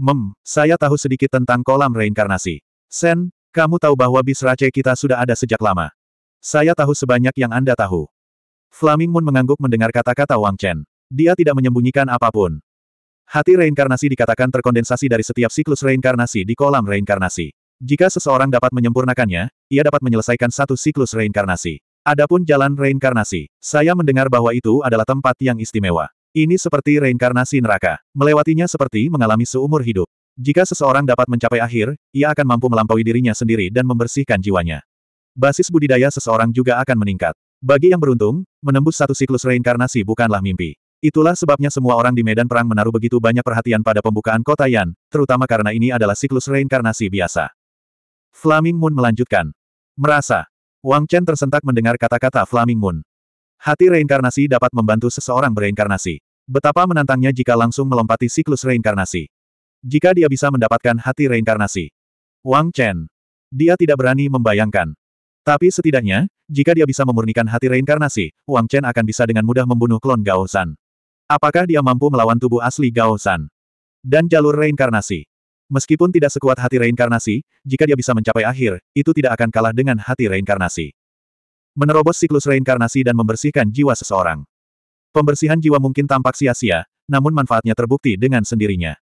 Mem, saya tahu sedikit tentang kolam reinkarnasi. Sen, kamu tahu bahwa bis race kita sudah ada sejak lama. Saya tahu sebanyak yang Anda tahu. Flaming Moon mengangguk mendengar kata-kata Wang Chen. Dia tidak menyembunyikan apapun. Hati reinkarnasi dikatakan terkondensasi dari setiap siklus reinkarnasi di kolam reinkarnasi. Jika seseorang dapat menyempurnakannya, ia dapat menyelesaikan satu siklus reinkarnasi. Adapun jalan reinkarnasi, saya mendengar bahwa itu adalah tempat yang istimewa. Ini seperti reinkarnasi neraka. Melewatinya seperti mengalami seumur hidup. Jika seseorang dapat mencapai akhir, ia akan mampu melampaui dirinya sendiri dan membersihkan jiwanya. Basis budidaya seseorang juga akan meningkat. Bagi yang beruntung, menembus satu siklus reinkarnasi bukanlah mimpi. Itulah sebabnya semua orang di medan perang menaruh begitu banyak perhatian pada pembukaan kota Yan, terutama karena ini adalah siklus reinkarnasi biasa. Flaming Moon melanjutkan. Merasa. Wang Chen tersentak mendengar kata-kata Flaming Moon. Hati reinkarnasi dapat membantu seseorang bereinkarnasi. Betapa menantangnya jika langsung melompati siklus reinkarnasi. Jika dia bisa mendapatkan hati reinkarnasi. Wang Chen. Dia tidak berani membayangkan. Tapi setidaknya, jika dia bisa memurnikan hati reinkarnasi, Wang Chen akan bisa dengan mudah membunuh klon Gao San. Apakah dia mampu melawan tubuh asli Gao San? Dan jalur reinkarnasi. Meskipun tidak sekuat hati reinkarnasi, jika dia bisa mencapai akhir, itu tidak akan kalah dengan hati reinkarnasi. Menerobos siklus reinkarnasi dan membersihkan jiwa seseorang. Pembersihan jiwa mungkin tampak sia-sia, namun manfaatnya terbukti dengan sendirinya.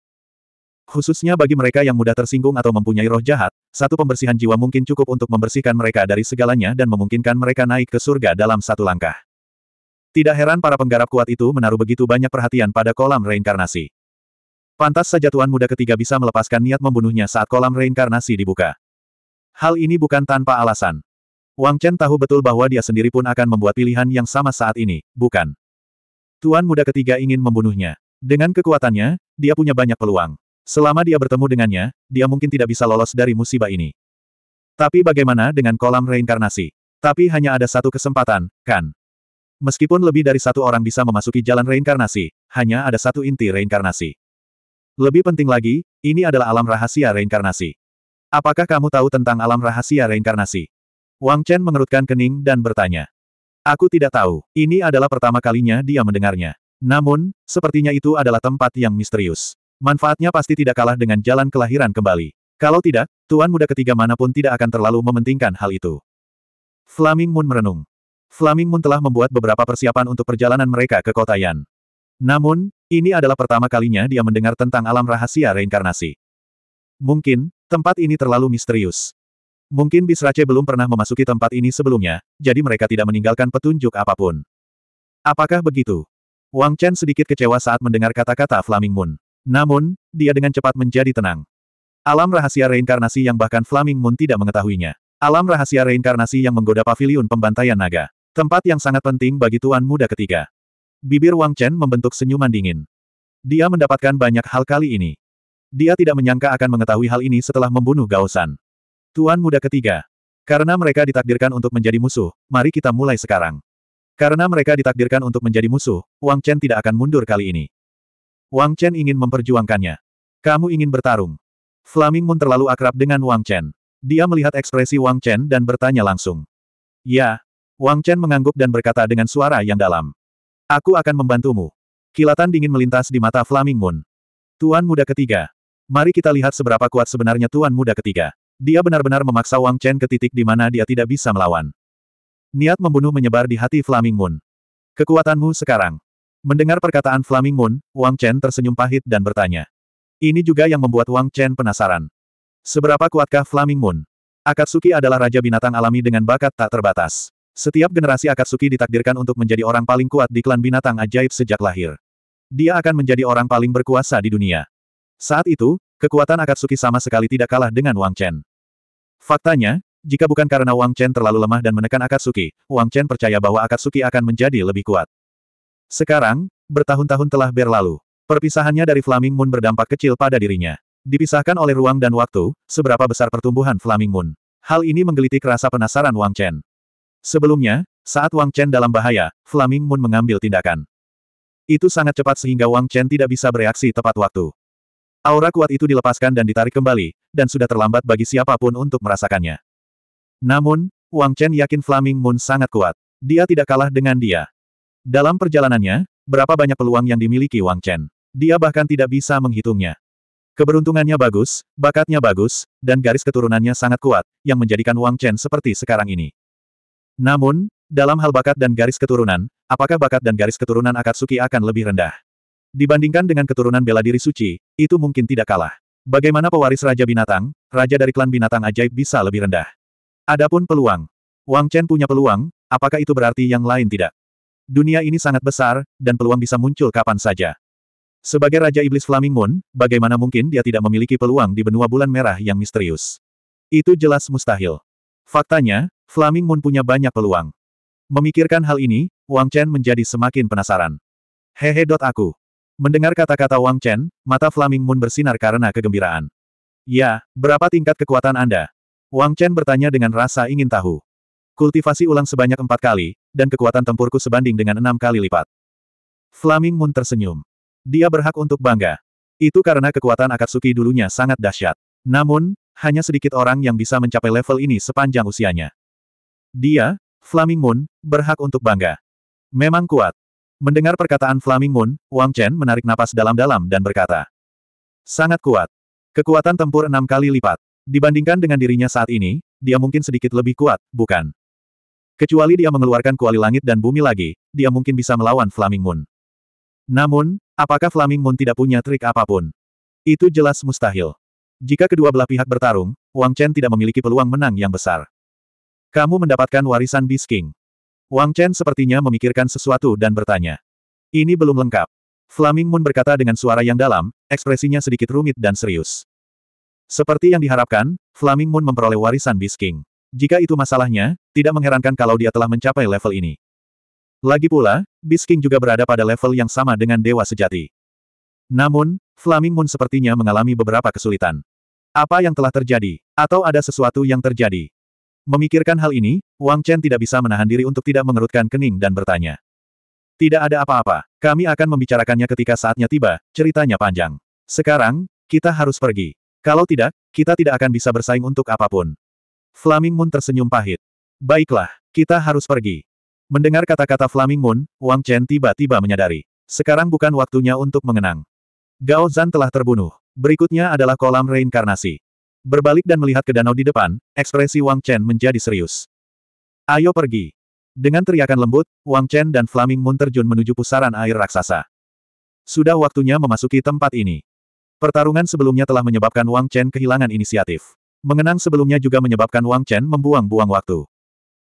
Khususnya bagi mereka yang mudah tersinggung atau mempunyai roh jahat, satu pembersihan jiwa mungkin cukup untuk membersihkan mereka dari segalanya dan memungkinkan mereka naik ke surga dalam satu langkah. Tidak heran para penggarap kuat itu menaruh begitu banyak perhatian pada kolam reinkarnasi. Pantas saja Tuan Muda ketiga bisa melepaskan niat membunuhnya saat kolam reinkarnasi dibuka. Hal ini bukan tanpa alasan. Wang Chen tahu betul bahwa dia sendiri pun akan membuat pilihan yang sama saat ini, bukan? Tuan muda ketiga ingin membunuhnya. Dengan kekuatannya, dia punya banyak peluang. Selama dia bertemu dengannya, dia mungkin tidak bisa lolos dari musibah ini. Tapi bagaimana dengan kolam reinkarnasi? Tapi hanya ada satu kesempatan, kan? Meskipun lebih dari satu orang bisa memasuki jalan reinkarnasi, hanya ada satu inti reinkarnasi. Lebih penting lagi, ini adalah alam rahasia reinkarnasi. Apakah kamu tahu tentang alam rahasia reinkarnasi? Wang Chen mengerutkan kening dan bertanya. Aku tidak tahu, ini adalah pertama kalinya dia mendengarnya. Namun, sepertinya itu adalah tempat yang misterius. Manfaatnya pasti tidak kalah dengan jalan kelahiran kembali. Kalau tidak, tuan muda ketiga manapun tidak akan terlalu mementingkan hal itu. Flaming Moon merenung. Flaming Moon telah membuat beberapa persiapan untuk perjalanan mereka ke kota Yan. Namun, ini adalah pertama kalinya dia mendengar tentang alam rahasia reinkarnasi. Mungkin, tempat ini terlalu misterius. Mungkin Bisrace belum pernah memasuki tempat ini sebelumnya, jadi mereka tidak meninggalkan petunjuk apapun. Apakah begitu? Wang Chen sedikit kecewa saat mendengar kata-kata Flaming Moon. Namun, dia dengan cepat menjadi tenang. Alam rahasia reinkarnasi yang bahkan Flaming Moon tidak mengetahuinya. Alam rahasia reinkarnasi yang menggoda pavilion pembantaian naga. Tempat yang sangat penting bagi tuan muda ketiga. Bibir Wang Chen membentuk senyuman dingin. Dia mendapatkan banyak hal kali ini. Dia tidak menyangka akan mengetahui hal ini setelah membunuh Gao Tuan Muda ketiga. Karena mereka ditakdirkan untuk menjadi musuh, mari kita mulai sekarang. Karena mereka ditakdirkan untuk menjadi musuh, Wang Chen tidak akan mundur kali ini. Wang Chen ingin memperjuangkannya. Kamu ingin bertarung. Flaming Moon terlalu akrab dengan Wang Chen. Dia melihat ekspresi Wang Chen dan bertanya langsung. Ya. Wang Chen mengangguk dan berkata dengan suara yang dalam. Aku akan membantumu. Kilatan dingin melintas di mata Flaming Moon. Tuan Muda Ketiga. Mari kita lihat seberapa kuat sebenarnya Tuan Muda Ketiga. Dia benar-benar memaksa Wang Chen ke titik di mana dia tidak bisa melawan. Niat membunuh menyebar di hati Flaming Moon. Kekuatanmu sekarang. Mendengar perkataan Flaming Moon, Wang Chen tersenyum pahit dan bertanya. Ini juga yang membuat Wang Chen penasaran. Seberapa kuatkah Flaming Moon? Akatsuki adalah raja binatang alami dengan bakat tak terbatas. Setiap generasi Akatsuki ditakdirkan untuk menjadi orang paling kuat di klan binatang ajaib sejak lahir. Dia akan menjadi orang paling berkuasa di dunia. Saat itu, Kekuatan Akatsuki sama sekali tidak kalah dengan Wang Chen. Faktanya, jika bukan karena Wang Chen terlalu lemah dan menekan Akatsuki, Wang Chen percaya bahwa Akatsuki akan menjadi lebih kuat. Sekarang, bertahun-tahun telah berlalu. Perpisahannya dari Flaming Moon berdampak kecil pada dirinya. Dipisahkan oleh ruang dan waktu, seberapa besar pertumbuhan Flaming Moon. Hal ini menggelitik rasa penasaran Wang Chen. Sebelumnya, saat Wang Chen dalam bahaya, Flaming Moon mengambil tindakan. Itu sangat cepat sehingga Wang Chen tidak bisa bereaksi tepat waktu. Aura kuat itu dilepaskan dan ditarik kembali, dan sudah terlambat bagi siapapun untuk merasakannya. Namun, Wang Chen yakin Flaming Moon sangat kuat. Dia tidak kalah dengan dia. Dalam perjalanannya, berapa banyak peluang yang dimiliki Wang Chen. Dia bahkan tidak bisa menghitungnya. Keberuntungannya bagus, bakatnya bagus, dan garis keturunannya sangat kuat, yang menjadikan Wang Chen seperti sekarang ini. Namun, dalam hal bakat dan garis keturunan, apakah bakat dan garis keturunan Akatsuki akan lebih rendah? Dibandingkan dengan keturunan bela diri suci, itu mungkin tidak kalah. Bagaimana pewaris Raja Binatang, Raja dari klan Binatang Ajaib bisa lebih rendah. Adapun peluang. Wang Chen punya peluang, apakah itu berarti yang lain tidak? Dunia ini sangat besar, dan peluang bisa muncul kapan saja. Sebagai Raja Iblis Flaming Moon, bagaimana mungkin dia tidak memiliki peluang di benua bulan merah yang misterius? Itu jelas mustahil. Faktanya, Flaming Moon punya banyak peluang. Memikirkan hal ini, Wang Chen menjadi semakin penasaran. Hehe. dot Aku Mendengar kata-kata Wang Chen, mata Flaming Moon bersinar karena kegembiraan. Ya, berapa tingkat kekuatan Anda? Wang Chen bertanya dengan rasa ingin tahu. Kultivasi ulang sebanyak empat kali, dan kekuatan tempurku sebanding dengan enam kali lipat. Flaming Moon tersenyum. Dia berhak untuk bangga. Itu karena kekuatan Akatsuki dulunya sangat dahsyat. Namun, hanya sedikit orang yang bisa mencapai level ini sepanjang usianya. Dia, Flaming Moon, berhak untuk bangga. Memang kuat. Mendengar perkataan Flaming Moon, Wang Chen menarik napas dalam-dalam dan berkata. Sangat kuat. Kekuatan tempur enam kali lipat. Dibandingkan dengan dirinya saat ini, dia mungkin sedikit lebih kuat, bukan? Kecuali dia mengeluarkan kuali langit dan bumi lagi, dia mungkin bisa melawan Flaming Moon. Namun, apakah Flaming Moon tidak punya trik apapun? Itu jelas mustahil. Jika kedua belah pihak bertarung, Wang Chen tidak memiliki peluang menang yang besar. Kamu mendapatkan warisan Beast Wang Chen sepertinya memikirkan sesuatu dan bertanya. Ini belum lengkap. Flaming Moon berkata dengan suara yang dalam, ekspresinya sedikit rumit dan serius. Seperti yang diharapkan, Flaming Moon memperoleh warisan Bisking. Jika itu masalahnya, tidak mengherankan kalau dia telah mencapai level ini. Lagi pula, Bisking juga berada pada level yang sama dengan Dewa Sejati. Namun, Flaming Moon sepertinya mengalami beberapa kesulitan. Apa yang telah terjadi? Atau ada sesuatu yang terjadi? Memikirkan hal ini, Wang Chen tidak bisa menahan diri untuk tidak mengerutkan kening dan bertanya. Tidak ada apa-apa, kami akan membicarakannya ketika saatnya tiba, ceritanya panjang. Sekarang, kita harus pergi. Kalau tidak, kita tidak akan bisa bersaing untuk apapun. Flaming Moon tersenyum pahit. Baiklah, kita harus pergi. Mendengar kata-kata Flaming Moon, Wang Chen tiba-tiba menyadari. Sekarang bukan waktunya untuk mengenang. Gao Zan telah terbunuh. Berikutnya adalah kolam reinkarnasi. Berbalik dan melihat ke danau di depan, ekspresi Wang Chen menjadi serius. Ayo pergi. Dengan teriakan lembut, Wang Chen dan Flaming Moon terjun menuju pusaran air raksasa. Sudah waktunya memasuki tempat ini. Pertarungan sebelumnya telah menyebabkan Wang Chen kehilangan inisiatif. Mengenang sebelumnya juga menyebabkan Wang Chen membuang-buang waktu.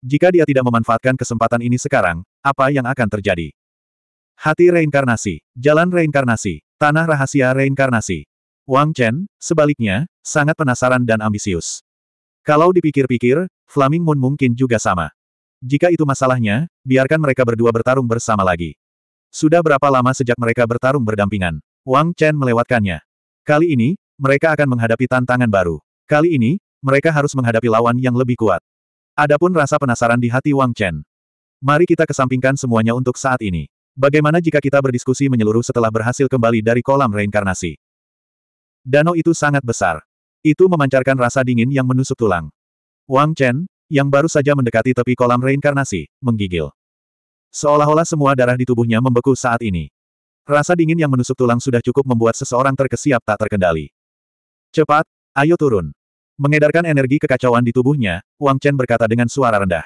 Jika dia tidak memanfaatkan kesempatan ini sekarang, apa yang akan terjadi? Hati reinkarnasi, jalan reinkarnasi, tanah rahasia reinkarnasi. Wang Chen, sebaliknya, sangat penasaran dan ambisius. Kalau dipikir-pikir, Flaming Moon mungkin juga sama. Jika itu masalahnya, biarkan mereka berdua bertarung bersama lagi. Sudah berapa lama sejak mereka bertarung berdampingan? Wang Chen melewatkannya. Kali ini, mereka akan menghadapi tantangan baru. Kali ini, mereka harus menghadapi lawan yang lebih kuat. Adapun rasa penasaran di hati Wang Chen. Mari kita kesampingkan semuanya untuk saat ini. Bagaimana jika kita berdiskusi menyeluruh setelah berhasil kembali dari kolam reinkarnasi? Danau itu sangat besar. Itu memancarkan rasa dingin yang menusuk tulang. Wang Chen, yang baru saja mendekati tepi kolam reinkarnasi, menggigil. Seolah-olah semua darah di tubuhnya membeku saat ini. Rasa dingin yang menusuk tulang sudah cukup membuat seseorang terkesiap tak terkendali. Cepat, ayo turun. Mengedarkan energi kekacauan di tubuhnya, Wang Chen berkata dengan suara rendah.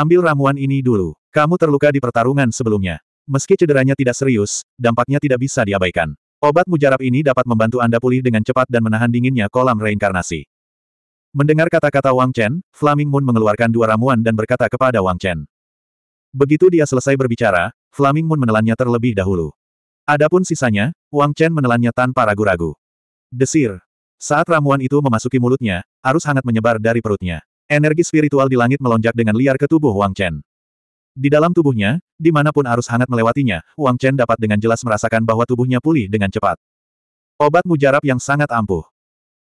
Ambil ramuan ini dulu. Kamu terluka di pertarungan sebelumnya. Meski cederanya tidak serius, dampaknya tidak bisa diabaikan. Obat mujarab ini dapat membantu Anda pulih dengan cepat dan menahan dinginnya kolam reinkarnasi. Mendengar kata-kata Wang Chen, Flaming Moon mengeluarkan dua ramuan dan berkata kepada Wang Chen. Begitu dia selesai berbicara, Flaming Moon menelannya terlebih dahulu. Adapun sisanya, Wang Chen menelannya tanpa ragu-ragu. Desir. Saat ramuan itu memasuki mulutnya, arus hangat menyebar dari perutnya. Energi spiritual di langit melonjak dengan liar ke tubuh Wang Chen. Di dalam tubuhnya, dimanapun arus hangat melewatinya, Wang Chen dapat dengan jelas merasakan bahwa tubuhnya pulih dengan cepat. Obat mujarab yang sangat ampuh.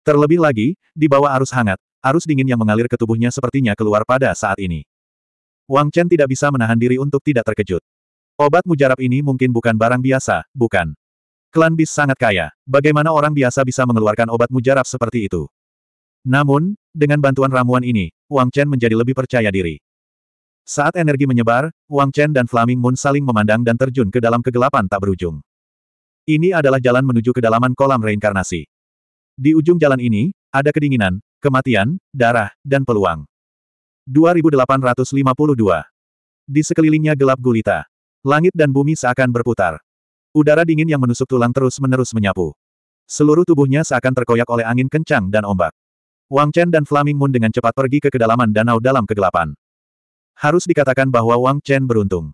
Terlebih lagi, di bawah arus hangat, arus dingin yang mengalir ke tubuhnya sepertinya keluar pada saat ini. Wang Chen tidak bisa menahan diri untuk tidak terkejut. Obat mujarab ini mungkin bukan barang biasa, bukan. Klan Bis sangat kaya. Bagaimana orang biasa bisa mengeluarkan obat mujarab seperti itu? Namun, dengan bantuan ramuan ini, Wang Chen menjadi lebih percaya diri. Saat energi menyebar, Wang Chen dan Flaming Moon saling memandang dan terjun ke dalam kegelapan tak berujung. Ini adalah jalan menuju kedalaman kolam reinkarnasi. Di ujung jalan ini, ada kedinginan, kematian, darah, dan peluang. 2852 Di sekelilingnya gelap gulita. Langit dan bumi seakan berputar. Udara dingin yang menusuk tulang terus-menerus menyapu. Seluruh tubuhnya seakan terkoyak oleh angin kencang dan ombak. Wang Chen dan Flaming Moon dengan cepat pergi ke kedalaman danau dalam kegelapan. Harus dikatakan bahwa Wang Chen beruntung.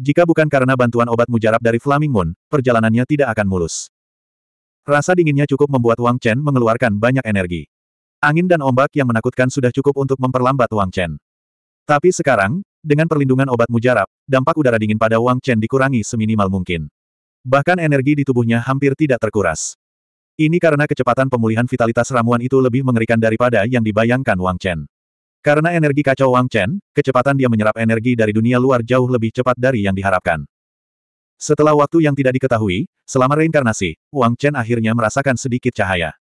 Jika bukan karena bantuan obat mujarab dari Flaming Moon, perjalanannya tidak akan mulus. Rasa dinginnya cukup membuat Wang Chen mengeluarkan banyak energi. Angin dan ombak yang menakutkan sudah cukup untuk memperlambat Wang Chen. Tapi sekarang, dengan perlindungan obat mujarab, dampak udara dingin pada Wang Chen dikurangi seminimal mungkin. Bahkan energi di tubuhnya hampir tidak terkuras. Ini karena kecepatan pemulihan vitalitas ramuan itu lebih mengerikan daripada yang dibayangkan Wang Chen. Karena energi kacau Wang Chen, kecepatan dia menyerap energi dari dunia luar jauh lebih cepat dari yang diharapkan. Setelah waktu yang tidak diketahui, selama reinkarnasi, Wang Chen akhirnya merasakan sedikit cahaya.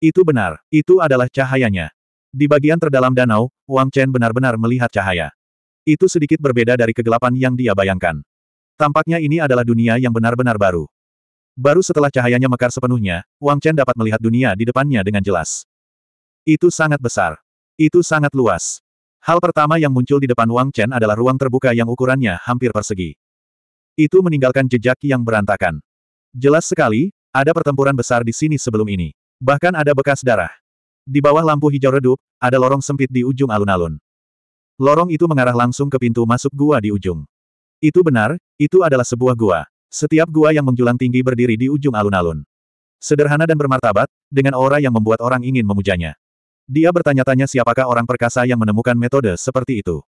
Itu benar, itu adalah cahayanya. Di bagian terdalam danau, Wang Chen benar-benar melihat cahaya. Itu sedikit berbeda dari kegelapan yang dia bayangkan. Tampaknya ini adalah dunia yang benar-benar baru. Baru setelah cahayanya mekar sepenuhnya, Wang Chen dapat melihat dunia di depannya dengan jelas. Itu sangat besar. Itu sangat luas. Hal pertama yang muncul di depan Wang Chen adalah ruang terbuka yang ukurannya hampir persegi. Itu meninggalkan jejak yang berantakan. Jelas sekali, ada pertempuran besar di sini sebelum ini. Bahkan ada bekas darah. Di bawah lampu hijau redup, ada lorong sempit di ujung alun-alun. Lorong itu mengarah langsung ke pintu masuk gua di ujung. Itu benar, itu adalah sebuah gua. Setiap gua yang menjulang tinggi berdiri di ujung alun-alun. Sederhana dan bermartabat, dengan aura yang membuat orang ingin memujanya. Dia bertanya-tanya siapakah orang perkasa yang menemukan metode seperti itu.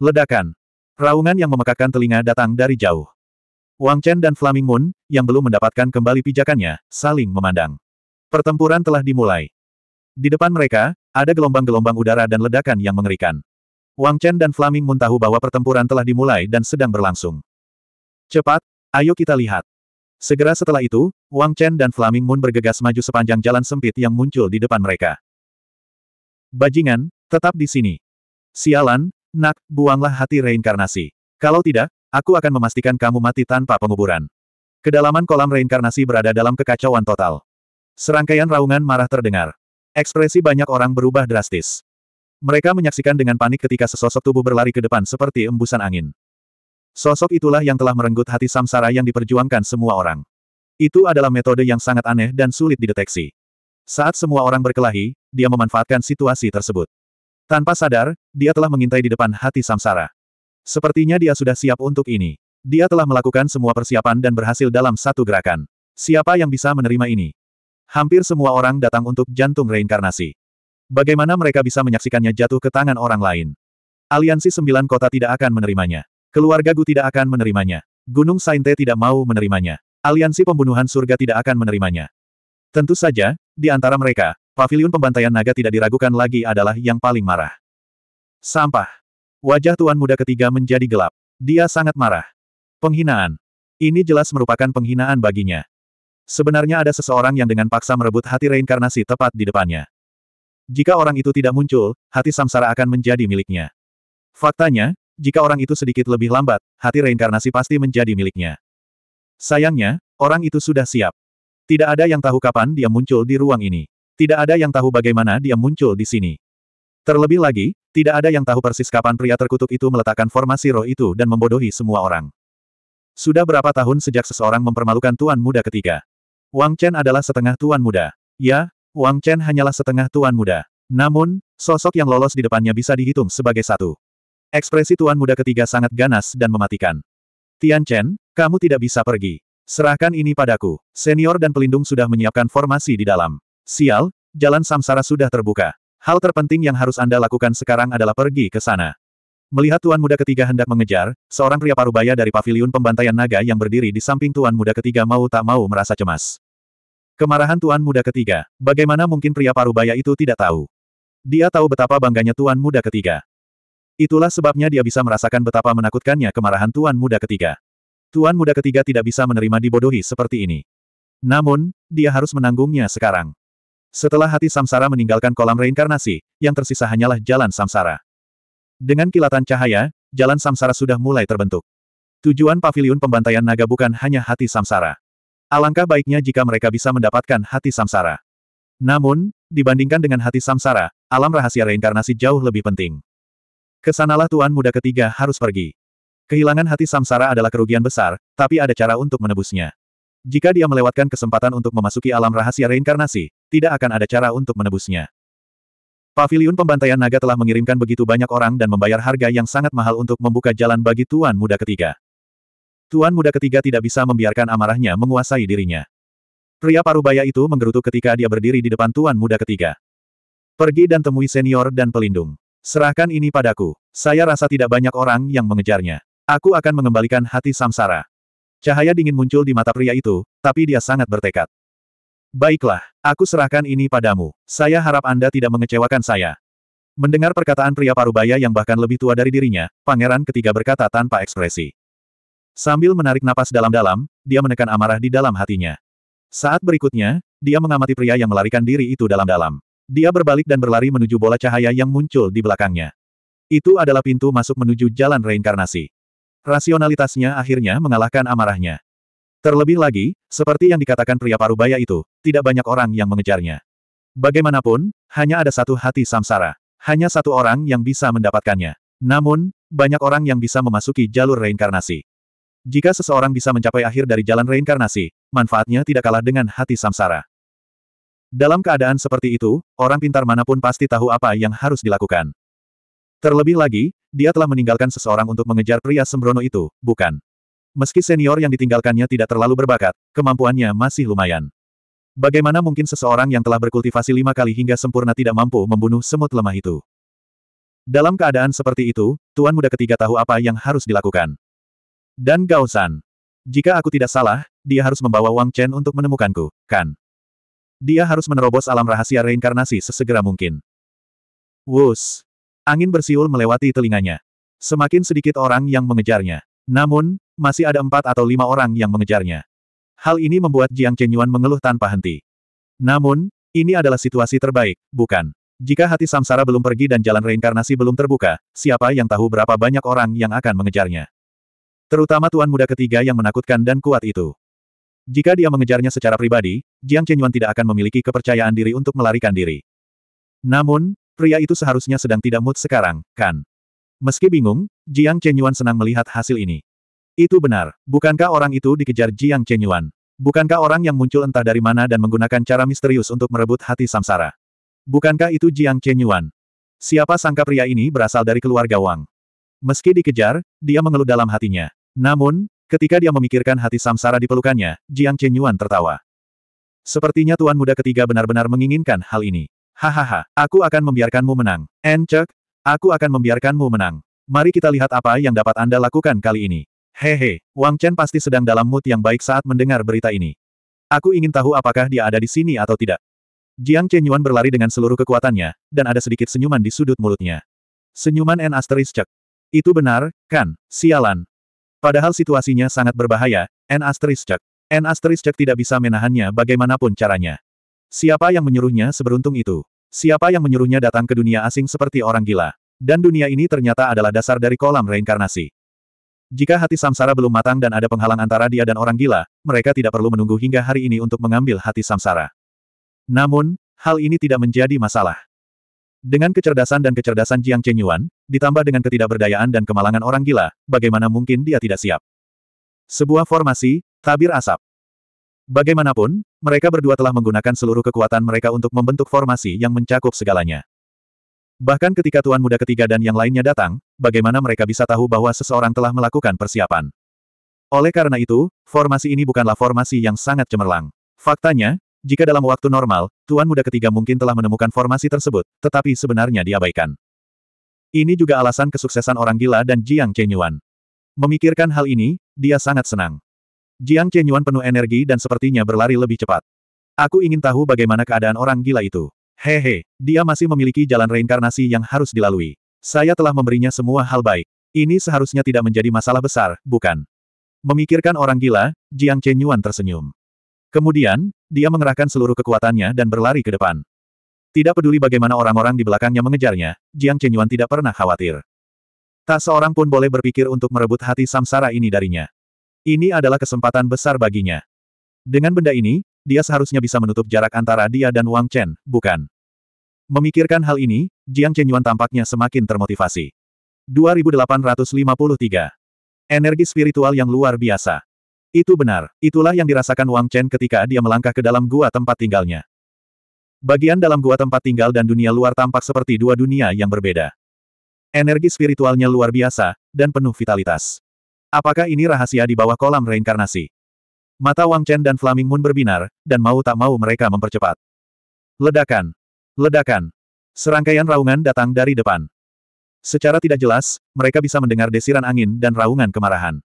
Ledakan. Raungan yang memekakkan telinga datang dari jauh. Wang Chen dan Flaming Moon, yang belum mendapatkan kembali pijakannya, saling memandang. Pertempuran telah dimulai. Di depan mereka, ada gelombang-gelombang udara dan ledakan yang mengerikan. Wang Chen dan Flaming Moon tahu bahwa pertempuran telah dimulai dan sedang berlangsung. Cepat, ayo kita lihat. Segera setelah itu, Wang Chen dan Flaming Moon bergegas maju sepanjang jalan sempit yang muncul di depan mereka. Bajingan, tetap di sini. Sialan, nak, buanglah hati reinkarnasi. Kalau tidak, aku akan memastikan kamu mati tanpa penguburan. Kedalaman kolam reinkarnasi berada dalam kekacauan total. Serangkaian raungan marah terdengar. Ekspresi banyak orang berubah drastis. Mereka menyaksikan dengan panik ketika sesosok tubuh berlari ke depan seperti embusan angin. Sosok itulah yang telah merenggut hati samsara yang diperjuangkan semua orang. Itu adalah metode yang sangat aneh dan sulit dideteksi. Saat semua orang berkelahi, dia memanfaatkan situasi tersebut. Tanpa sadar, dia telah mengintai di depan hati Samsara. Sepertinya dia sudah siap untuk ini. Dia telah melakukan semua persiapan dan berhasil dalam satu gerakan. Siapa yang bisa menerima ini? Hampir semua orang datang untuk jantung reinkarnasi. Bagaimana mereka bisa menyaksikannya jatuh ke tangan orang lain? Aliansi Sembilan Kota tidak akan menerimanya. Keluarga Gu tidak akan menerimanya. Gunung Sainte tidak mau menerimanya. Aliansi Pembunuhan Surga tidak akan menerimanya. Tentu saja, di antara mereka, Paviliun pembantaian naga tidak diragukan lagi adalah yang paling marah. Sampah. Wajah tuan muda ketiga menjadi gelap. Dia sangat marah. Penghinaan. Ini jelas merupakan penghinaan baginya. Sebenarnya ada seseorang yang dengan paksa merebut hati reinkarnasi tepat di depannya. Jika orang itu tidak muncul, hati samsara akan menjadi miliknya. Faktanya, jika orang itu sedikit lebih lambat, hati reinkarnasi pasti menjadi miliknya. Sayangnya, orang itu sudah siap. Tidak ada yang tahu kapan dia muncul di ruang ini. Tidak ada yang tahu bagaimana dia muncul di sini. Terlebih lagi, tidak ada yang tahu persis kapan pria terkutuk itu meletakkan formasi roh itu dan membodohi semua orang. Sudah berapa tahun sejak seseorang mempermalukan tuan muda ketiga? Wang Chen adalah setengah tuan muda. Ya, Wang Chen hanyalah setengah tuan muda. Namun, sosok yang lolos di depannya bisa dihitung sebagai satu. Ekspresi tuan muda ketiga sangat ganas dan mematikan. Tian Chen, kamu tidak bisa pergi. Serahkan ini padaku. Senior dan pelindung sudah menyiapkan formasi di dalam. Sial, jalan samsara sudah terbuka. Hal terpenting yang harus Anda lakukan sekarang adalah pergi ke sana. Melihat tuan muda ketiga hendak mengejar, seorang pria parubaya dari pavilion pembantaian naga yang berdiri di samping tuan muda ketiga mau tak mau merasa cemas. Kemarahan tuan muda ketiga, bagaimana mungkin pria parubaya itu tidak tahu? Dia tahu betapa bangganya tuan muda ketiga. Itulah sebabnya dia bisa merasakan betapa menakutkannya kemarahan tuan muda ketiga. Tuan muda ketiga tidak bisa menerima dibodohi seperti ini. Namun, dia harus menanggungnya sekarang. Setelah hati samsara meninggalkan kolam reinkarnasi, yang tersisa hanyalah jalan samsara. Dengan kilatan cahaya, jalan samsara sudah mulai terbentuk. Tujuan pavilion pembantaian naga bukan hanya hati samsara. Alangkah baiknya jika mereka bisa mendapatkan hati samsara. Namun, dibandingkan dengan hati samsara, alam rahasia reinkarnasi jauh lebih penting. Kesanalah tuan muda ketiga harus pergi. Kehilangan hati samsara adalah kerugian besar, tapi ada cara untuk menebusnya. Jika dia melewatkan kesempatan untuk memasuki alam rahasia reinkarnasi, tidak akan ada cara untuk menebusnya. Paviliun Pembantaian Naga telah mengirimkan begitu banyak orang dan membayar harga yang sangat mahal untuk membuka jalan bagi Tuan Muda Ketiga. Tuan Muda Ketiga tidak bisa membiarkan amarahnya menguasai dirinya. Pria parubaya itu menggerutu ketika dia berdiri di depan Tuan Muda Ketiga. Pergi dan temui senior dan pelindung. Serahkan ini padaku. Saya rasa tidak banyak orang yang mengejarnya. Aku akan mengembalikan hati samsara. Cahaya dingin muncul di mata pria itu, tapi dia sangat bertekad. Baiklah, aku serahkan ini padamu. Saya harap Anda tidak mengecewakan saya. Mendengar perkataan pria parubaya yang bahkan lebih tua dari dirinya, pangeran ketiga berkata tanpa ekspresi. Sambil menarik napas dalam-dalam, dia menekan amarah di dalam hatinya. Saat berikutnya, dia mengamati pria yang melarikan diri itu dalam-dalam. Dia berbalik dan berlari menuju bola cahaya yang muncul di belakangnya. Itu adalah pintu masuk menuju jalan reinkarnasi. Rasionalitasnya akhirnya mengalahkan amarahnya. Terlebih lagi, seperti yang dikatakan pria parubaya itu, tidak banyak orang yang mengejarnya. Bagaimanapun, hanya ada satu hati samsara. Hanya satu orang yang bisa mendapatkannya. Namun, banyak orang yang bisa memasuki jalur reinkarnasi. Jika seseorang bisa mencapai akhir dari jalan reinkarnasi, manfaatnya tidak kalah dengan hati samsara. Dalam keadaan seperti itu, orang pintar manapun pasti tahu apa yang harus dilakukan. Terlebih lagi, dia telah meninggalkan seseorang untuk mengejar pria sembrono itu, bukan? Meski senior yang ditinggalkannya tidak terlalu berbakat, kemampuannya masih lumayan. Bagaimana mungkin seseorang yang telah berkultivasi lima kali hingga sempurna tidak mampu membunuh semut lemah itu? Dalam keadaan seperti itu, Tuan Muda ketiga tahu apa yang harus dilakukan. Dan Gao San. Jika aku tidak salah, dia harus membawa Wang Chen untuk menemukanku, kan? Dia harus menerobos alam rahasia reinkarnasi sesegera mungkin. Wus. Angin bersiul melewati telinganya. Semakin sedikit orang yang mengejarnya. Namun, masih ada empat atau lima orang yang mengejarnya. Hal ini membuat Jiang Chenyuan mengeluh tanpa henti. Namun, ini adalah situasi terbaik, bukan? Jika hati samsara belum pergi dan jalan reinkarnasi belum terbuka, siapa yang tahu berapa banyak orang yang akan mengejarnya? Terutama tuan muda ketiga yang menakutkan dan kuat itu. Jika dia mengejarnya secara pribadi, Jiang Chenyuan tidak akan memiliki kepercayaan diri untuk melarikan diri. Namun, pria itu seharusnya sedang tidak mood sekarang, kan? Meski bingung, Jiang Chenyuan senang melihat hasil ini. Itu benar. Bukankah orang itu dikejar Jiang Chenyuan? Bukankah orang yang muncul entah dari mana dan menggunakan cara misterius untuk merebut hati samsara? Bukankah itu Jiang Chenyuan? Siapa sangka pria ini berasal dari keluarga Wang? Meski dikejar, dia mengeluh dalam hatinya. Namun, ketika dia memikirkan hati samsara di pelukannya, Jiang Chenyuan tertawa. Sepertinya tuan muda ketiga benar-benar menginginkan hal ini. Hahaha, aku akan membiarkanmu menang. Encek, aku akan membiarkanmu menang. Mari kita lihat apa yang dapat Anda lakukan kali ini. Hehe, Wang Chen pasti sedang dalam mood yang baik saat mendengar berita ini. Aku ingin tahu apakah dia ada di sini atau tidak. Jiang Chenyuan berlari dengan seluruh kekuatannya, dan ada sedikit senyuman di sudut mulutnya. Senyuman N asteris cek. Itu benar, kan, sialan. Padahal situasinya sangat berbahaya, N asteris cek. N asteris cek tidak bisa menahannya bagaimanapun caranya. Siapa yang menyuruhnya seberuntung itu? Siapa yang menyuruhnya datang ke dunia asing seperti orang gila? Dan dunia ini ternyata adalah dasar dari kolam reinkarnasi. Jika hati samsara belum matang dan ada penghalang antara dia dan orang gila, mereka tidak perlu menunggu hingga hari ini untuk mengambil hati samsara. Namun, hal ini tidak menjadi masalah. Dengan kecerdasan dan kecerdasan Jiang Chenyuan, ditambah dengan ketidakberdayaan dan kemalangan orang gila, bagaimana mungkin dia tidak siap? Sebuah formasi, tabir asap. Bagaimanapun, mereka berdua telah menggunakan seluruh kekuatan mereka untuk membentuk formasi yang mencakup segalanya. Bahkan ketika Tuan Muda ketiga dan yang lainnya datang, bagaimana mereka bisa tahu bahwa seseorang telah melakukan persiapan. Oleh karena itu, formasi ini bukanlah formasi yang sangat cemerlang. Faktanya, jika dalam waktu normal, Tuan Muda ketiga mungkin telah menemukan formasi tersebut, tetapi sebenarnya diabaikan. Ini juga alasan kesuksesan orang gila dan Jiang Chenyuan. Memikirkan hal ini, dia sangat senang. Jiang Chenyuan penuh energi dan sepertinya berlari lebih cepat. Aku ingin tahu bagaimana keadaan orang gila itu. Hehe, dia masih memiliki jalan reinkarnasi yang harus dilalui. Saya telah memberinya semua hal baik. Ini seharusnya tidak menjadi masalah besar, bukan? Memikirkan orang gila, Jiang Chen Yuan tersenyum. Kemudian, dia mengerahkan seluruh kekuatannya dan berlari ke depan. Tidak peduli bagaimana orang-orang di belakangnya mengejarnya, Jiang Chen Yuan tidak pernah khawatir. Tak seorang pun boleh berpikir untuk merebut hati samsara ini darinya. Ini adalah kesempatan besar baginya. Dengan benda ini, dia seharusnya bisa menutup jarak antara dia dan Wang Chen, bukan? Memikirkan hal ini, Jiang Chenyuan tampaknya semakin termotivasi. 2853. Energi spiritual yang luar biasa. Itu benar, itulah yang dirasakan Wang Chen ketika dia melangkah ke dalam gua tempat tinggalnya. Bagian dalam gua tempat tinggal dan dunia luar tampak seperti dua dunia yang berbeda. Energi spiritualnya luar biasa, dan penuh vitalitas. Apakah ini rahasia di bawah kolam reinkarnasi? Mata Wang Chen dan Flaming Moon berbinar, dan mau tak mau mereka mempercepat. Ledakan! Ledakan! Serangkaian raungan datang dari depan. Secara tidak jelas, mereka bisa mendengar desiran angin dan raungan kemarahan.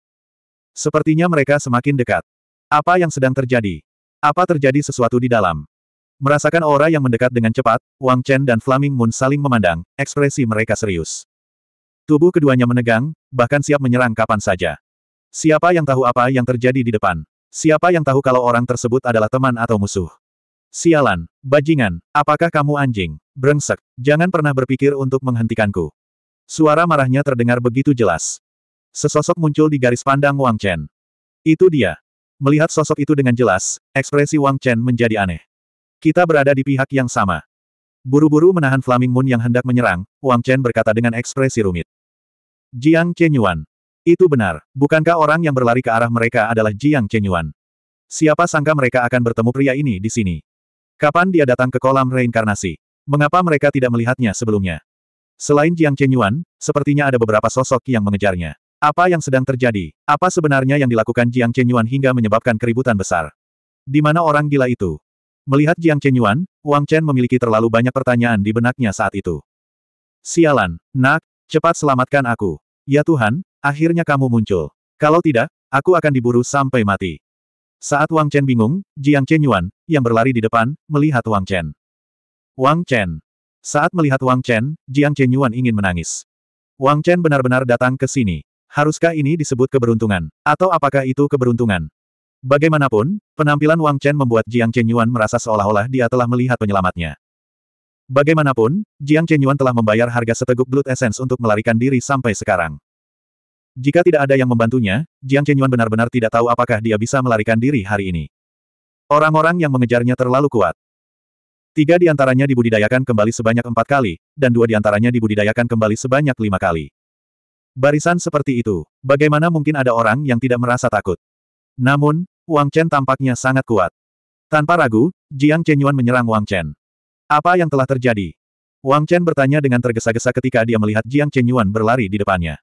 Sepertinya mereka semakin dekat. Apa yang sedang terjadi? Apa terjadi sesuatu di dalam? Merasakan aura yang mendekat dengan cepat, Wang Chen dan Flaming Moon saling memandang, ekspresi mereka serius. Tubuh keduanya menegang, bahkan siap menyerang kapan saja. Siapa yang tahu apa yang terjadi di depan? Siapa yang tahu kalau orang tersebut adalah teman atau musuh? Sialan, bajingan, apakah kamu anjing? Brengsek, jangan pernah berpikir untuk menghentikanku. Suara marahnya terdengar begitu jelas. Sesosok muncul di garis pandang Wang Chen. Itu dia. Melihat sosok itu dengan jelas, ekspresi Wang Chen menjadi aneh. Kita berada di pihak yang sama. Buru-buru menahan Flaming Moon yang hendak menyerang, Wang Chen berkata dengan ekspresi rumit. Jiang Chenyuan, itu benar. Bukankah orang yang berlari ke arah mereka adalah Jiang Chenyuan? Siapa sangka mereka akan bertemu pria ini di sini? Kapan dia datang ke kolam reinkarnasi? Mengapa mereka tidak melihatnya sebelumnya? Selain Jiang Chenyuan, sepertinya ada beberapa sosok yang mengejarnya. Apa yang sedang terjadi? Apa sebenarnya yang dilakukan Jiang Chenyuan hingga menyebabkan keributan besar? Di mana orang gila itu? Melihat Jiang Chenyuan, Wang Chen memiliki terlalu banyak pertanyaan di benaknya saat itu. Sialan, nak, cepat selamatkan aku. Ya Tuhan, Akhirnya kamu muncul. Kalau tidak, aku akan diburu sampai mati. Saat Wang Chen bingung, Jiang Chen Yuan, yang berlari di depan, melihat Wang Chen. Wang Chen. Saat melihat Wang Chen, Jiang Chen Yuan ingin menangis. Wang Chen benar-benar datang ke sini. Haruskah ini disebut keberuntungan? Atau apakah itu keberuntungan? Bagaimanapun, penampilan Wang Chen membuat Jiang Chen Yuan merasa seolah-olah dia telah melihat penyelamatnya. Bagaimanapun, Jiang Chen Yuan telah membayar harga seteguk Blood Essence untuk melarikan diri sampai sekarang. Jika tidak ada yang membantunya, Jiang Chenyuan benar-benar tidak tahu apakah dia bisa melarikan diri hari ini. Orang-orang yang mengejarnya terlalu kuat. Tiga di antaranya dibudidayakan kembali sebanyak empat kali, dan dua di antaranya dibudidayakan kembali sebanyak lima kali. Barisan seperti itu, bagaimana mungkin ada orang yang tidak merasa takut? Namun, Wang Chen tampaknya sangat kuat. Tanpa ragu, Jiang Chenyuan menyerang Wang Chen. Apa yang telah terjadi? Wang Chen bertanya dengan tergesa-gesa ketika dia melihat Jiang Chenyuan berlari di depannya.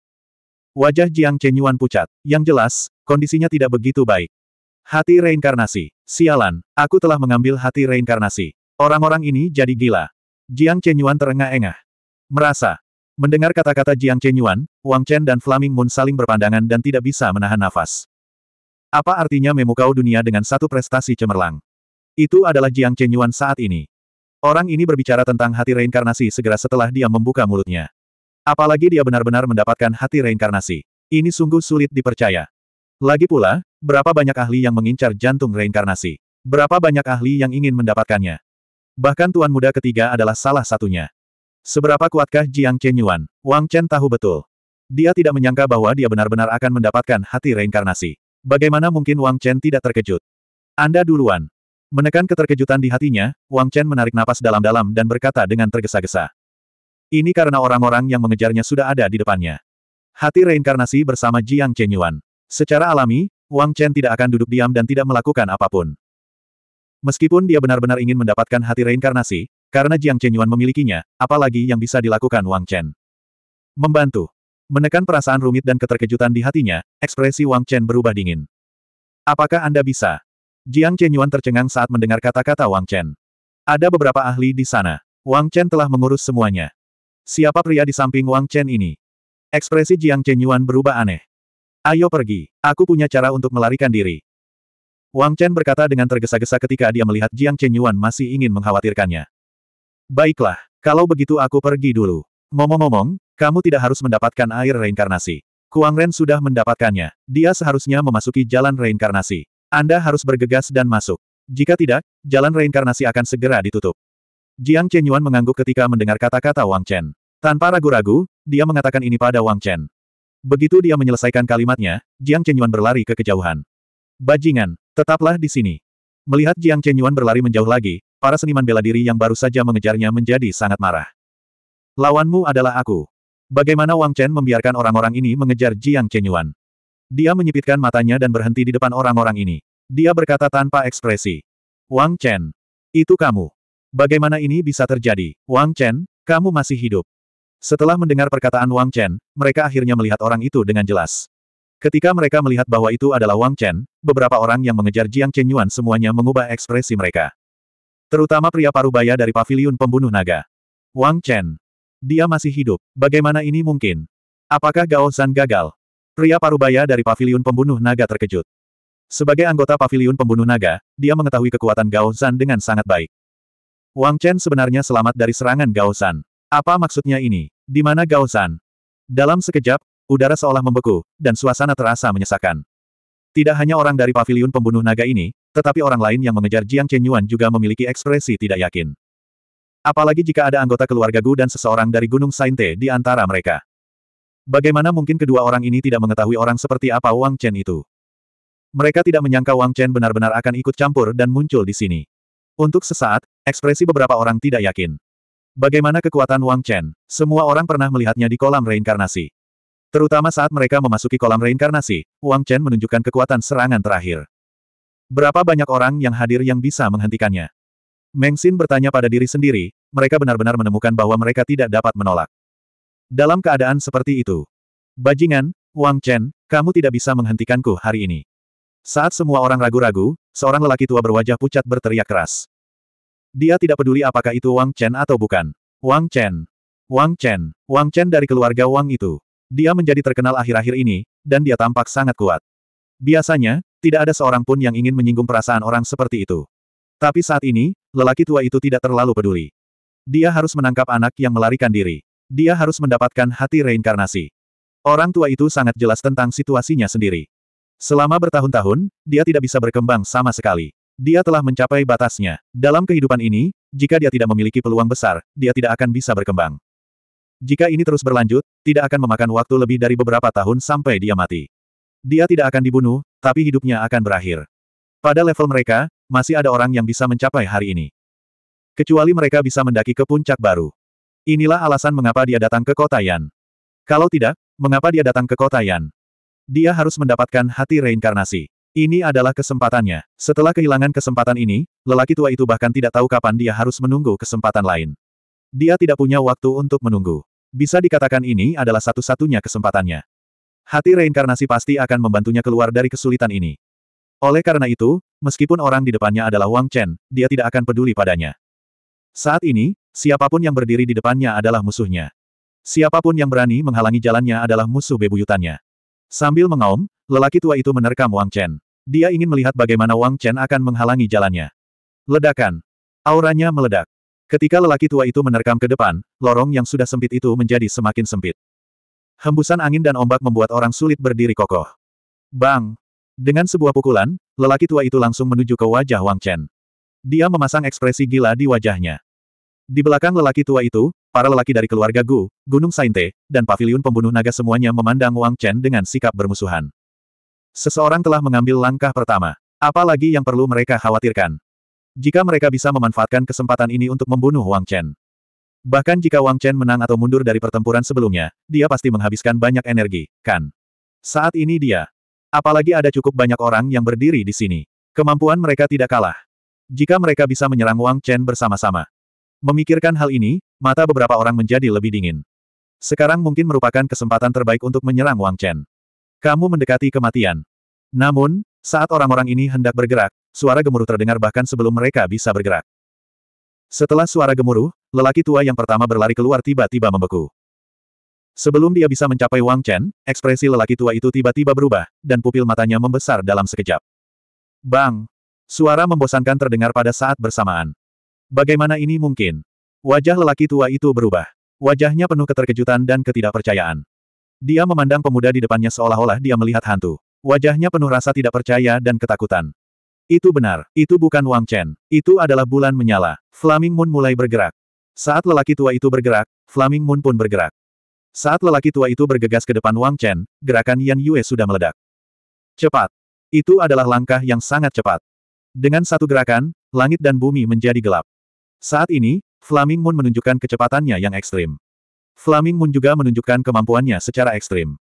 Wajah Jiang Chenyuan pucat. Yang jelas, kondisinya tidak begitu baik. Hati reinkarnasi. Sialan, aku telah mengambil hati reinkarnasi. Orang-orang ini jadi gila. Jiang Chenyuan terengah-engah. Merasa. Mendengar kata-kata Jiang Chenyuan, Wang Chen dan Flaming Moon saling berpandangan dan tidak bisa menahan nafas. Apa artinya memukau dunia dengan satu prestasi cemerlang? Itu adalah Jiang Chenyuan saat ini. Orang ini berbicara tentang hati reinkarnasi segera setelah dia membuka mulutnya. Apalagi dia benar-benar mendapatkan hati reinkarnasi. Ini sungguh sulit dipercaya. Lagi pula, berapa banyak ahli yang mengincar jantung reinkarnasi? Berapa banyak ahli yang ingin mendapatkannya? Bahkan tuan muda ketiga adalah salah satunya. Seberapa kuatkah Jiang Chen Yuan? Wang Chen tahu betul. Dia tidak menyangka bahwa dia benar-benar akan mendapatkan hati reinkarnasi. Bagaimana mungkin Wang Chen tidak terkejut? Anda duluan. Menekan keterkejutan di hatinya, Wang Chen menarik napas dalam-dalam dan berkata dengan tergesa-gesa. Ini karena orang-orang yang mengejarnya sudah ada di depannya. Hati reinkarnasi bersama Jiang Chenyuan. Secara alami, Wang Chen tidak akan duduk diam dan tidak melakukan apapun. Meskipun dia benar-benar ingin mendapatkan hati reinkarnasi, karena Jiang Chenyuan memilikinya, apalagi yang bisa dilakukan Wang Chen. Membantu. Menekan perasaan rumit dan keterkejutan di hatinya, ekspresi Wang Chen berubah dingin. Apakah Anda bisa? Jiang Chenyuan tercengang saat mendengar kata-kata Wang Chen. Ada beberapa ahli di sana. Wang Chen telah mengurus semuanya. Siapa pria di samping Wang Chen ini? Ekspresi Jiang Chen Yuan berubah aneh. Ayo pergi, aku punya cara untuk melarikan diri. Wang Chen berkata dengan tergesa-gesa ketika dia melihat Jiang Chen Yuan masih ingin mengkhawatirkannya. Baiklah, kalau begitu aku pergi dulu. Ngomong-ngomong, kamu tidak harus mendapatkan air reinkarnasi. Kuang Ren sudah mendapatkannya. Dia seharusnya memasuki jalan reinkarnasi. Anda harus bergegas dan masuk. Jika tidak, jalan reinkarnasi akan segera ditutup. Jiang Chen Yuan mengangguk ketika mendengar kata-kata Wang Chen. Tanpa ragu-ragu, dia mengatakan ini pada Wang Chen. Begitu dia menyelesaikan kalimatnya, Jiang Chen Yuan berlari ke kejauhan. Bajingan, tetaplah di sini. Melihat Jiang Chen Yuan berlari menjauh lagi, para seniman bela diri yang baru saja mengejarnya menjadi sangat marah. Lawanmu adalah aku. Bagaimana Wang Chen membiarkan orang-orang ini mengejar Jiang Chen Yuan? Dia menyipitkan matanya dan berhenti di depan orang-orang ini. Dia berkata tanpa ekspresi. Wang Chen, itu kamu. Bagaimana ini bisa terjadi? Wang Chen, kamu masih hidup. Setelah mendengar perkataan Wang Chen, mereka akhirnya melihat orang itu dengan jelas. Ketika mereka melihat bahwa itu adalah Wang Chen, beberapa orang yang mengejar Jiang Chen Yuan semuanya mengubah ekspresi mereka. Terutama pria parubaya dari paviliun pembunuh naga. Wang Chen. Dia masih hidup. Bagaimana ini mungkin? Apakah Gao San gagal? Pria parubaya dari paviliun pembunuh naga terkejut. Sebagai anggota paviliun pembunuh naga, dia mengetahui kekuatan Gao Zan dengan sangat baik. Wang Chen sebenarnya selamat dari serangan Gao San. Apa maksudnya ini? Di mana Gao San? Dalam sekejap, udara seolah membeku, dan suasana terasa menyesakan. Tidak hanya orang dari pavilion pembunuh naga ini, tetapi orang lain yang mengejar Jiang Chen Yuan juga memiliki ekspresi tidak yakin. Apalagi jika ada anggota keluarga Gu dan seseorang dari Gunung Sainte di antara mereka. Bagaimana mungkin kedua orang ini tidak mengetahui orang seperti apa Wang Chen itu? Mereka tidak menyangka Wang Chen benar-benar akan ikut campur dan muncul di sini. Untuk sesaat, ekspresi beberapa orang tidak yakin. Bagaimana kekuatan Wang Chen? Semua orang pernah melihatnya di kolam reinkarnasi. Terutama saat mereka memasuki kolam reinkarnasi, Wang Chen menunjukkan kekuatan serangan terakhir. Berapa banyak orang yang hadir yang bisa menghentikannya? Meng Xin bertanya pada diri sendiri, mereka benar-benar menemukan bahwa mereka tidak dapat menolak. Dalam keadaan seperti itu, bajingan, Wang Chen, kamu tidak bisa menghentikanku hari ini. Saat semua orang ragu-ragu, seorang lelaki tua berwajah pucat berteriak keras. Dia tidak peduli apakah itu Wang Chen atau bukan. Wang Chen. Wang Chen. Wang Chen dari keluarga Wang itu. Dia menjadi terkenal akhir-akhir ini, dan dia tampak sangat kuat. Biasanya, tidak ada seorang pun yang ingin menyinggung perasaan orang seperti itu. Tapi saat ini, lelaki tua itu tidak terlalu peduli. Dia harus menangkap anak yang melarikan diri. Dia harus mendapatkan hati reinkarnasi. Orang tua itu sangat jelas tentang situasinya sendiri. Selama bertahun-tahun, dia tidak bisa berkembang sama sekali. Dia telah mencapai batasnya. Dalam kehidupan ini, jika dia tidak memiliki peluang besar, dia tidak akan bisa berkembang. Jika ini terus berlanjut, tidak akan memakan waktu lebih dari beberapa tahun sampai dia mati. Dia tidak akan dibunuh, tapi hidupnya akan berakhir. Pada level mereka, masih ada orang yang bisa mencapai hari ini. Kecuali mereka bisa mendaki ke puncak baru. Inilah alasan mengapa dia datang ke kota Yan. Kalau tidak, mengapa dia datang ke kota Yan? Dia harus mendapatkan hati reinkarnasi. Ini adalah kesempatannya. Setelah kehilangan kesempatan ini, lelaki tua itu bahkan tidak tahu kapan dia harus menunggu kesempatan lain. Dia tidak punya waktu untuk menunggu. Bisa dikatakan ini adalah satu-satunya kesempatannya. Hati reinkarnasi pasti akan membantunya keluar dari kesulitan ini. Oleh karena itu, meskipun orang di depannya adalah Wang Chen, dia tidak akan peduli padanya. Saat ini, siapapun yang berdiri di depannya adalah musuhnya. Siapapun yang berani menghalangi jalannya adalah musuh bebuyutannya. Sambil mengaum, lelaki tua itu menerkam Wang Chen. Dia ingin melihat bagaimana Wang Chen akan menghalangi jalannya. Ledakan. Auranya meledak. Ketika lelaki tua itu menerkam ke depan, lorong yang sudah sempit itu menjadi semakin sempit. Hembusan angin dan ombak membuat orang sulit berdiri kokoh. Bang! Dengan sebuah pukulan, lelaki tua itu langsung menuju ke wajah Wang Chen. Dia memasang ekspresi gila di wajahnya. Di belakang lelaki tua itu, para lelaki dari keluarga Gu, Gunung Sainte, dan Pavilion pembunuh naga semuanya memandang Wang Chen dengan sikap bermusuhan. Seseorang telah mengambil langkah pertama. Apalagi yang perlu mereka khawatirkan? Jika mereka bisa memanfaatkan kesempatan ini untuk membunuh Wang Chen. Bahkan jika Wang Chen menang atau mundur dari pertempuran sebelumnya, dia pasti menghabiskan banyak energi, kan? Saat ini dia. Apalagi ada cukup banyak orang yang berdiri di sini. Kemampuan mereka tidak kalah. Jika mereka bisa menyerang Wang Chen bersama-sama, Memikirkan hal ini, mata beberapa orang menjadi lebih dingin. Sekarang mungkin merupakan kesempatan terbaik untuk menyerang Wang Chen. Kamu mendekati kematian. Namun, saat orang-orang ini hendak bergerak, suara gemuruh terdengar bahkan sebelum mereka bisa bergerak. Setelah suara gemuruh, lelaki tua yang pertama berlari keluar tiba-tiba membeku. Sebelum dia bisa mencapai Wang Chen, ekspresi lelaki tua itu tiba-tiba berubah, dan pupil matanya membesar dalam sekejap. Bang! Suara membosankan terdengar pada saat bersamaan. Bagaimana ini mungkin? Wajah lelaki tua itu berubah. Wajahnya penuh keterkejutan dan ketidakpercayaan. Dia memandang pemuda di depannya seolah-olah dia melihat hantu. Wajahnya penuh rasa tidak percaya dan ketakutan. Itu benar, itu bukan Wang Chen. Itu adalah bulan menyala. Flaming Moon mulai bergerak. Saat lelaki tua itu bergerak, Flaming Moon pun bergerak. Saat lelaki tua itu bergegas ke depan Wang Chen, gerakan Yan Yue sudah meledak. Cepat. Itu adalah langkah yang sangat cepat. Dengan satu gerakan, langit dan bumi menjadi gelap. Saat ini, Flaming Moon menunjukkan kecepatannya yang ekstrim. Flaming Moon juga menunjukkan kemampuannya secara ekstrim.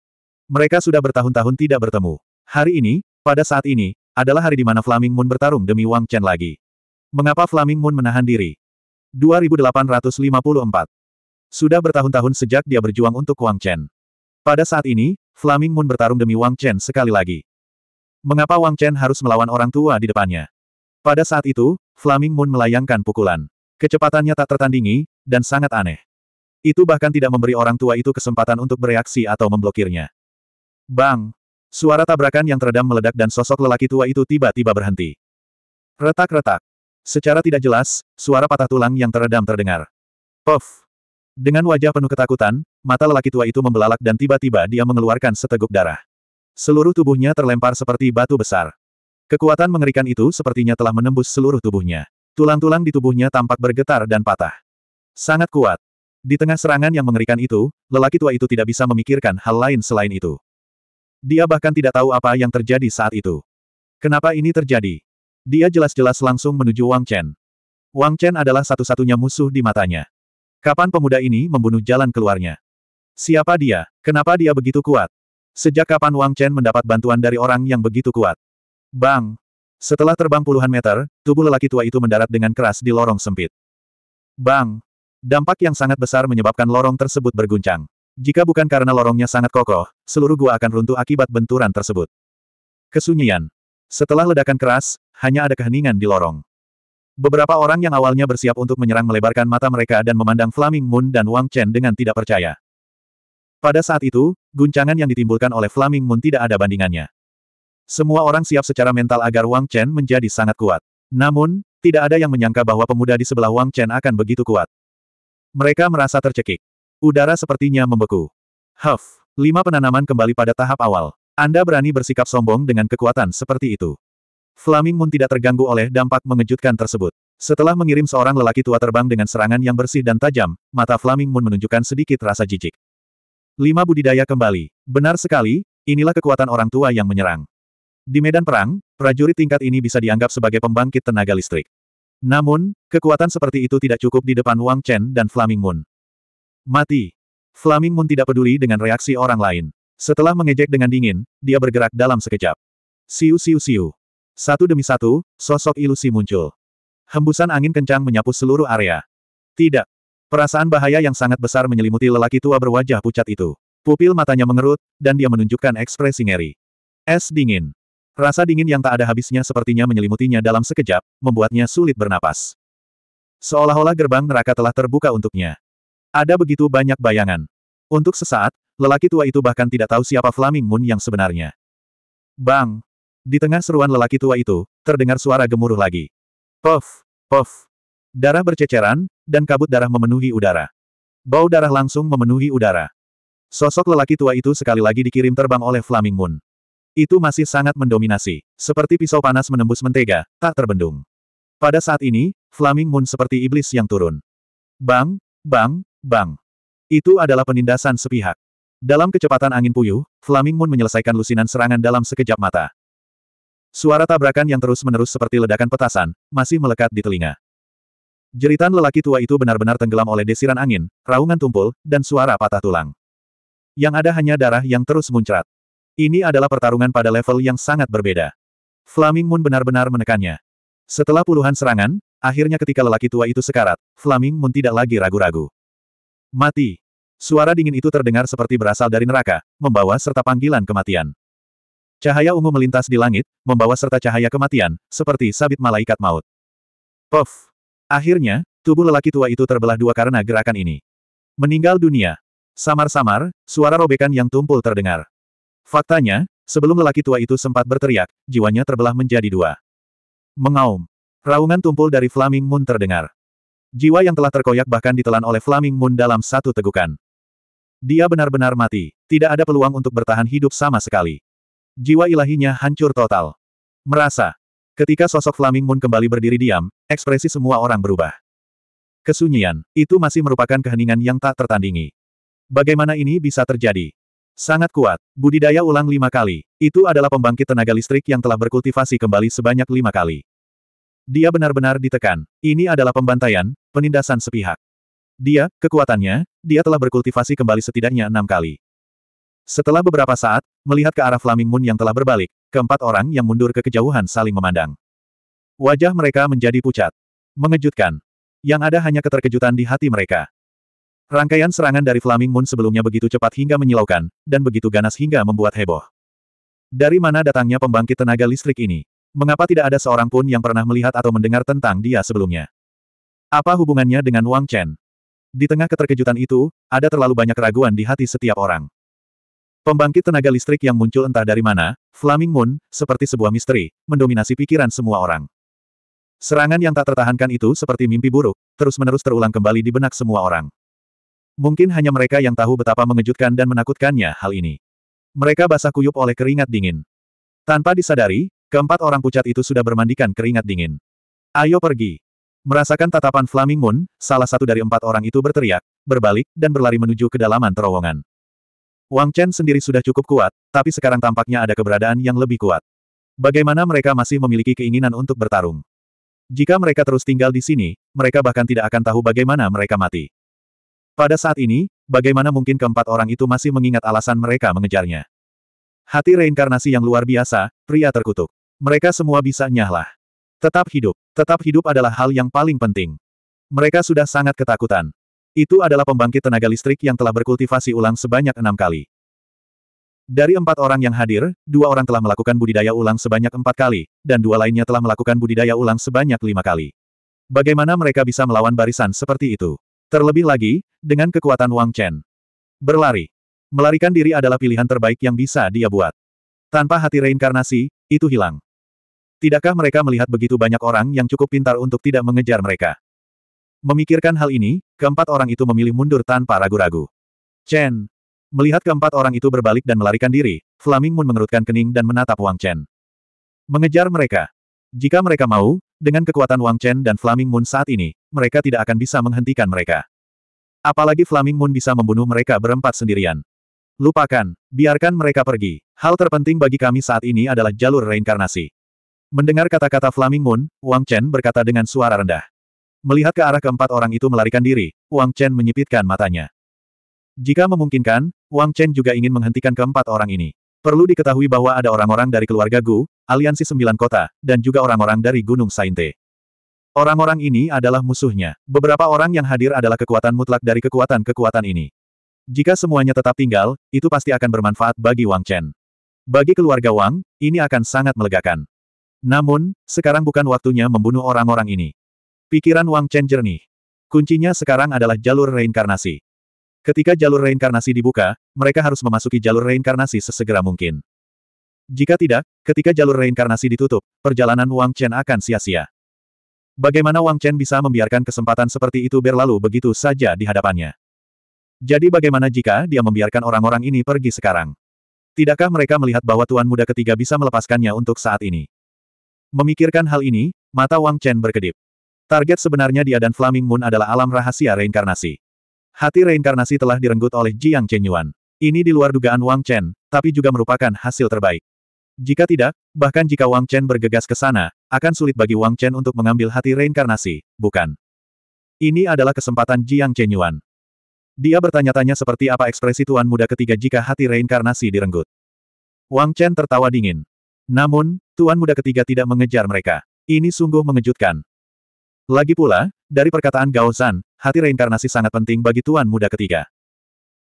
Mereka sudah bertahun-tahun tidak bertemu. Hari ini, pada saat ini, adalah hari di mana Flaming Moon bertarung demi Wang Chen lagi. Mengapa Flaming Moon menahan diri? 2854. Sudah bertahun-tahun sejak dia berjuang untuk Wang Chen. Pada saat ini, Flaming Moon bertarung demi Wang Chen sekali lagi. Mengapa Wang Chen harus melawan orang tua di depannya? Pada saat itu, Flaming Moon melayangkan pukulan. Kecepatannya tak tertandingi, dan sangat aneh. Itu bahkan tidak memberi orang tua itu kesempatan untuk bereaksi atau memblokirnya. Bang! Suara tabrakan yang teredam meledak dan sosok lelaki tua itu tiba-tiba berhenti. Retak-retak. Secara tidak jelas, suara patah tulang yang teredam terdengar. Puff! Dengan wajah penuh ketakutan, mata lelaki tua itu membelalak dan tiba-tiba dia mengeluarkan seteguk darah. Seluruh tubuhnya terlempar seperti batu besar. Kekuatan mengerikan itu sepertinya telah menembus seluruh tubuhnya. Tulang-tulang di tubuhnya tampak bergetar dan patah. Sangat kuat. Di tengah serangan yang mengerikan itu, lelaki tua itu tidak bisa memikirkan hal lain selain itu. Dia bahkan tidak tahu apa yang terjadi saat itu. Kenapa ini terjadi? Dia jelas-jelas langsung menuju Wang Chen. Wang Chen adalah satu-satunya musuh di matanya. Kapan pemuda ini membunuh jalan keluarnya? Siapa dia? Kenapa dia begitu kuat? Sejak kapan Wang Chen mendapat bantuan dari orang yang begitu kuat? Bang, setelah terbang puluhan meter, tubuh lelaki tua itu mendarat dengan keras di lorong sempit. Bang! Dampak yang sangat besar menyebabkan lorong tersebut berguncang. Jika bukan karena lorongnya sangat kokoh, seluruh gua akan runtuh akibat benturan tersebut. Kesunyian. Setelah ledakan keras, hanya ada keheningan di lorong. Beberapa orang yang awalnya bersiap untuk menyerang melebarkan mata mereka dan memandang Flaming Moon dan Wang Chen dengan tidak percaya. Pada saat itu, guncangan yang ditimbulkan oleh Flaming Moon tidak ada bandingannya. Semua orang siap secara mental agar Wang Chen menjadi sangat kuat. Namun, tidak ada yang menyangka bahwa pemuda di sebelah Wang Chen akan begitu kuat. Mereka merasa tercekik. Udara sepertinya membeku. Huff, lima penanaman kembali pada tahap awal. Anda berani bersikap sombong dengan kekuatan seperti itu. Flaming Moon tidak terganggu oleh dampak mengejutkan tersebut. Setelah mengirim seorang lelaki tua terbang dengan serangan yang bersih dan tajam, mata Flaming Moon menunjukkan sedikit rasa jijik. Lima budidaya kembali. Benar sekali, inilah kekuatan orang tua yang menyerang. Di medan perang, prajurit tingkat ini bisa dianggap sebagai pembangkit tenaga listrik. Namun, kekuatan seperti itu tidak cukup di depan Wang Chen dan Flaming Moon. Mati. Flaming Moon tidak peduli dengan reaksi orang lain. Setelah mengejek dengan dingin, dia bergerak dalam sekejap. Siu siu siu. Satu demi satu, sosok ilusi muncul. Hembusan angin kencang menyapu seluruh area. Tidak. Perasaan bahaya yang sangat besar menyelimuti lelaki tua berwajah pucat itu. Pupil matanya mengerut, dan dia menunjukkan ekspresi ngeri. Es dingin. Rasa dingin yang tak ada habisnya sepertinya menyelimutinya dalam sekejap, membuatnya sulit bernapas. Seolah-olah gerbang neraka telah terbuka untuknya. Ada begitu banyak bayangan. Untuk sesaat, lelaki tua itu bahkan tidak tahu siapa Flaming Moon yang sebenarnya. Bang! Di tengah seruan lelaki tua itu, terdengar suara gemuruh lagi. Puff! Puff! Darah berceceran, dan kabut darah memenuhi udara. Bau darah langsung memenuhi udara. Sosok lelaki tua itu sekali lagi dikirim terbang oleh Flaming Moon. Itu masih sangat mendominasi, seperti pisau panas menembus mentega, tak terbendung. Pada saat ini, Flaming Moon seperti iblis yang turun. Bang, bang, bang. Itu adalah penindasan sepihak. Dalam kecepatan angin puyuh, Flaming Moon menyelesaikan lusinan serangan dalam sekejap mata. Suara tabrakan yang terus-menerus seperti ledakan petasan, masih melekat di telinga. Jeritan lelaki tua itu benar-benar tenggelam oleh desiran angin, raungan tumpul, dan suara patah tulang. Yang ada hanya darah yang terus muncrat. Ini adalah pertarungan pada level yang sangat berbeda. Flaming Moon benar-benar menekannya. Setelah puluhan serangan, akhirnya ketika lelaki tua itu sekarat, Flaming Moon tidak lagi ragu-ragu. Mati. Suara dingin itu terdengar seperti berasal dari neraka, membawa serta panggilan kematian. Cahaya ungu melintas di langit, membawa serta cahaya kematian, seperti sabit malaikat maut. Puff! Akhirnya, tubuh lelaki tua itu terbelah dua karena gerakan ini. Meninggal dunia. Samar-samar, suara robekan yang tumpul terdengar. Faktanya, sebelum lelaki tua itu sempat berteriak, jiwanya terbelah menjadi dua. Mengaum. Raungan tumpul dari Flaming Moon terdengar. Jiwa yang telah terkoyak bahkan ditelan oleh Flaming Moon dalam satu tegukan. Dia benar-benar mati. Tidak ada peluang untuk bertahan hidup sama sekali. Jiwa ilahinya hancur total. Merasa. Ketika sosok Flaming Moon kembali berdiri diam, ekspresi semua orang berubah. Kesunyian, itu masih merupakan keheningan yang tak tertandingi. Bagaimana ini bisa terjadi? Sangat kuat. Budidaya ulang lima kali. Itu adalah pembangkit tenaga listrik yang telah berkultivasi kembali sebanyak lima kali. Dia benar-benar ditekan. Ini adalah pembantaian, penindasan sepihak. Dia, kekuatannya, dia telah berkultivasi kembali setidaknya enam kali. Setelah beberapa saat, melihat ke arah Flaming Moon yang telah berbalik, keempat orang yang mundur ke kejauhan saling memandang. Wajah mereka menjadi pucat. Mengejutkan. Yang ada hanya keterkejutan di hati mereka. Rangkaian serangan dari Flaming Moon sebelumnya begitu cepat hingga menyilaukan, dan begitu ganas hingga membuat heboh. Dari mana datangnya pembangkit tenaga listrik ini? Mengapa tidak ada seorang pun yang pernah melihat atau mendengar tentang dia sebelumnya? Apa hubungannya dengan Wang Chen? Di tengah keterkejutan itu, ada terlalu banyak keraguan di hati setiap orang. Pembangkit tenaga listrik yang muncul entah dari mana, Flaming Moon, seperti sebuah misteri, mendominasi pikiran semua orang. Serangan yang tak tertahankan itu seperti mimpi buruk, terus-menerus terulang kembali di benak semua orang. Mungkin hanya mereka yang tahu betapa mengejutkan dan menakutkannya hal ini. Mereka basah kuyup oleh keringat dingin. Tanpa disadari, keempat orang pucat itu sudah bermandikan keringat dingin. Ayo pergi. Merasakan tatapan Flaming Moon, salah satu dari empat orang itu berteriak, berbalik, dan berlari menuju kedalaman terowongan. Wang Chen sendiri sudah cukup kuat, tapi sekarang tampaknya ada keberadaan yang lebih kuat. Bagaimana mereka masih memiliki keinginan untuk bertarung? Jika mereka terus tinggal di sini, mereka bahkan tidak akan tahu bagaimana mereka mati. Pada saat ini, bagaimana mungkin keempat orang itu masih mengingat alasan mereka mengejarnya? Hati reinkarnasi yang luar biasa, pria terkutuk. Mereka semua bisa nyahlah. Tetap hidup. Tetap hidup adalah hal yang paling penting. Mereka sudah sangat ketakutan. Itu adalah pembangkit tenaga listrik yang telah berkultivasi ulang sebanyak enam kali. Dari empat orang yang hadir, dua orang telah melakukan budidaya ulang sebanyak empat kali, dan dua lainnya telah melakukan budidaya ulang sebanyak lima kali. Bagaimana mereka bisa melawan barisan seperti itu? Terlebih lagi, dengan kekuatan Wang Chen. Berlari. Melarikan diri adalah pilihan terbaik yang bisa dia buat. Tanpa hati reinkarnasi, itu hilang. Tidakkah mereka melihat begitu banyak orang yang cukup pintar untuk tidak mengejar mereka? Memikirkan hal ini, keempat orang itu memilih mundur tanpa ragu-ragu. Chen. Melihat keempat orang itu berbalik dan melarikan diri, Flaming Moon mengerutkan kening dan menatap Wang Chen. Mengejar mereka. Jika mereka mau, dengan kekuatan Wang Chen dan Flaming Moon saat ini, mereka tidak akan bisa menghentikan mereka. Apalagi Flaming Moon bisa membunuh mereka berempat sendirian. Lupakan, biarkan mereka pergi. Hal terpenting bagi kami saat ini adalah jalur reinkarnasi. Mendengar kata-kata Flaming Moon, Wang Chen berkata dengan suara rendah. Melihat ke arah keempat orang itu melarikan diri, Wang Chen menyipitkan matanya. Jika memungkinkan, Wang Chen juga ingin menghentikan keempat orang ini. Perlu diketahui bahwa ada orang-orang dari keluarga Gu, aliansi sembilan kota, dan juga orang-orang dari Gunung Sainte. Orang-orang ini adalah musuhnya. Beberapa orang yang hadir adalah kekuatan mutlak dari kekuatan-kekuatan ini. Jika semuanya tetap tinggal, itu pasti akan bermanfaat bagi Wang Chen. Bagi keluarga Wang, ini akan sangat melegakan. Namun, sekarang bukan waktunya membunuh orang-orang ini. Pikiran Wang Chen jernih. Kuncinya sekarang adalah jalur reinkarnasi. Ketika jalur reinkarnasi dibuka, mereka harus memasuki jalur reinkarnasi sesegera mungkin. Jika tidak, ketika jalur reinkarnasi ditutup, perjalanan Wang Chen akan sia-sia. Bagaimana Wang Chen bisa membiarkan kesempatan seperti itu berlalu begitu saja di hadapannya? Jadi bagaimana jika dia membiarkan orang-orang ini pergi sekarang? Tidakkah mereka melihat bahwa tuan muda ketiga bisa melepaskannya untuk saat ini? Memikirkan hal ini, mata Wang Chen berkedip. Target sebenarnya dia dan Flaming Moon adalah alam rahasia reinkarnasi. Hati reinkarnasi telah direnggut oleh Jiang Chenyuan. Ini di luar dugaan Wang Chen, tapi juga merupakan hasil terbaik. Jika tidak, bahkan jika Wang Chen bergegas ke sana, akan sulit bagi Wang Chen untuk mengambil hati reinkarnasi, bukan? Ini adalah kesempatan Jiang Chenyuan. Dia bertanya-tanya seperti apa ekspresi tuan muda ketiga jika hati reinkarnasi direnggut. Wang Chen tertawa dingin. Namun, tuan muda ketiga tidak mengejar mereka. Ini sungguh mengejutkan. Lagi pula, dari perkataan Gao Zan, hati reinkarnasi sangat penting bagi Tuan Muda ketiga.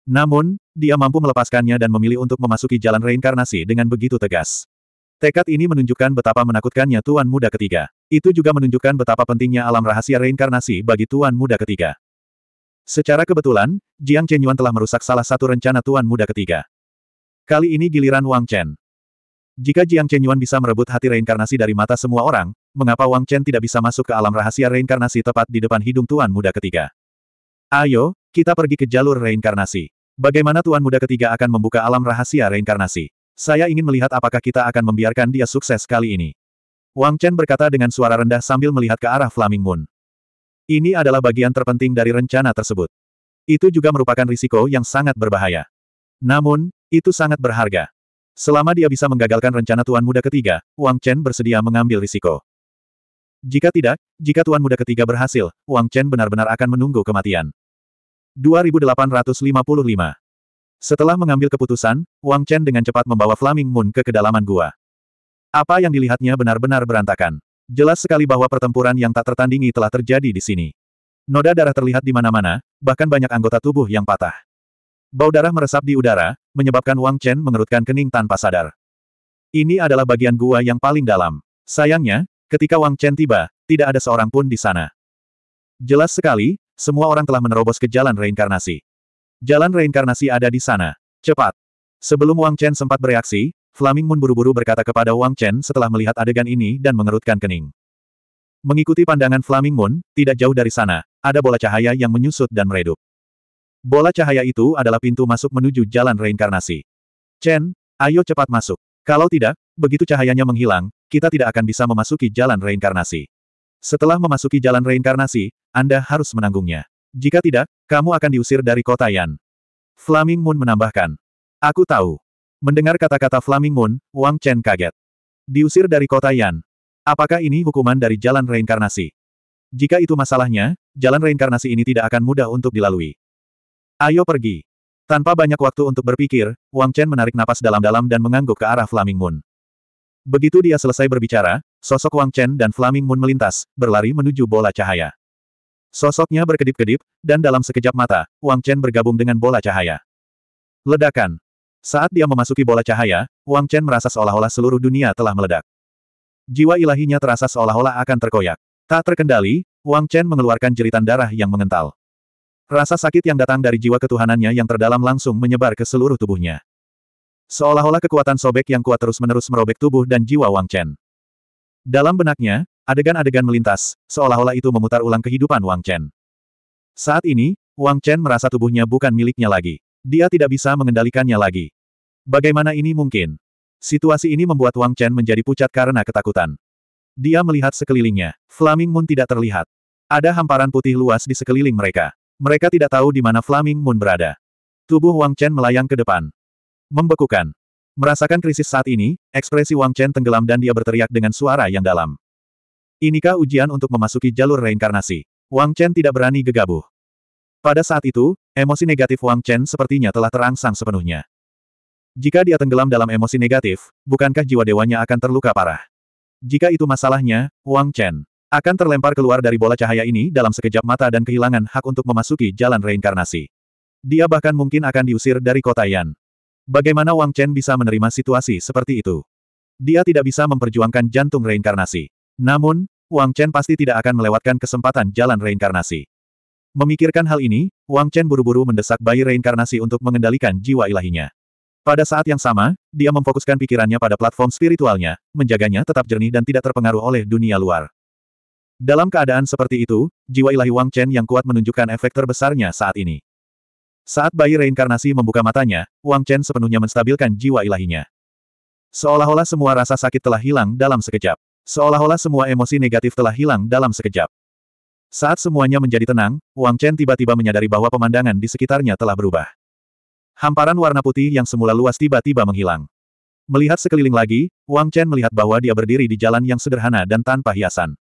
Namun, dia mampu melepaskannya dan memilih untuk memasuki jalan reinkarnasi dengan begitu tegas. Tekad ini menunjukkan betapa menakutkannya Tuan Muda ketiga. Itu juga menunjukkan betapa pentingnya alam rahasia reinkarnasi bagi Tuan Muda ketiga. Secara kebetulan, Jiang Chen Yuan telah merusak salah satu rencana Tuan Muda ketiga. Kali ini giliran Wang Chen. Jika Jiang Chen Yuan bisa merebut hati reinkarnasi dari mata semua orang, mengapa Wang Chen tidak bisa masuk ke alam rahasia reinkarnasi tepat di depan hidung Tuan Muda ketiga. Ayo, kita pergi ke jalur reinkarnasi. Bagaimana Tuan Muda ketiga akan membuka alam rahasia reinkarnasi? Saya ingin melihat apakah kita akan membiarkan dia sukses kali ini. Wang Chen berkata dengan suara rendah sambil melihat ke arah Flaming Moon. Ini adalah bagian terpenting dari rencana tersebut. Itu juga merupakan risiko yang sangat berbahaya. Namun, itu sangat berharga. Selama dia bisa menggagalkan rencana Tuan Muda ketiga, Wang Chen bersedia mengambil risiko. Jika tidak, jika Tuan Muda ketiga berhasil, Wang Chen benar-benar akan menunggu kematian. 2855 Setelah mengambil keputusan, Wang Chen dengan cepat membawa Flaming Moon ke kedalaman gua. Apa yang dilihatnya benar-benar berantakan. Jelas sekali bahwa pertempuran yang tak tertandingi telah terjadi di sini. Noda darah terlihat di mana-mana, bahkan banyak anggota tubuh yang patah. Bau darah meresap di udara, menyebabkan Wang Chen mengerutkan kening tanpa sadar. Ini adalah bagian gua yang paling dalam. Sayangnya, Ketika Wang Chen tiba, tidak ada seorang pun di sana. Jelas sekali, semua orang telah menerobos ke jalan reinkarnasi. Jalan reinkarnasi ada di sana. Cepat. Sebelum Wang Chen sempat bereaksi, Flaming Moon buru-buru berkata kepada Wang Chen setelah melihat adegan ini dan mengerutkan kening. Mengikuti pandangan Flaming Moon, tidak jauh dari sana, ada bola cahaya yang menyusut dan meredup. Bola cahaya itu adalah pintu masuk menuju jalan reinkarnasi. Chen, ayo cepat masuk. Kalau tidak, begitu cahayanya menghilang, kita tidak akan bisa memasuki jalan reinkarnasi. Setelah memasuki jalan reinkarnasi, Anda harus menanggungnya. Jika tidak, kamu akan diusir dari kota Yan. Flaming Moon menambahkan. Aku tahu. Mendengar kata-kata Flaming Moon, Wang Chen kaget. Diusir dari kota Yan. Apakah ini hukuman dari jalan reinkarnasi? Jika itu masalahnya, jalan reinkarnasi ini tidak akan mudah untuk dilalui. Ayo pergi. Tanpa banyak waktu untuk berpikir, Wang Chen menarik napas dalam-dalam dan mengangguk ke arah Flaming Moon. Begitu dia selesai berbicara, sosok Wang Chen dan Flaming Moon melintas, berlari menuju bola cahaya. Sosoknya berkedip-kedip, dan dalam sekejap mata, Wang Chen bergabung dengan bola cahaya. Ledakan. Saat dia memasuki bola cahaya, Wang Chen merasa seolah-olah seluruh dunia telah meledak. Jiwa ilahinya terasa seolah-olah akan terkoyak. Tak terkendali, Wang Chen mengeluarkan jeritan darah yang mengental. Rasa sakit yang datang dari jiwa ketuhanannya yang terdalam langsung menyebar ke seluruh tubuhnya. Seolah-olah kekuatan sobek yang kuat terus-menerus merobek tubuh dan jiwa Wang Chen. Dalam benaknya, adegan-adegan melintas, seolah-olah itu memutar ulang kehidupan Wang Chen. Saat ini, Wang Chen merasa tubuhnya bukan miliknya lagi. Dia tidak bisa mengendalikannya lagi. Bagaimana ini mungkin? Situasi ini membuat Wang Chen menjadi pucat karena ketakutan. Dia melihat sekelilingnya. Flaming Moon tidak terlihat. Ada hamparan putih luas di sekeliling mereka. Mereka tidak tahu di mana Flaming Moon berada. Tubuh Wang Chen melayang ke depan. Membekukan. Merasakan krisis saat ini, ekspresi Wang Chen tenggelam dan dia berteriak dengan suara yang dalam. Inikah ujian untuk memasuki jalur reinkarnasi? Wang Chen tidak berani gegabah. Pada saat itu, emosi negatif Wang Chen sepertinya telah terangsang sepenuhnya. Jika dia tenggelam dalam emosi negatif, bukankah jiwa dewanya akan terluka parah? Jika itu masalahnya, Wang Chen akan terlempar keluar dari bola cahaya ini dalam sekejap mata dan kehilangan hak untuk memasuki jalan reinkarnasi. Dia bahkan mungkin akan diusir dari kota Yan. Bagaimana Wang Chen bisa menerima situasi seperti itu? Dia tidak bisa memperjuangkan jantung reinkarnasi. Namun, Wang Chen pasti tidak akan melewatkan kesempatan jalan reinkarnasi. Memikirkan hal ini, Wang Chen buru-buru mendesak bayi reinkarnasi untuk mengendalikan jiwa ilahinya. Pada saat yang sama, dia memfokuskan pikirannya pada platform spiritualnya, menjaganya tetap jernih dan tidak terpengaruh oleh dunia luar. Dalam keadaan seperti itu, jiwa ilahi Wang Chen yang kuat menunjukkan efek terbesarnya saat ini. Saat bayi reinkarnasi membuka matanya, Wang Chen sepenuhnya menstabilkan jiwa ilahinya. Seolah-olah semua rasa sakit telah hilang dalam sekejap. Seolah-olah semua emosi negatif telah hilang dalam sekejap. Saat semuanya menjadi tenang, Wang Chen tiba-tiba menyadari bahwa pemandangan di sekitarnya telah berubah. Hamparan warna putih yang semula luas tiba-tiba menghilang. Melihat sekeliling lagi, Wang Chen melihat bahwa dia berdiri di jalan yang sederhana dan tanpa hiasan.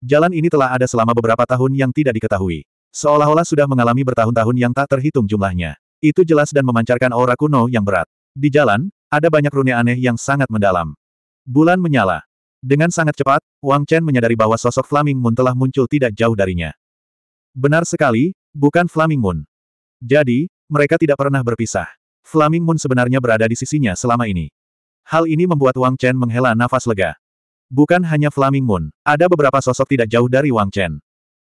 Jalan ini telah ada selama beberapa tahun yang tidak diketahui. Seolah-olah sudah mengalami bertahun-tahun yang tak terhitung jumlahnya. Itu jelas dan memancarkan aura kuno yang berat. Di jalan, ada banyak rune aneh yang sangat mendalam. Bulan menyala. Dengan sangat cepat, Wang Chen menyadari bahwa sosok Flaming Moon telah muncul tidak jauh darinya. Benar sekali, bukan Flaming Moon. Jadi, mereka tidak pernah berpisah. Flaming Moon sebenarnya berada di sisinya selama ini. Hal ini membuat Wang Chen menghela nafas lega. Bukan hanya Flaming Moon, ada beberapa sosok tidak jauh dari Wang Chen.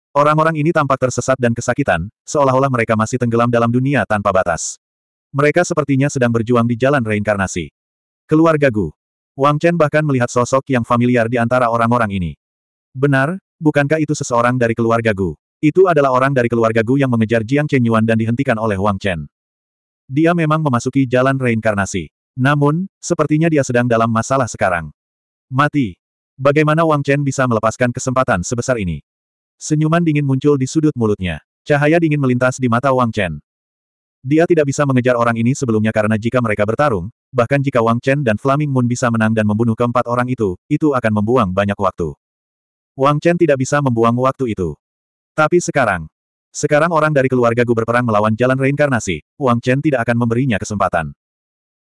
Orang-orang ini tampak tersesat dan kesakitan, seolah-olah mereka masih tenggelam dalam dunia tanpa batas. Mereka sepertinya sedang berjuang di jalan reinkarnasi. Keluarga Gu. Wang Chen bahkan melihat sosok yang familiar di antara orang-orang ini. Benar, bukankah itu seseorang dari keluarga Gu? Itu adalah orang dari keluarga Gu yang mengejar Jiang Chen Yuan dan dihentikan oleh Wang Chen. Dia memang memasuki jalan reinkarnasi. Namun, sepertinya dia sedang dalam masalah sekarang. Mati. Bagaimana Wang Chen bisa melepaskan kesempatan sebesar ini? Senyuman dingin muncul di sudut mulutnya. Cahaya dingin melintas di mata Wang Chen. Dia tidak bisa mengejar orang ini sebelumnya karena jika mereka bertarung, bahkan jika Wang Chen dan Flaming Moon bisa menang dan membunuh keempat orang itu, itu akan membuang banyak waktu. Wang Chen tidak bisa membuang waktu itu. Tapi sekarang, sekarang orang dari keluarga Gu berperang melawan jalan reinkarnasi, Wang Chen tidak akan memberinya kesempatan.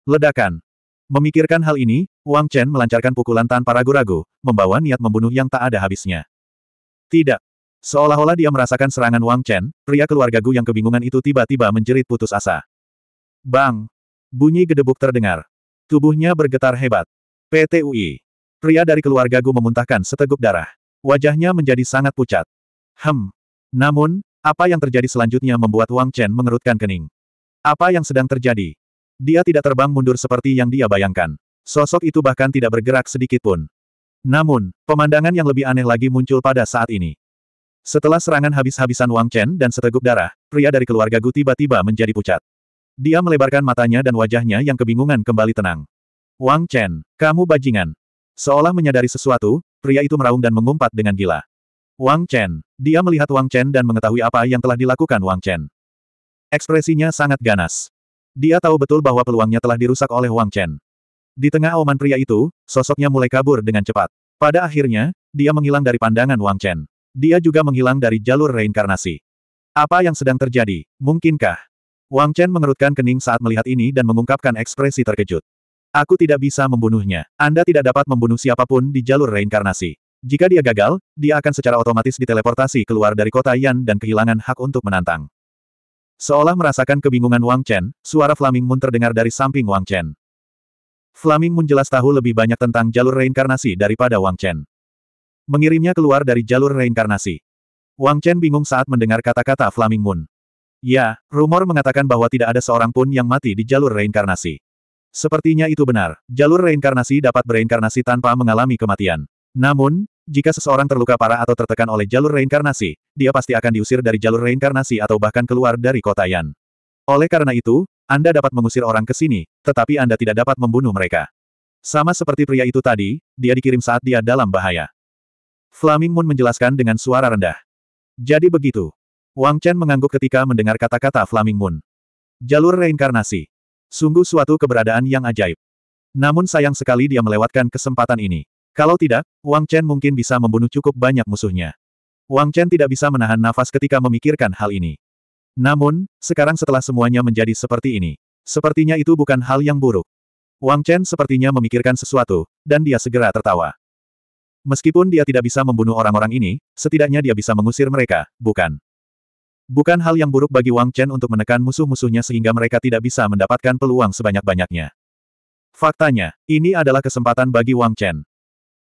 Ledakan. Memikirkan hal ini, Wang Chen melancarkan pukulan tanpa ragu-ragu, membawa niat membunuh yang tak ada habisnya. Tidak, Seolah-olah dia merasakan serangan Wang Chen, pria keluarga Gu yang kebingungan itu tiba-tiba menjerit putus asa. Bang! Bunyi gedebuk terdengar. Tubuhnya bergetar hebat. PTUI. Pria dari keluarga Gu memuntahkan seteguk darah. Wajahnya menjadi sangat pucat. Hem. Namun, apa yang terjadi selanjutnya membuat Wang Chen mengerutkan kening. Apa yang sedang terjadi? Dia tidak terbang mundur seperti yang dia bayangkan. Sosok itu bahkan tidak bergerak sedikit pun. Namun, pemandangan yang lebih aneh lagi muncul pada saat ini. Setelah serangan habis-habisan Wang Chen dan seteguk darah, pria dari keluarga Gu tiba-tiba menjadi pucat. Dia melebarkan matanya dan wajahnya yang kebingungan kembali tenang. Wang Chen, kamu bajingan. Seolah menyadari sesuatu, pria itu meraung dan mengumpat dengan gila. Wang Chen, dia melihat Wang Chen dan mengetahui apa yang telah dilakukan Wang Chen. Ekspresinya sangat ganas. Dia tahu betul bahwa peluangnya telah dirusak oleh Wang Chen. Di tengah auman pria itu, sosoknya mulai kabur dengan cepat. Pada akhirnya, dia menghilang dari pandangan Wang Chen dia juga menghilang dari jalur reinkarnasi. Apa yang sedang terjadi? Mungkinkah? Wang Chen mengerutkan kening saat melihat ini dan mengungkapkan ekspresi terkejut. Aku tidak bisa membunuhnya. Anda tidak dapat membunuh siapapun di jalur reinkarnasi. Jika dia gagal, dia akan secara otomatis diteleportasi keluar dari kota Yan dan kehilangan hak untuk menantang. Seolah merasakan kebingungan Wang Chen, suara Flaming Moon terdengar dari samping Wang Chen. Flaming Moon jelas tahu lebih banyak tentang jalur reinkarnasi daripada Wang Chen. Mengirimnya keluar dari jalur reinkarnasi. Wang Chen bingung saat mendengar kata-kata Flaming Moon. Ya, rumor mengatakan bahwa tidak ada seorang pun yang mati di jalur reinkarnasi. Sepertinya itu benar, jalur reinkarnasi dapat bereinkarnasi tanpa mengalami kematian. Namun, jika seseorang terluka parah atau tertekan oleh jalur reinkarnasi, dia pasti akan diusir dari jalur reinkarnasi atau bahkan keluar dari kota Yan. Oleh karena itu, Anda dapat mengusir orang ke sini, tetapi Anda tidak dapat membunuh mereka. Sama seperti pria itu tadi, dia dikirim saat dia dalam bahaya. Flaming Moon menjelaskan dengan suara rendah. Jadi begitu. Wang Chen mengangguk ketika mendengar kata-kata Flaming Moon. Jalur reinkarnasi. Sungguh suatu keberadaan yang ajaib. Namun sayang sekali dia melewatkan kesempatan ini. Kalau tidak, Wang Chen mungkin bisa membunuh cukup banyak musuhnya. Wang Chen tidak bisa menahan nafas ketika memikirkan hal ini. Namun, sekarang setelah semuanya menjadi seperti ini, sepertinya itu bukan hal yang buruk. Wang Chen sepertinya memikirkan sesuatu, dan dia segera tertawa. Meskipun dia tidak bisa membunuh orang-orang ini, setidaknya dia bisa mengusir mereka, bukan? Bukan hal yang buruk bagi Wang Chen untuk menekan musuh-musuhnya sehingga mereka tidak bisa mendapatkan peluang sebanyak-banyaknya. Faktanya, ini adalah kesempatan bagi Wang Chen.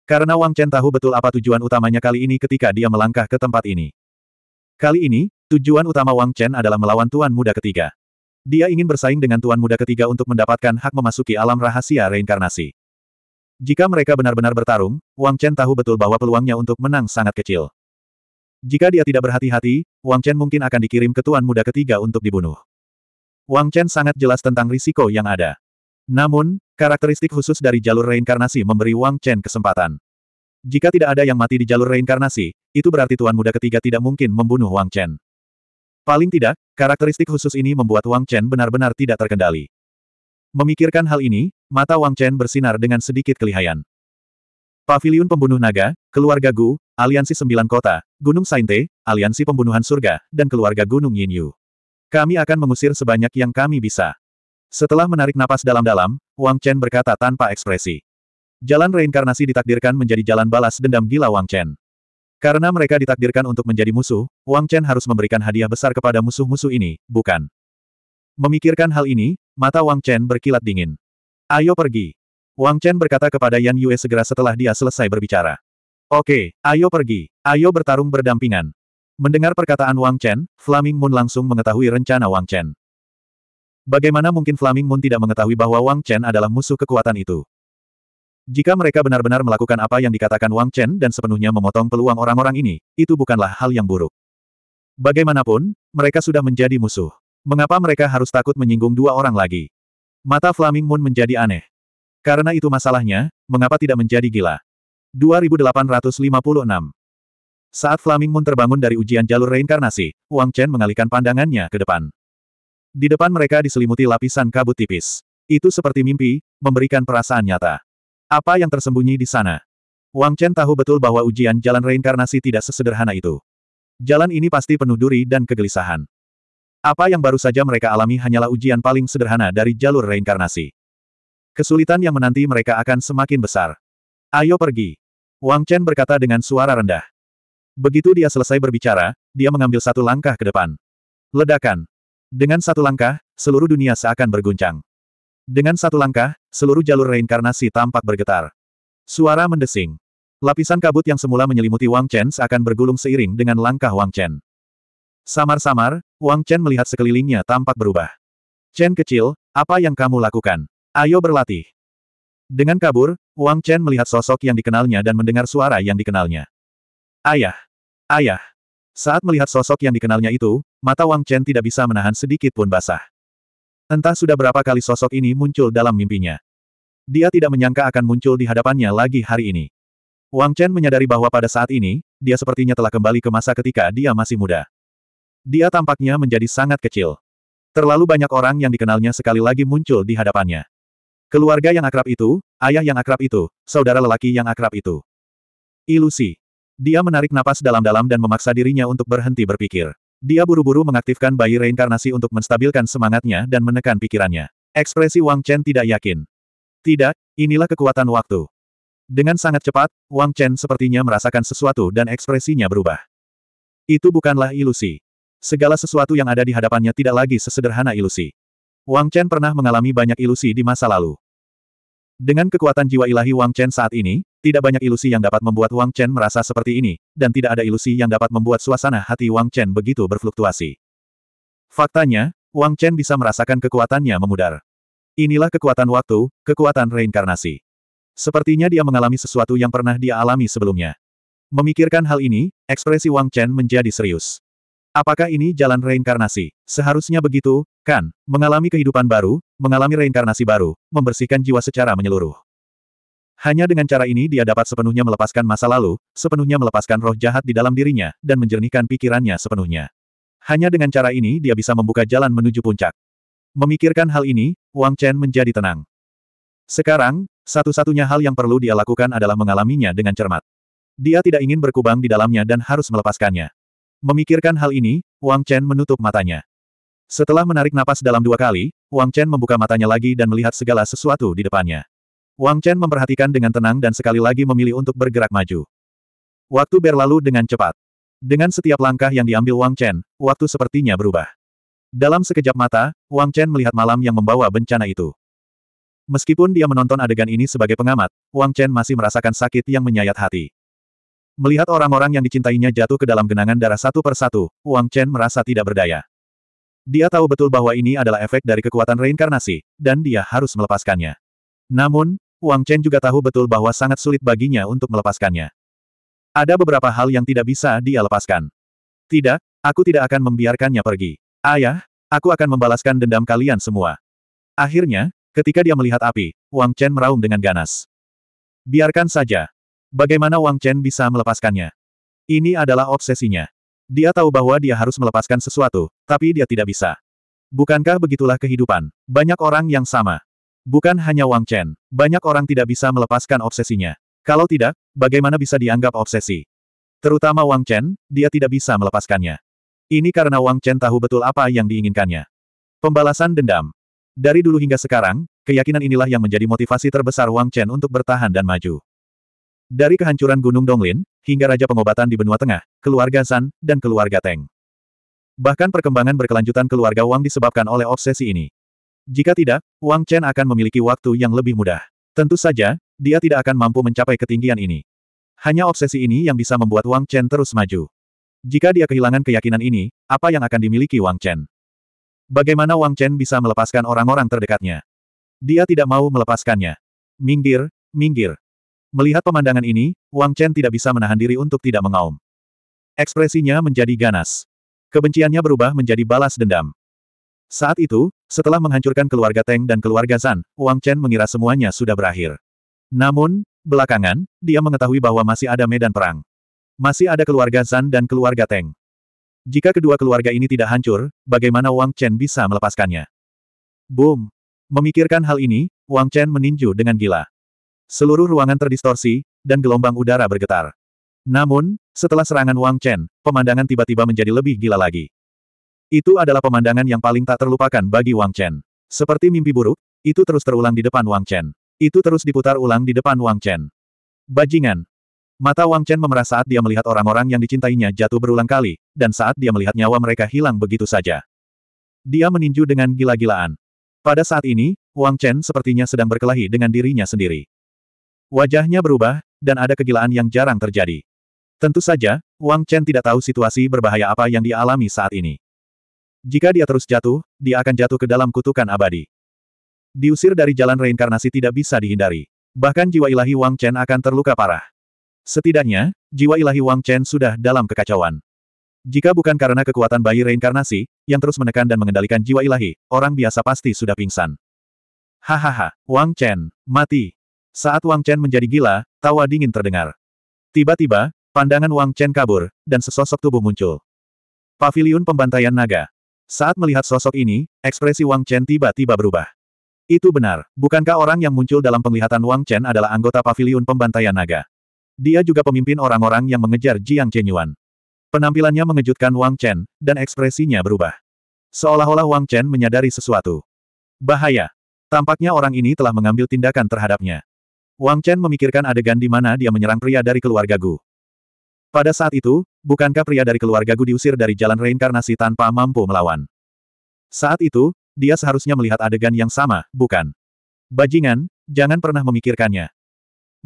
Karena Wang Chen tahu betul apa tujuan utamanya kali ini ketika dia melangkah ke tempat ini. Kali ini, tujuan utama Wang Chen adalah melawan Tuan Muda ketiga. Dia ingin bersaing dengan Tuan Muda ketiga untuk mendapatkan hak memasuki alam rahasia reinkarnasi. Jika mereka benar-benar bertarung, Wang Chen tahu betul bahwa peluangnya untuk menang sangat kecil. Jika dia tidak berhati-hati, Wang Chen mungkin akan dikirim ke tuan muda ketiga untuk dibunuh. Wang Chen sangat jelas tentang risiko yang ada. Namun, karakteristik khusus dari jalur reinkarnasi memberi Wang Chen kesempatan. Jika tidak ada yang mati di jalur reinkarnasi, itu berarti tuan muda ketiga tidak mungkin membunuh Wang Chen. Paling tidak, karakteristik khusus ini membuat Wang Chen benar-benar tidak terkendali. Memikirkan hal ini, mata Wang Chen bersinar dengan sedikit kelihayan. Paviliun Pembunuh Naga, Keluarga Gu, Aliansi Sembilan Kota, Gunung Sainte, Aliansi Pembunuhan Surga, dan Keluarga Gunung Yin Yu. Kami akan mengusir sebanyak yang kami bisa. Setelah menarik napas dalam-dalam, Wang Chen berkata tanpa ekspresi. Jalan reinkarnasi ditakdirkan menjadi jalan balas dendam gila Wang Chen. Karena mereka ditakdirkan untuk menjadi musuh, Wang Chen harus memberikan hadiah besar kepada musuh-musuh ini, bukan? Memikirkan hal ini, Mata Wang Chen berkilat dingin. Ayo pergi. Wang Chen berkata kepada Yan Yue segera setelah dia selesai berbicara. Oke, ayo pergi. Ayo bertarung berdampingan. Mendengar perkataan Wang Chen, Flaming Moon langsung mengetahui rencana Wang Chen. Bagaimana mungkin Flaming Moon tidak mengetahui bahwa Wang Chen adalah musuh kekuatan itu? Jika mereka benar-benar melakukan apa yang dikatakan Wang Chen dan sepenuhnya memotong peluang orang-orang ini, itu bukanlah hal yang buruk. Bagaimanapun, mereka sudah menjadi musuh. Mengapa mereka harus takut menyinggung dua orang lagi? Mata Flaming Moon menjadi aneh. Karena itu masalahnya, mengapa tidak menjadi gila? 2856 Saat Flaming Moon terbangun dari ujian jalur reinkarnasi, Wang Chen mengalihkan pandangannya ke depan. Di depan mereka diselimuti lapisan kabut tipis. Itu seperti mimpi, memberikan perasaan nyata. Apa yang tersembunyi di sana? Wang Chen tahu betul bahwa ujian jalan reinkarnasi tidak sesederhana itu. Jalan ini pasti penuh duri dan kegelisahan. Apa yang baru saja mereka alami hanyalah ujian paling sederhana dari jalur reinkarnasi. Kesulitan yang menanti mereka akan semakin besar. Ayo pergi. Wang Chen berkata dengan suara rendah. Begitu dia selesai berbicara, dia mengambil satu langkah ke depan. Ledakan. Dengan satu langkah, seluruh dunia seakan berguncang. Dengan satu langkah, seluruh jalur reinkarnasi tampak bergetar. Suara mendesing. Lapisan kabut yang semula menyelimuti Wang Chen seakan bergulung seiring dengan langkah Wang Chen. Samar-samar, Wang Chen melihat sekelilingnya tampak berubah. Chen kecil, apa yang kamu lakukan? Ayo berlatih. Dengan kabur, Wang Chen melihat sosok yang dikenalnya dan mendengar suara yang dikenalnya. Ayah! Ayah! Saat melihat sosok yang dikenalnya itu, mata Wang Chen tidak bisa menahan sedikit pun basah. Entah sudah berapa kali sosok ini muncul dalam mimpinya. Dia tidak menyangka akan muncul di hadapannya lagi hari ini. Wang Chen menyadari bahwa pada saat ini, dia sepertinya telah kembali ke masa ketika dia masih muda. Dia tampaknya menjadi sangat kecil. Terlalu banyak orang yang dikenalnya sekali lagi muncul di hadapannya. Keluarga yang akrab itu, ayah yang akrab itu, saudara lelaki yang akrab itu. Ilusi. Dia menarik napas dalam-dalam dan memaksa dirinya untuk berhenti berpikir. Dia buru-buru mengaktifkan bayi reinkarnasi untuk menstabilkan semangatnya dan menekan pikirannya. Ekspresi Wang Chen tidak yakin. Tidak, inilah kekuatan waktu. Dengan sangat cepat, Wang Chen sepertinya merasakan sesuatu dan ekspresinya berubah. Itu bukanlah ilusi. Segala sesuatu yang ada di hadapannya tidak lagi sesederhana ilusi. Wang Chen pernah mengalami banyak ilusi di masa lalu. Dengan kekuatan jiwa ilahi Wang Chen saat ini, tidak banyak ilusi yang dapat membuat Wang Chen merasa seperti ini, dan tidak ada ilusi yang dapat membuat suasana hati Wang Chen begitu berfluktuasi. Faktanya, Wang Chen bisa merasakan kekuatannya memudar. Inilah kekuatan waktu, kekuatan reinkarnasi. Sepertinya dia mengalami sesuatu yang pernah dia alami sebelumnya. Memikirkan hal ini, ekspresi Wang Chen menjadi serius. Apakah ini jalan reinkarnasi? Seharusnya begitu, kan? Mengalami kehidupan baru, mengalami reinkarnasi baru, membersihkan jiwa secara menyeluruh. Hanya dengan cara ini dia dapat sepenuhnya melepaskan masa lalu, sepenuhnya melepaskan roh jahat di dalam dirinya, dan menjernihkan pikirannya sepenuhnya. Hanya dengan cara ini dia bisa membuka jalan menuju puncak. Memikirkan hal ini, Wang Chen menjadi tenang. Sekarang, satu-satunya hal yang perlu dia lakukan adalah mengalaminya dengan cermat. Dia tidak ingin berkubang di dalamnya dan harus melepaskannya. Memikirkan hal ini, Wang Chen menutup matanya. Setelah menarik napas dalam dua kali, Wang Chen membuka matanya lagi dan melihat segala sesuatu di depannya. Wang Chen memperhatikan dengan tenang dan sekali lagi memilih untuk bergerak maju. Waktu berlalu dengan cepat. Dengan setiap langkah yang diambil Wang Chen, waktu sepertinya berubah. Dalam sekejap mata, Wang Chen melihat malam yang membawa bencana itu. Meskipun dia menonton adegan ini sebagai pengamat, Wang Chen masih merasakan sakit yang menyayat hati. Melihat orang-orang yang dicintainya jatuh ke dalam genangan darah satu persatu, Wang Chen merasa tidak berdaya. Dia tahu betul bahwa ini adalah efek dari kekuatan reinkarnasi, dan dia harus melepaskannya. Namun, Wang Chen juga tahu betul bahwa sangat sulit baginya untuk melepaskannya. Ada beberapa hal yang tidak bisa dia lepaskan. Tidak, aku tidak akan membiarkannya pergi. Ayah, aku akan membalaskan dendam kalian semua. Akhirnya, ketika dia melihat api, Wang Chen meraung dengan ganas. Biarkan saja, Bagaimana Wang Chen bisa melepaskannya? Ini adalah obsesinya. Dia tahu bahwa dia harus melepaskan sesuatu, tapi dia tidak bisa. Bukankah begitulah kehidupan? Banyak orang yang sama. Bukan hanya Wang Chen, banyak orang tidak bisa melepaskan obsesinya. Kalau tidak, bagaimana bisa dianggap obsesi? Terutama Wang Chen, dia tidak bisa melepaskannya. Ini karena Wang Chen tahu betul apa yang diinginkannya. Pembalasan dendam. Dari dulu hingga sekarang, keyakinan inilah yang menjadi motivasi terbesar Wang Chen untuk bertahan dan maju. Dari kehancuran Gunung Donglin, hingga Raja Pengobatan di Benua Tengah, keluarga San, dan keluarga Teng. Bahkan perkembangan berkelanjutan keluarga Wang disebabkan oleh obsesi ini. Jika tidak, Wang Chen akan memiliki waktu yang lebih mudah. Tentu saja, dia tidak akan mampu mencapai ketinggian ini. Hanya obsesi ini yang bisa membuat Wang Chen terus maju. Jika dia kehilangan keyakinan ini, apa yang akan dimiliki Wang Chen? Bagaimana Wang Chen bisa melepaskan orang-orang terdekatnya? Dia tidak mau melepaskannya. Minggir, minggir. Melihat pemandangan ini, Wang Chen tidak bisa menahan diri untuk tidak mengaum. Ekspresinya menjadi ganas. Kebenciannya berubah menjadi balas dendam. Saat itu, setelah menghancurkan keluarga Teng dan keluarga Zan, Wang Chen mengira semuanya sudah berakhir. Namun, belakangan, dia mengetahui bahwa masih ada medan perang. Masih ada keluarga Zan dan keluarga Teng. Jika kedua keluarga ini tidak hancur, bagaimana Wang Chen bisa melepaskannya? Boom! Memikirkan hal ini, Wang Chen meninju dengan gila. Seluruh ruangan terdistorsi, dan gelombang udara bergetar. Namun, setelah serangan Wang Chen, pemandangan tiba-tiba menjadi lebih gila lagi. Itu adalah pemandangan yang paling tak terlupakan bagi Wang Chen. Seperti mimpi buruk, itu terus terulang di depan Wang Chen. Itu terus diputar ulang di depan Wang Chen. Bajingan. Mata Wang Chen memerah saat dia melihat orang-orang yang dicintainya jatuh berulang kali, dan saat dia melihat nyawa mereka hilang begitu saja. Dia meninju dengan gila-gilaan. Pada saat ini, Wang Chen sepertinya sedang berkelahi dengan dirinya sendiri. Wajahnya berubah, dan ada kegilaan yang jarang terjadi. Tentu saja, Wang Chen tidak tahu situasi berbahaya apa yang dialami saat ini. Jika dia terus jatuh, dia akan jatuh ke dalam kutukan abadi. Diusir dari jalan reinkarnasi tidak bisa dihindari. Bahkan jiwa ilahi Wang Chen akan terluka parah. Setidaknya, jiwa ilahi Wang Chen sudah dalam kekacauan. Jika bukan karena kekuatan bayi reinkarnasi, yang terus menekan dan mengendalikan jiwa ilahi, orang biasa pasti sudah pingsan. Hahaha, Wang Chen, mati. Saat Wang Chen menjadi gila, tawa dingin terdengar. Tiba-tiba, pandangan Wang Chen kabur, dan sesosok tubuh muncul. Paviliun Pembantaian Naga. Saat melihat sosok ini, ekspresi Wang Chen tiba-tiba berubah. Itu benar, bukankah orang yang muncul dalam penglihatan Wang Chen adalah anggota Paviliun Pembantaian Naga? Dia juga pemimpin orang-orang yang mengejar Jiang Chenyuan. Penampilannya mengejutkan Wang Chen, dan ekspresinya berubah. Seolah-olah Wang Chen menyadari sesuatu. Bahaya. Tampaknya orang ini telah mengambil tindakan terhadapnya. Wang Chen memikirkan adegan di mana dia menyerang pria dari keluarga Gu. Pada saat itu, bukankah pria dari keluarga Gu diusir dari jalan reinkarnasi tanpa mampu melawan? Saat itu, dia seharusnya melihat adegan yang sama, bukan? Bajingan, jangan pernah memikirkannya.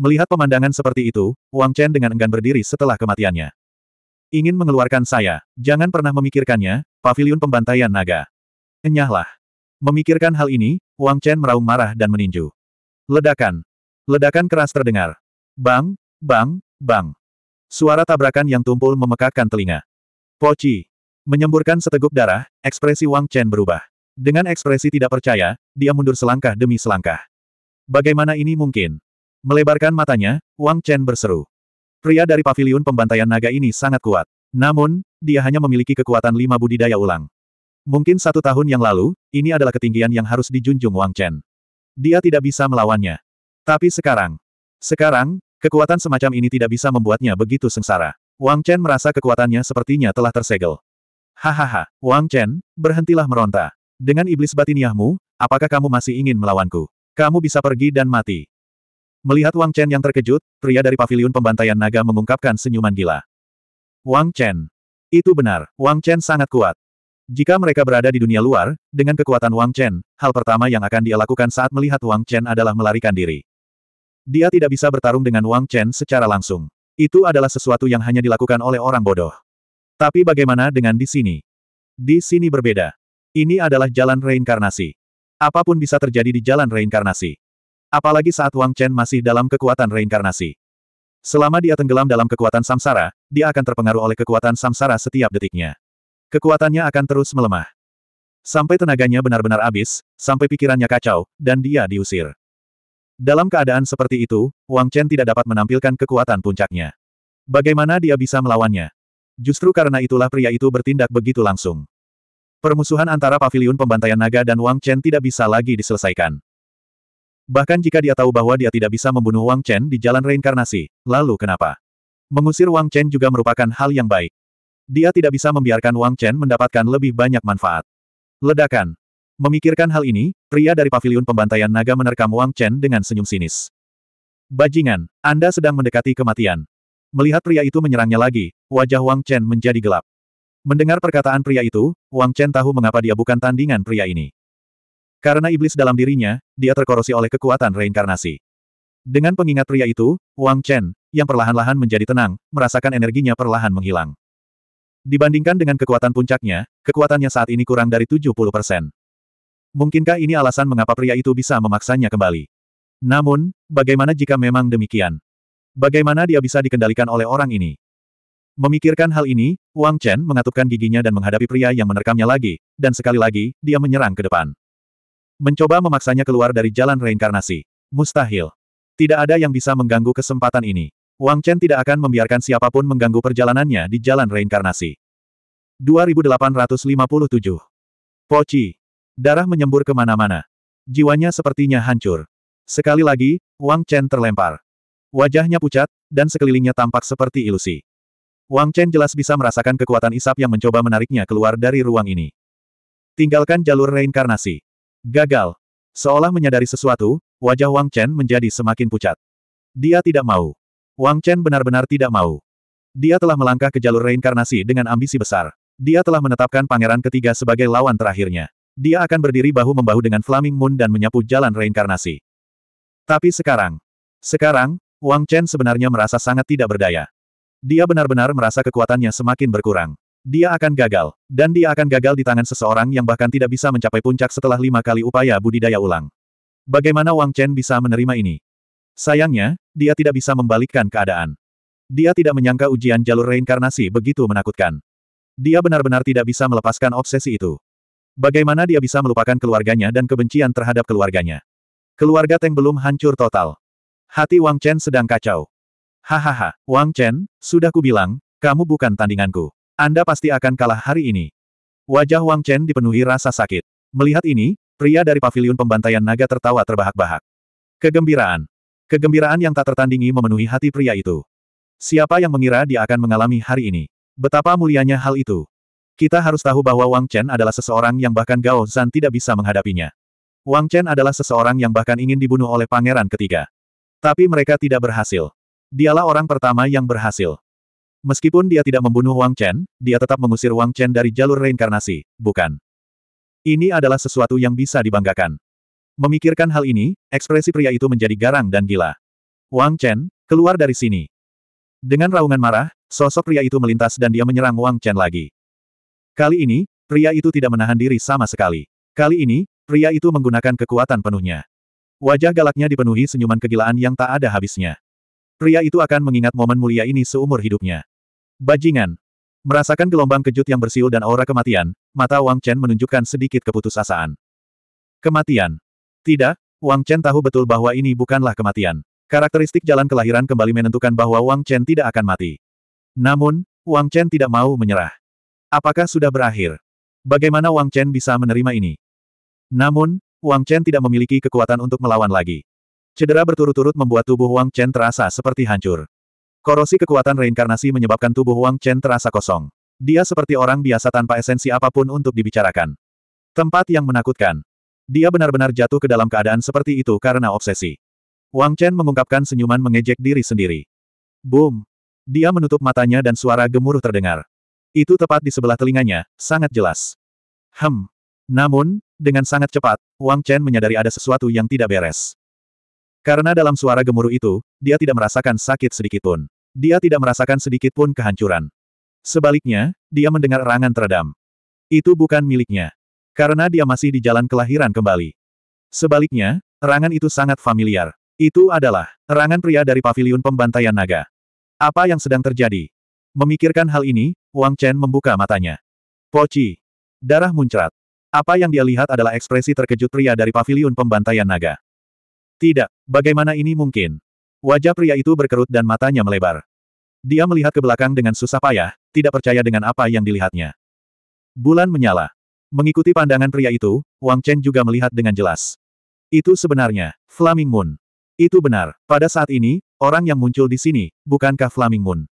Melihat pemandangan seperti itu, Wang Chen dengan enggan berdiri setelah kematiannya. Ingin mengeluarkan saya, jangan pernah memikirkannya, pavilion pembantaian naga. Enyahlah. Memikirkan hal ini, Wang Chen meraung marah dan meninju. Ledakan. Ledakan keras terdengar. Bang, bang, bang. Suara tabrakan yang tumpul memekakkan telinga. Poci. Menyemburkan seteguk darah, ekspresi Wang Chen berubah. Dengan ekspresi tidak percaya, dia mundur selangkah demi selangkah. Bagaimana ini mungkin? Melebarkan matanya, Wang Chen berseru. Pria dari paviliun pembantaian naga ini sangat kuat. Namun, dia hanya memiliki kekuatan lima budidaya ulang. Mungkin satu tahun yang lalu, ini adalah ketinggian yang harus dijunjung Wang Chen. Dia tidak bisa melawannya. Tapi sekarang, sekarang, kekuatan semacam ini tidak bisa membuatnya begitu sengsara. Wang Chen merasa kekuatannya sepertinya telah tersegel. Hahaha, Wang Chen, berhentilah meronta. Dengan iblis batiniahmu, apakah kamu masih ingin melawanku? Kamu bisa pergi dan mati. Melihat Wang Chen yang terkejut, pria dari pavilion pembantaian naga mengungkapkan senyuman gila. Wang Chen. Itu benar, Wang Chen sangat kuat. Jika mereka berada di dunia luar, dengan kekuatan Wang Chen, hal pertama yang akan dia lakukan saat melihat Wang Chen adalah melarikan diri. Dia tidak bisa bertarung dengan Wang Chen secara langsung. Itu adalah sesuatu yang hanya dilakukan oleh orang bodoh. Tapi bagaimana dengan di sini? Di sini berbeda. Ini adalah jalan reinkarnasi. Apapun bisa terjadi di jalan reinkarnasi. Apalagi saat Wang Chen masih dalam kekuatan reinkarnasi. Selama dia tenggelam dalam kekuatan samsara, dia akan terpengaruh oleh kekuatan samsara setiap detiknya. Kekuatannya akan terus melemah. Sampai tenaganya benar-benar habis, sampai pikirannya kacau, dan dia diusir. Dalam keadaan seperti itu, Wang Chen tidak dapat menampilkan kekuatan puncaknya. Bagaimana dia bisa melawannya? Justru karena itulah pria itu bertindak begitu langsung. Permusuhan antara paviliun pembantaian naga dan Wang Chen tidak bisa lagi diselesaikan. Bahkan jika dia tahu bahwa dia tidak bisa membunuh Wang Chen di jalan reinkarnasi, lalu kenapa? Mengusir Wang Chen juga merupakan hal yang baik. Dia tidak bisa membiarkan Wang Chen mendapatkan lebih banyak manfaat. Ledakan. Memikirkan hal ini, pria dari paviliun pembantaian naga menerkam Wang Chen dengan senyum sinis. Bajingan, Anda sedang mendekati kematian. Melihat pria itu menyerangnya lagi, wajah Wang Chen menjadi gelap. Mendengar perkataan pria itu, Wang Chen tahu mengapa dia bukan tandingan pria ini. Karena iblis dalam dirinya, dia terkorosi oleh kekuatan reinkarnasi. Dengan pengingat pria itu, Wang Chen, yang perlahan-lahan menjadi tenang, merasakan energinya perlahan menghilang. Dibandingkan dengan kekuatan puncaknya, kekuatannya saat ini kurang dari 70 persen. Mungkinkah ini alasan mengapa pria itu bisa memaksanya kembali? Namun, bagaimana jika memang demikian? Bagaimana dia bisa dikendalikan oleh orang ini? Memikirkan hal ini, Wang Chen mengatupkan giginya dan menghadapi pria yang menerkamnya lagi, dan sekali lagi, dia menyerang ke depan. Mencoba memaksanya keluar dari jalan reinkarnasi. Mustahil. Tidak ada yang bisa mengganggu kesempatan ini. Wang Chen tidak akan membiarkan siapapun mengganggu perjalanannya di jalan reinkarnasi. 2857 Pochi. Darah menyembur kemana-mana. Jiwanya sepertinya hancur. Sekali lagi, Wang Chen terlempar. Wajahnya pucat, dan sekelilingnya tampak seperti ilusi. Wang Chen jelas bisa merasakan kekuatan isap yang mencoba menariknya keluar dari ruang ini. Tinggalkan jalur reinkarnasi. Gagal. Seolah menyadari sesuatu, wajah Wang Chen menjadi semakin pucat. Dia tidak mau. Wang Chen benar-benar tidak mau. Dia telah melangkah ke jalur reinkarnasi dengan ambisi besar. Dia telah menetapkan pangeran ketiga sebagai lawan terakhirnya. Dia akan berdiri bahu-membahu dengan Flaming Moon dan menyapu jalan reinkarnasi. Tapi sekarang, sekarang, Wang Chen sebenarnya merasa sangat tidak berdaya. Dia benar-benar merasa kekuatannya semakin berkurang. Dia akan gagal, dan dia akan gagal di tangan seseorang yang bahkan tidak bisa mencapai puncak setelah lima kali upaya budidaya ulang. Bagaimana Wang Chen bisa menerima ini? Sayangnya, dia tidak bisa membalikkan keadaan. Dia tidak menyangka ujian jalur reinkarnasi begitu menakutkan. Dia benar-benar tidak bisa melepaskan obsesi itu. Bagaimana dia bisa melupakan keluarganya dan kebencian terhadap keluarganya? Keluarga Teng belum hancur total. Hati Wang Chen sedang kacau. Hahaha, Wang Chen, sudah kubilang, kamu bukan tandinganku. Anda pasti akan kalah hari ini. Wajah Wang Chen dipenuhi rasa sakit. Melihat ini, pria dari paviliun pembantaian naga tertawa terbahak-bahak. Kegembiraan. Kegembiraan yang tak tertandingi memenuhi hati pria itu. Siapa yang mengira dia akan mengalami hari ini? Betapa mulianya hal itu. Kita harus tahu bahwa Wang Chen adalah seseorang yang bahkan Gao Zan tidak bisa menghadapinya. Wang Chen adalah seseorang yang bahkan ingin dibunuh oleh pangeran ketiga. Tapi mereka tidak berhasil. Dialah orang pertama yang berhasil. Meskipun dia tidak membunuh Wang Chen, dia tetap mengusir Wang Chen dari jalur reinkarnasi, bukan? Ini adalah sesuatu yang bisa dibanggakan. Memikirkan hal ini, ekspresi pria itu menjadi garang dan gila. Wang Chen, keluar dari sini. Dengan raungan marah, sosok pria itu melintas dan dia menyerang Wang Chen lagi. Kali ini, pria itu tidak menahan diri sama sekali. Kali ini, pria itu menggunakan kekuatan penuhnya. Wajah galaknya dipenuhi senyuman kegilaan yang tak ada habisnya. Pria itu akan mengingat momen mulia ini seumur hidupnya. Bajingan. Merasakan gelombang kejut yang bersiul dan aura kematian, mata Wang Chen menunjukkan sedikit keputusasaan. Kematian. Tidak, Wang Chen tahu betul bahwa ini bukanlah kematian. Karakteristik jalan kelahiran kembali menentukan bahwa Wang Chen tidak akan mati. Namun, Wang Chen tidak mau menyerah. Apakah sudah berakhir? Bagaimana Wang Chen bisa menerima ini? Namun, Wang Chen tidak memiliki kekuatan untuk melawan lagi. Cedera berturut-turut membuat tubuh Wang Chen terasa seperti hancur. Korosi kekuatan reinkarnasi menyebabkan tubuh Wang Chen terasa kosong. Dia seperti orang biasa tanpa esensi apapun untuk dibicarakan. Tempat yang menakutkan. Dia benar-benar jatuh ke dalam keadaan seperti itu karena obsesi. Wang Chen mengungkapkan senyuman mengejek diri sendiri. Boom! Dia menutup matanya dan suara gemuruh terdengar. Itu tepat di sebelah telinganya, sangat jelas. Hem. Namun, dengan sangat cepat, Wang Chen menyadari ada sesuatu yang tidak beres. Karena dalam suara gemuruh itu, dia tidak merasakan sakit sedikitpun. Dia tidak merasakan sedikitpun kehancuran. Sebaliknya, dia mendengar erangan teredam. Itu bukan miliknya. Karena dia masih di jalan kelahiran kembali. Sebaliknya, erangan itu sangat familiar. Itu adalah erangan pria dari paviliun pembantaian naga. Apa yang sedang terjadi? Memikirkan hal ini, Wang Chen membuka matanya. Poci. Darah muncrat. Apa yang dia lihat adalah ekspresi terkejut pria dari paviliun pembantaian naga. Tidak, bagaimana ini mungkin? Wajah pria itu berkerut dan matanya melebar. Dia melihat ke belakang dengan susah payah, tidak percaya dengan apa yang dilihatnya. Bulan menyala. Mengikuti pandangan pria itu, Wang Chen juga melihat dengan jelas. Itu sebenarnya, Flaming Moon. Itu benar, pada saat ini, orang yang muncul di sini, bukankah Flaming Moon?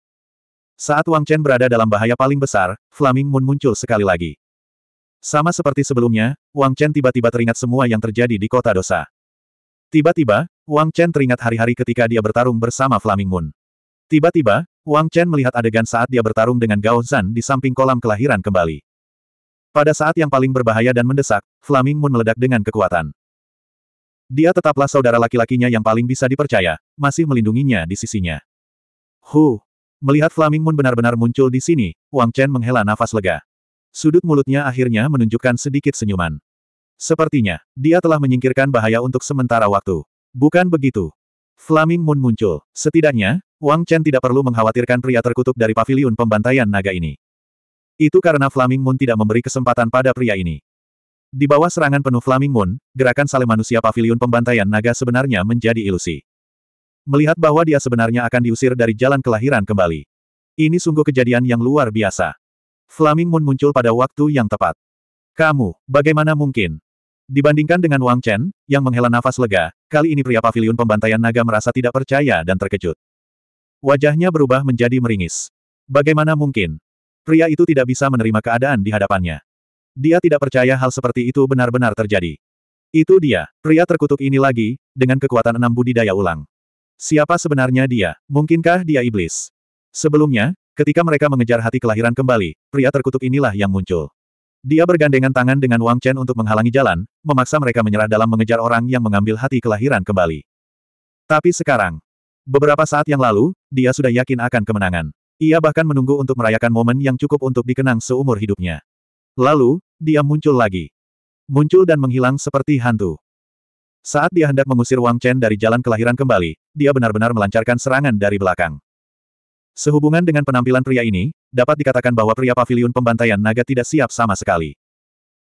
Saat Wang Chen berada dalam bahaya paling besar, Flaming Moon muncul sekali lagi. Sama seperti sebelumnya, Wang Chen tiba-tiba teringat semua yang terjadi di kota dosa. Tiba-tiba, Wang Chen teringat hari-hari ketika dia bertarung bersama Flaming Moon. Tiba-tiba, Wang Chen melihat adegan saat dia bertarung dengan Gao Zan di samping kolam kelahiran kembali. Pada saat yang paling berbahaya dan mendesak, Flaming Moon meledak dengan kekuatan. Dia tetaplah saudara laki-lakinya yang paling bisa dipercaya, masih melindunginya di sisinya. Hu, Melihat Flaming Moon benar-benar muncul di sini, Wang Chen menghela nafas lega. Sudut mulutnya akhirnya menunjukkan sedikit senyuman. Sepertinya, dia telah menyingkirkan bahaya untuk sementara waktu. Bukan begitu. Flaming Moon muncul. Setidaknya, Wang Chen tidak perlu mengkhawatirkan pria terkutuk dari paviliun pembantaian naga ini. Itu karena Flaming Moon tidak memberi kesempatan pada pria ini. Di bawah serangan penuh Flaming Moon, gerakan sale manusia paviliun pembantaian naga sebenarnya menjadi ilusi. Melihat bahwa dia sebenarnya akan diusir dari jalan kelahiran kembali. Ini sungguh kejadian yang luar biasa. Flaming Moon muncul pada waktu yang tepat. Kamu, bagaimana mungkin? Dibandingkan dengan Wang Chen, yang menghela nafas lega, kali ini pria pavilion pembantaian naga merasa tidak percaya dan terkejut. Wajahnya berubah menjadi meringis. Bagaimana mungkin? Pria itu tidak bisa menerima keadaan di hadapannya. Dia tidak percaya hal seperti itu benar-benar terjadi. Itu dia, pria terkutuk ini lagi, dengan kekuatan enam budidaya ulang. Siapa sebenarnya dia? Mungkinkah dia iblis? Sebelumnya, ketika mereka mengejar hati kelahiran kembali, pria terkutuk inilah yang muncul. Dia bergandengan tangan dengan Wang Chen untuk menghalangi jalan, memaksa mereka menyerah dalam mengejar orang yang mengambil hati kelahiran kembali. Tapi sekarang, beberapa saat yang lalu, dia sudah yakin akan kemenangan. Ia bahkan menunggu untuk merayakan momen yang cukup untuk dikenang seumur hidupnya. Lalu, dia muncul lagi. Muncul dan menghilang seperti hantu. Saat dia hendak mengusir Wang Chen dari jalan kelahiran kembali, dia benar-benar melancarkan serangan dari belakang. Sehubungan dengan penampilan pria ini, dapat dikatakan bahwa pria pavilion pembantaian naga tidak siap sama sekali.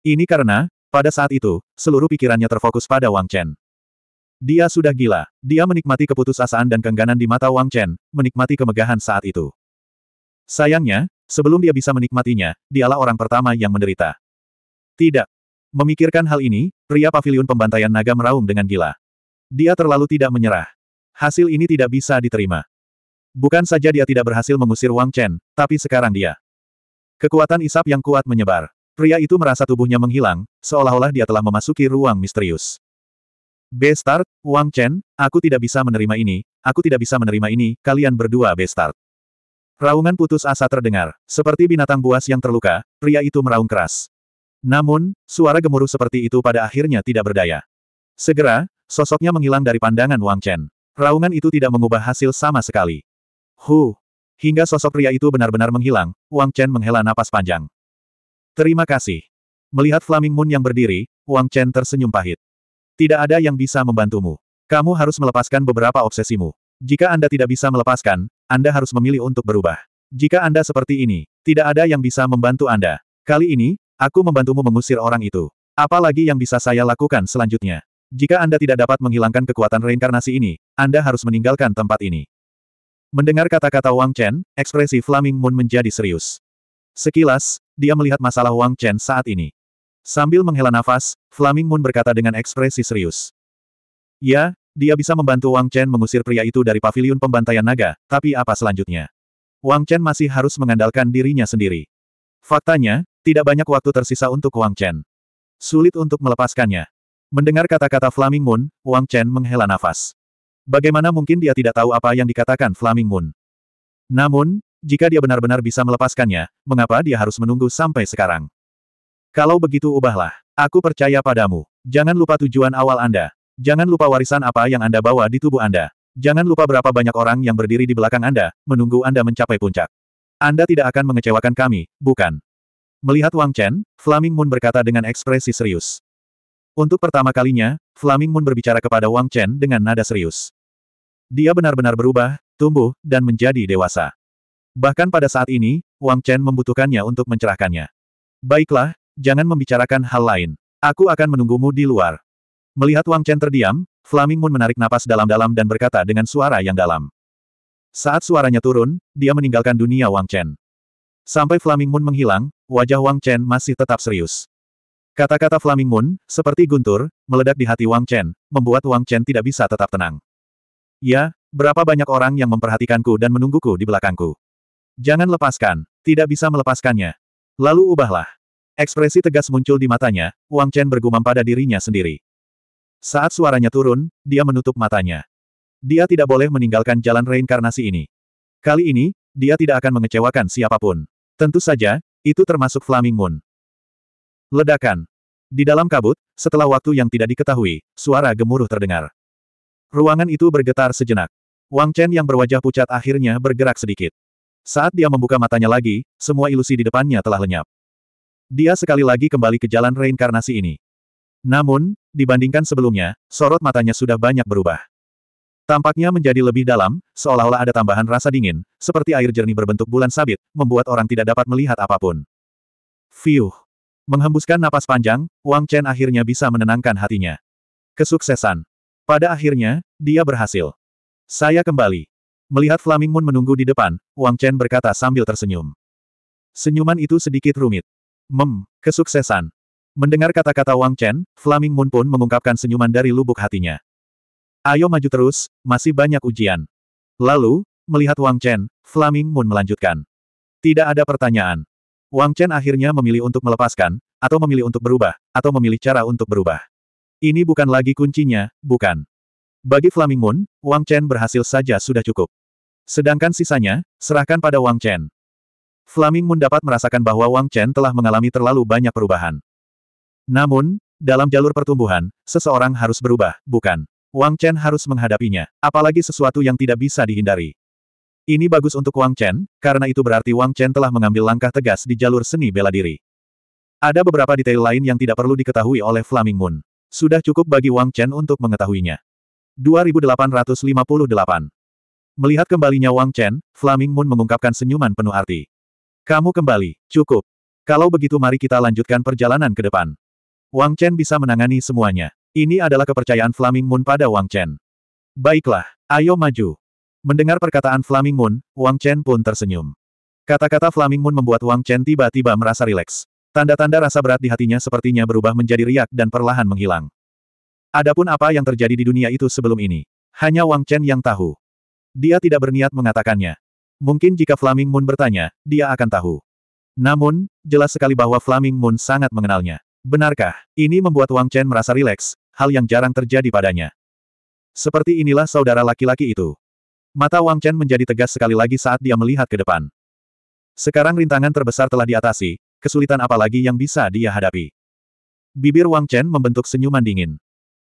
Ini karena, pada saat itu, seluruh pikirannya terfokus pada Wang Chen. Dia sudah gila, dia menikmati keputusasaan dan keengganan di mata Wang Chen, menikmati kemegahan saat itu. Sayangnya, sebelum dia bisa menikmatinya, dialah orang pertama yang menderita. Tidak, Memikirkan hal ini, pria pavilion pembantaian naga meraung dengan gila. Dia terlalu tidak menyerah. Hasil ini tidak bisa diterima. Bukan saja dia tidak berhasil mengusir Wang Chen, tapi sekarang dia. Kekuatan isap yang kuat menyebar. Pria itu merasa tubuhnya menghilang, seolah-olah dia telah memasuki ruang misterius. Bestart, Wang Chen, aku tidak bisa menerima ini, aku tidak bisa menerima ini, kalian berdua Bestart. Raungan putus asa terdengar. Seperti binatang buas yang terluka, pria itu meraung keras. Namun, suara gemuruh seperti itu pada akhirnya tidak berdaya. Segera, sosoknya menghilang dari pandangan Wang Chen. Raungan itu tidak mengubah hasil sama sekali. Hu! Hingga sosok pria itu benar-benar menghilang, Wang Chen menghela napas panjang. Terima kasih. Melihat Flaming Moon yang berdiri, Wang Chen tersenyum pahit. Tidak ada yang bisa membantumu. Kamu harus melepaskan beberapa obsesimu. Jika Anda tidak bisa melepaskan, Anda harus memilih untuk berubah. Jika Anda seperti ini, tidak ada yang bisa membantu Anda. Kali ini, Aku membantumu mengusir orang itu. Apalagi yang bisa saya lakukan selanjutnya? Jika Anda tidak dapat menghilangkan kekuatan reinkarnasi ini, Anda harus meninggalkan tempat ini. Mendengar kata-kata Wang Chen, ekspresi Flaming Moon menjadi serius. Sekilas, dia melihat masalah Wang Chen saat ini. Sambil menghela nafas, Flaming Moon berkata dengan ekspresi serius. Ya, dia bisa membantu Wang Chen mengusir pria itu dari paviliun pembantaian naga, tapi apa selanjutnya? Wang Chen masih harus mengandalkan dirinya sendiri. Faktanya, tidak banyak waktu tersisa untuk Wang Chen. Sulit untuk melepaskannya. Mendengar kata-kata Flaming Moon, Wang Chen menghela nafas. Bagaimana mungkin dia tidak tahu apa yang dikatakan Flaming Moon? Namun, jika dia benar-benar bisa melepaskannya, mengapa dia harus menunggu sampai sekarang? Kalau begitu ubahlah. Aku percaya padamu. Jangan lupa tujuan awal Anda. Jangan lupa warisan apa yang Anda bawa di tubuh Anda. Jangan lupa berapa banyak orang yang berdiri di belakang Anda, menunggu Anda mencapai puncak. Anda tidak akan mengecewakan kami, bukan? Melihat Wang Chen, Flaming Moon berkata dengan ekspresi serius. Untuk pertama kalinya, Flaming Moon berbicara kepada Wang Chen dengan nada serius. Dia benar-benar berubah, tumbuh, dan menjadi dewasa. Bahkan pada saat ini, Wang Chen membutuhkannya untuk mencerahkannya. Baiklah, jangan membicarakan hal lain. Aku akan menunggumu di luar. Melihat Wang Chen terdiam, Flaming Moon menarik napas dalam-dalam dan berkata dengan suara yang dalam. Saat suaranya turun, dia meninggalkan dunia Wang Chen. Sampai Flaming Moon menghilang, wajah Wang Chen masih tetap serius. Kata-kata Flaming Moon, seperti guntur, meledak di hati Wang Chen, membuat Wang Chen tidak bisa tetap tenang. Ya, berapa banyak orang yang memperhatikanku dan menungguku di belakangku. Jangan lepaskan, tidak bisa melepaskannya. Lalu ubahlah. Ekspresi tegas muncul di matanya, Wang Chen bergumam pada dirinya sendiri. Saat suaranya turun, dia menutup matanya. Dia tidak boleh meninggalkan jalan reinkarnasi ini. Kali ini, dia tidak akan mengecewakan siapapun. Tentu saja, itu termasuk Flaming Moon. Ledakan. Di dalam kabut, setelah waktu yang tidak diketahui, suara gemuruh terdengar. Ruangan itu bergetar sejenak. Wang Chen yang berwajah pucat akhirnya bergerak sedikit. Saat dia membuka matanya lagi, semua ilusi di depannya telah lenyap. Dia sekali lagi kembali ke jalan reinkarnasi ini. Namun, dibandingkan sebelumnya, sorot matanya sudah banyak berubah. Tampaknya menjadi lebih dalam, seolah-olah ada tambahan rasa dingin, seperti air jernih berbentuk bulan sabit, membuat orang tidak dapat melihat apapun. Fiuh! Menghembuskan napas panjang, Wang Chen akhirnya bisa menenangkan hatinya. Kesuksesan. Pada akhirnya, dia berhasil. Saya kembali. Melihat Flaming Moon menunggu di depan, Wang Chen berkata sambil tersenyum. Senyuman itu sedikit rumit. Mem, kesuksesan. Mendengar kata-kata Wang Chen, Flaming Moon pun mengungkapkan senyuman dari lubuk hatinya. Ayo maju terus, masih banyak ujian. Lalu, melihat Wang Chen, Flaming Moon melanjutkan. Tidak ada pertanyaan. Wang Chen akhirnya memilih untuk melepaskan, atau memilih untuk berubah, atau memilih cara untuk berubah. Ini bukan lagi kuncinya, bukan. Bagi Flaming Moon, Wang Chen berhasil saja sudah cukup. Sedangkan sisanya, serahkan pada Wang Chen. Flaming Moon dapat merasakan bahwa Wang Chen telah mengalami terlalu banyak perubahan. Namun, dalam jalur pertumbuhan, seseorang harus berubah, bukan? Wang Chen harus menghadapinya, apalagi sesuatu yang tidak bisa dihindari. Ini bagus untuk Wang Chen, karena itu berarti Wang Chen telah mengambil langkah tegas di jalur seni bela diri. Ada beberapa detail lain yang tidak perlu diketahui oleh Flaming Moon. Sudah cukup bagi Wang Chen untuk mengetahuinya. 2858 Melihat kembalinya Wang Chen, Flaming Moon mengungkapkan senyuman penuh arti. Kamu kembali, cukup. Kalau begitu mari kita lanjutkan perjalanan ke depan. Wang Chen bisa menangani semuanya. Ini adalah kepercayaan Flaming Moon pada Wang Chen. Baiklah, ayo maju. Mendengar perkataan Flaming Moon, Wang Chen pun tersenyum. Kata-kata Flaming Moon membuat Wang Chen tiba-tiba merasa rileks. Tanda-tanda rasa berat di hatinya sepertinya berubah menjadi riak dan perlahan menghilang. Adapun apa yang terjadi di dunia itu sebelum ini, hanya Wang Chen yang tahu. Dia tidak berniat mengatakannya. Mungkin jika Flaming Moon bertanya, dia akan tahu. Namun, jelas sekali bahwa Flaming Moon sangat mengenalnya. Benarkah? Ini membuat Wang Chen merasa rileks, hal yang jarang terjadi padanya. Seperti inilah saudara laki-laki itu. Mata Wang Chen menjadi tegas sekali lagi saat dia melihat ke depan. Sekarang rintangan terbesar telah diatasi, kesulitan apalagi yang bisa dia hadapi. Bibir Wang Chen membentuk senyuman dingin.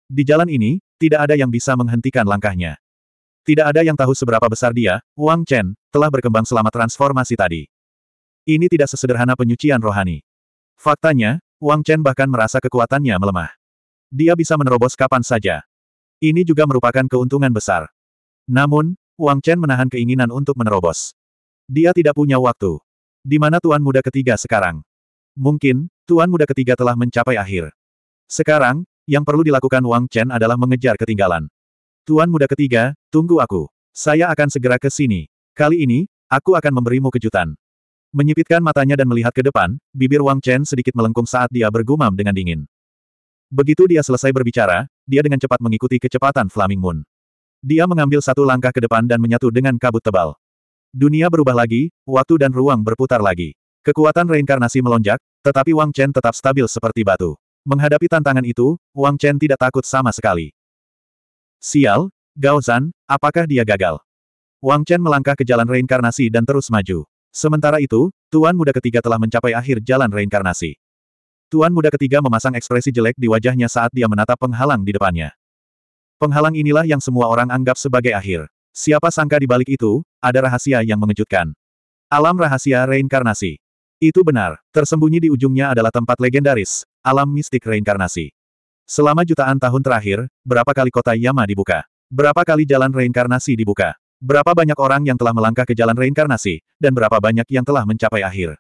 Di jalan ini, tidak ada yang bisa menghentikan langkahnya. Tidak ada yang tahu seberapa besar dia, Wang Chen, telah berkembang selama transformasi tadi. Ini tidak sesederhana penyucian rohani. Faktanya, Wang Chen bahkan merasa kekuatannya melemah. Dia bisa menerobos kapan saja. Ini juga merupakan keuntungan besar. Namun, Wang Chen menahan keinginan untuk menerobos. Dia tidak punya waktu. Di mana Tuan Muda ketiga sekarang? Mungkin, Tuan Muda ketiga telah mencapai akhir. Sekarang, yang perlu dilakukan Wang Chen adalah mengejar ketinggalan. Tuan Muda ketiga, tunggu aku. Saya akan segera ke sini. Kali ini, aku akan memberimu kejutan. Menyipitkan matanya dan melihat ke depan, bibir Wang Chen sedikit melengkung saat dia bergumam dengan dingin. Begitu dia selesai berbicara, dia dengan cepat mengikuti kecepatan Flaming Moon. Dia mengambil satu langkah ke depan dan menyatu dengan kabut tebal. Dunia berubah lagi, waktu dan ruang berputar lagi. Kekuatan reinkarnasi melonjak, tetapi Wang Chen tetap stabil seperti batu. Menghadapi tantangan itu, Wang Chen tidak takut sama sekali. Sial, Gao Zan, apakah dia gagal? Wang Chen melangkah ke jalan reinkarnasi dan terus maju. Sementara itu, Tuan Muda ketiga telah mencapai akhir jalan reinkarnasi. Tuan muda ketiga memasang ekspresi jelek di wajahnya saat dia menatap penghalang di depannya. Penghalang inilah yang semua orang anggap sebagai akhir. Siapa sangka di balik itu, ada rahasia yang mengejutkan. Alam rahasia reinkarnasi. Itu benar, tersembunyi di ujungnya adalah tempat legendaris, alam mistik reinkarnasi. Selama jutaan tahun terakhir, berapa kali kota Yama dibuka? Berapa kali jalan reinkarnasi dibuka? Berapa banyak orang yang telah melangkah ke jalan reinkarnasi, dan berapa banyak yang telah mencapai akhir?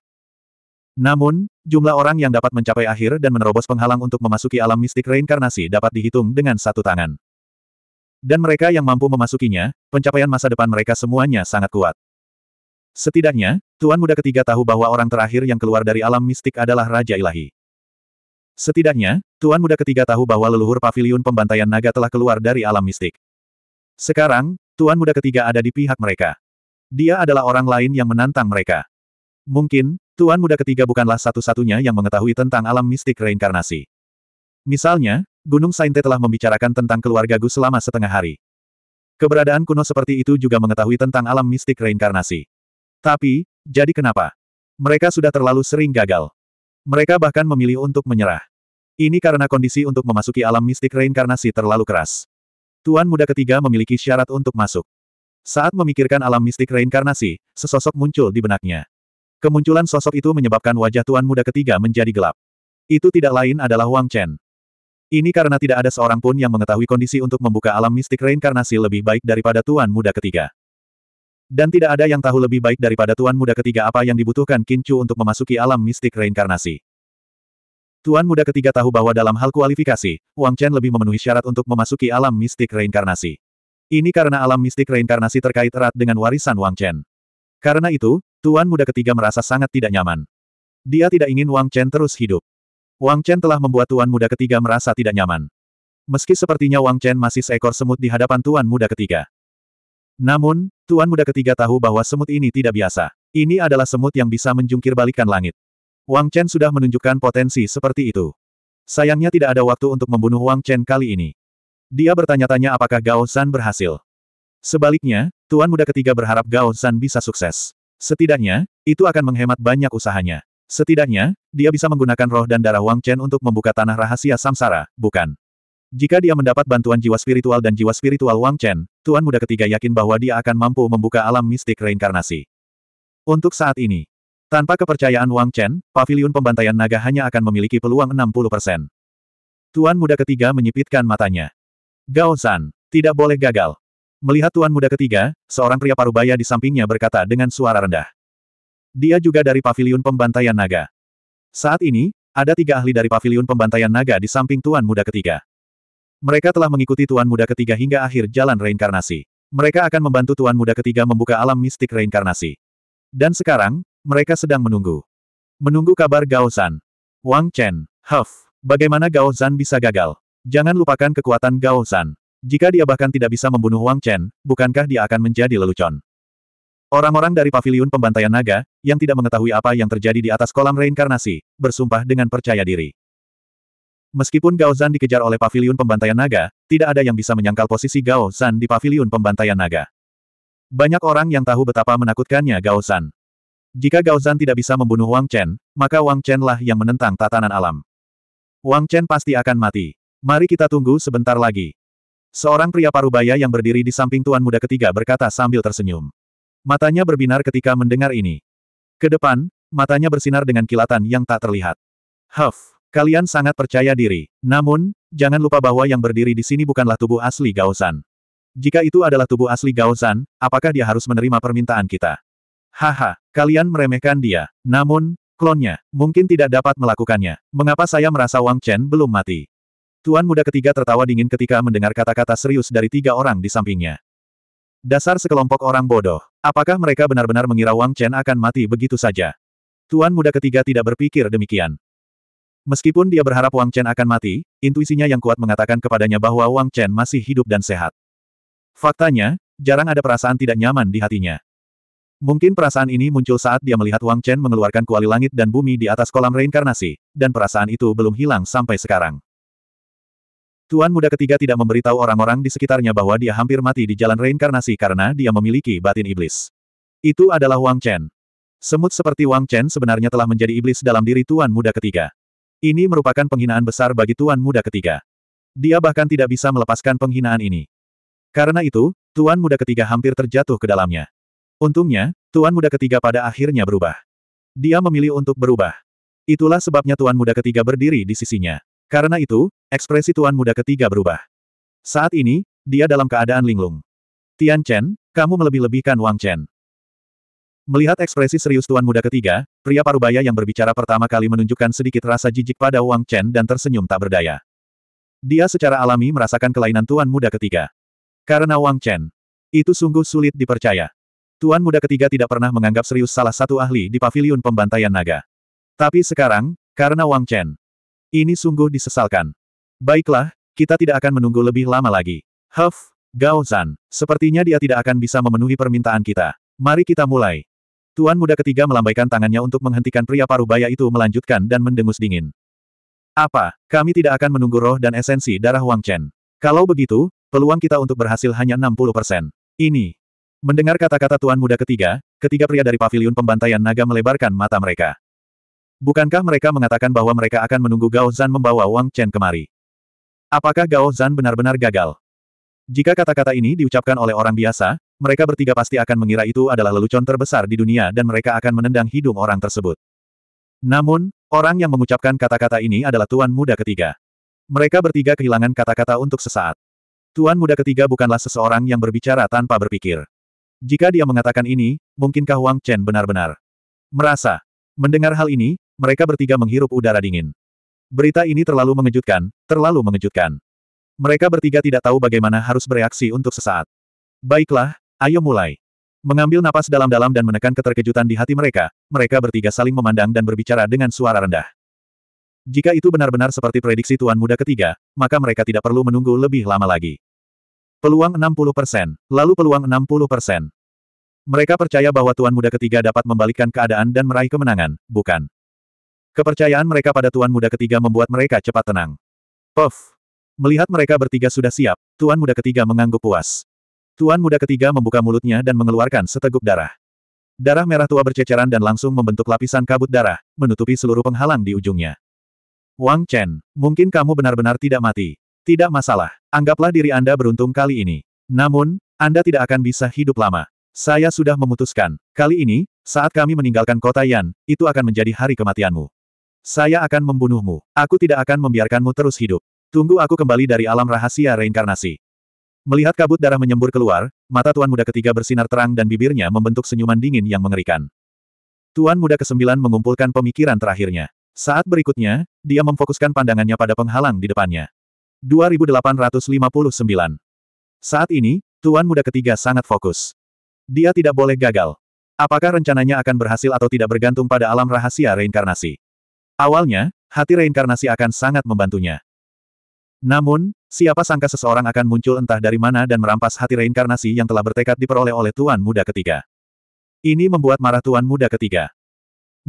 Namun, jumlah orang yang dapat mencapai akhir dan menerobos penghalang untuk memasuki alam mistik reinkarnasi dapat dihitung dengan satu tangan. Dan mereka yang mampu memasukinya, pencapaian masa depan mereka semuanya sangat kuat. Setidaknya, Tuan Muda ketiga tahu bahwa orang terakhir yang keluar dari alam mistik adalah Raja Ilahi. Setidaknya, Tuan Muda ketiga tahu bahwa leluhur paviliun pembantaian naga telah keluar dari alam mistik. Sekarang, Tuan Muda ketiga ada di pihak mereka. Dia adalah orang lain yang menantang mereka. Mungkin, Tuan muda ketiga bukanlah satu-satunya yang mengetahui tentang alam mistik reinkarnasi. Misalnya, Gunung Sainte telah membicarakan tentang keluarga Gu selama setengah hari. Keberadaan kuno seperti itu juga mengetahui tentang alam mistik reinkarnasi. Tapi, jadi kenapa? Mereka sudah terlalu sering gagal. Mereka bahkan memilih untuk menyerah. Ini karena kondisi untuk memasuki alam mistik reinkarnasi terlalu keras. Tuan muda ketiga memiliki syarat untuk masuk. Saat memikirkan alam mistik reinkarnasi, sesosok muncul di benaknya. Kemunculan sosok itu menyebabkan wajah tuan muda ketiga menjadi gelap. Itu tidak lain adalah Wang Chen. Ini karena tidak ada seorang pun yang mengetahui kondisi untuk membuka alam mistik reinkarnasi lebih baik daripada tuan muda ketiga. Dan tidak ada yang tahu lebih baik daripada tuan muda ketiga apa yang dibutuhkan Kincu untuk memasuki alam mistik reinkarnasi. Tuan muda ketiga tahu bahwa dalam hal kualifikasi, Wang Chen lebih memenuhi syarat untuk memasuki alam mistik reinkarnasi. Ini karena alam mistik reinkarnasi terkait erat dengan warisan Wang Chen. Karena itu, Tuan muda ketiga merasa sangat tidak nyaman. Dia tidak ingin Wang Chen terus hidup. Wang Chen telah membuat tuan muda ketiga merasa tidak nyaman. Meski sepertinya Wang Chen masih seekor semut di hadapan tuan muda ketiga. Namun, tuan muda ketiga tahu bahwa semut ini tidak biasa. Ini adalah semut yang bisa menjungkir balikan langit. Wang Chen sudah menunjukkan potensi seperti itu. Sayangnya tidak ada waktu untuk membunuh Wang Chen kali ini. Dia bertanya-tanya apakah Gao San berhasil. Sebaliknya, tuan muda ketiga berharap Gao San bisa sukses. Setidaknya, itu akan menghemat banyak usahanya. Setidaknya, dia bisa menggunakan roh dan darah Wang Chen untuk membuka tanah rahasia samsara, bukan? Jika dia mendapat bantuan jiwa spiritual dan jiwa spiritual Wang Chen, Tuan Muda ketiga yakin bahwa dia akan mampu membuka alam mistik reinkarnasi. Untuk saat ini, tanpa kepercayaan Wang Chen, paviliun pembantaian naga hanya akan memiliki peluang 60%. Tuan Muda ketiga menyipitkan matanya. Gao San, tidak boleh gagal. Melihat tuan muda ketiga, seorang pria parubaya di sampingnya berkata dengan suara rendah. Dia juga dari paviliun pembantaian naga. Saat ini, ada tiga ahli dari paviliun pembantaian naga di samping tuan muda ketiga. Mereka telah mengikuti tuan muda ketiga hingga akhir jalan reinkarnasi. Mereka akan membantu tuan muda ketiga membuka alam mistik reinkarnasi. Dan sekarang, mereka sedang menunggu. Menunggu kabar Gao Zan. Wang Chen, Huff, bagaimana Gao Zan bisa gagal? Jangan lupakan kekuatan Gao Zan. Jika dia bahkan tidak bisa membunuh Wang Chen, bukankah dia akan menjadi lelucon? Orang-orang dari paviliun pembantaian naga, yang tidak mengetahui apa yang terjadi di atas kolam reinkarnasi, bersumpah dengan percaya diri. Meskipun Gao Zan dikejar oleh paviliun pembantaian naga, tidak ada yang bisa menyangkal posisi Gao Zan di paviliun pembantaian naga. Banyak orang yang tahu betapa menakutkannya Gao Zan. Jika Gao Zan tidak bisa membunuh Wang Chen, maka Wang Chen lah yang menentang tatanan alam. Wang Chen pasti akan mati. Mari kita tunggu sebentar lagi. Seorang pria parubaya yang berdiri di samping tuan muda ketiga berkata sambil tersenyum. Matanya berbinar ketika mendengar ini. Ke depan, matanya bersinar dengan kilatan yang tak terlihat. Huff, kalian sangat percaya diri. Namun, jangan lupa bahwa yang berdiri di sini bukanlah tubuh asli Gaosan. Jika itu adalah tubuh asli Gaosan, apakah dia harus menerima permintaan kita? Haha, kalian meremehkan dia. Namun, klonnya, mungkin tidak dapat melakukannya. Mengapa saya merasa Wang Chen belum mati? Tuan muda ketiga tertawa dingin ketika mendengar kata-kata serius dari tiga orang di sampingnya. Dasar sekelompok orang bodoh. Apakah mereka benar-benar mengira Wang Chen akan mati begitu saja? Tuan muda ketiga tidak berpikir demikian. Meskipun dia berharap Wang Chen akan mati, intuisinya yang kuat mengatakan kepadanya bahwa Wang Chen masih hidup dan sehat. Faktanya, jarang ada perasaan tidak nyaman di hatinya. Mungkin perasaan ini muncul saat dia melihat Wang Chen mengeluarkan kuali langit dan bumi di atas kolam reinkarnasi, dan perasaan itu belum hilang sampai sekarang. Tuan muda ketiga tidak memberitahu orang-orang di sekitarnya bahwa dia hampir mati di jalan reinkarnasi karena dia memiliki batin iblis. Itu adalah Wang Chen. Semut seperti Wang Chen sebenarnya telah menjadi iblis dalam diri Tuan muda ketiga. Ini merupakan penghinaan besar bagi Tuan muda ketiga. Dia bahkan tidak bisa melepaskan penghinaan ini. Karena itu, Tuan muda ketiga hampir terjatuh ke dalamnya. Untungnya, Tuan muda ketiga pada akhirnya berubah. Dia memilih untuk berubah. Itulah sebabnya Tuan muda ketiga berdiri di sisinya. Karena itu, ekspresi tuan muda ketiga berubah. Saat ini, dia dalam keadaan linglung. Tian Chen, kamu melebih-lebihkan Wang Chen. Melihat ekspresi serius tuan muda ketiga, pria parubaya yang berbicara pertama kali menunjukkan sedikit rasa jijik pada Wang Chen dan tersenyum tak berdaya. Dia secara alami merasakan kelainan tuan muda ketiga. Karena Wang Chen. Itu sungguh sulit dipercaya. Tuan muda ketiga tidak pernah menganggap serius salah satu ahli di paviliun pembantaian naga. Tapi sekarang, karena Wang Chen, ini sungguh disesalkan. Baiklah, kita tidak akan menunggu lebih lama lagi. Huff, Gao Zan, sepertinya dia tidak akan bisa memenuhi permintaan kita. Mari kita mulai. Tuan muda ketiga melambaikan tangannya untuk menghentikan pria paruh baya itu melanjutkan dan mendengus dingin. Apa, kami tidak akan menunggu roh dan esensi darah Wang Chen. Kalau begitu, peluang kita untuk berhasil hanya 60%. persen. Ini. Mendengar kata-kata tuan muda ketiga, ketiga pria dari paviliun pembantaian naga melebarkan mata mereka. Bukankah mereka mengatakan bahwa mereka akan menunggu Gao Zan membawa Wang Chen kemari? Apakah Gao Zan benar-benar gagal? Jika kata-kata ini diucapkan oleh orang biasa, mereka bertiga pasti akan mengira itu adalah lelucon terbesar di dunia dan mereka akan menendang hidung orang tersebut. Namun, orang yang mengucapkan kata-kata ini adalah tuan muda ketiga. Mereka bertiga kehilangan kata-kata untuk sesaat. Tuan muda ketiga bukanlah seseorang yang berbicara tanpa berpikir. Jika dia mengatakan ini, mungkinkah Wang Chen benar-benar merasa? Mendengar hal ini, mereka bertiga menghirup udara dingin. Berita ini terlalu mengejutkan, terlalu mengejutkan. Mereka bertiga tidak tahu bagaimana harus bereaksi untuk sesaat. Baiklah, ayo mulai. Mengambil napas dalam-dalam dan menekan keterkejutan di hati mereka, mereka bertiga saling memandang dan berbicara dengan suara rendah. Jika itu benar-benar seperti prediksi Tuan Muda ketiga, maka mereka tidak perlu menunggu lebih lama lagi. Peluang 60%, lalu peluang 60%. Mereka percaya bahwa Tuan Muda ketiga dapat membalikkan keadaan dan meraih kemenangan, bukan? Kepercayaan mereka pada Tuan Muda Ketiga membuat mereka cepat tenang. Puff! Melihat mereka bertiga sudah siap, Tuan Muda Ketiga mengangguk puas. Tuan Muda Ketiga membuka mulutnya dan mengeluarkan seteguk darah. Darah merah tua berceceran dan langsung membentuk lapisan kabut darah, menutupi seluruh penghalang di ujungnya. Wang Chen, mungkin kamu benar-benar tidak mati. Tidak masalah, anggaplah diri Anda beruntung kali ini. Namun, Anda tidak akan bisa hidup lama. Saya sudah memutuskan, kali ini, saat kami meninggalkan kota Yan, itu akan menjadi hari kematianmu. Saya akan membunuhmu. Aku tidak akan membiarkanmu terus hidup. Tunggu aku kembali dari alam rahasia reinkarnasi. Melihat kabut darah menyembur keluar, mata Tuan Muda ketiga bersinar terang dan bibirnya membentuk senyuman dingin yang mengerikan. Tuan Muda kesembilan mengumpulkan pemikiran terakhirnya. Saat berikutnya, dia memfokuskan pandangannya pada penghalang di depannya. 2859 Saat ini, Tuan Muda ketiga sangat fokus. Dia tidak boleh gagal. Apakah rencananya akan berhasil atau tidak bergantung pada alam rahasia reinkarnasi. Awalnya, hati reinkarnasi akan sangat membantunya. Namun, siapa sangka seseorang akan muncul entah dari mana dan merampas hati reinkarnasi yang telah bertekad diperoleh oleh Tuan Muda ketiga. Ini membuat marah Tuan Muda ketiga.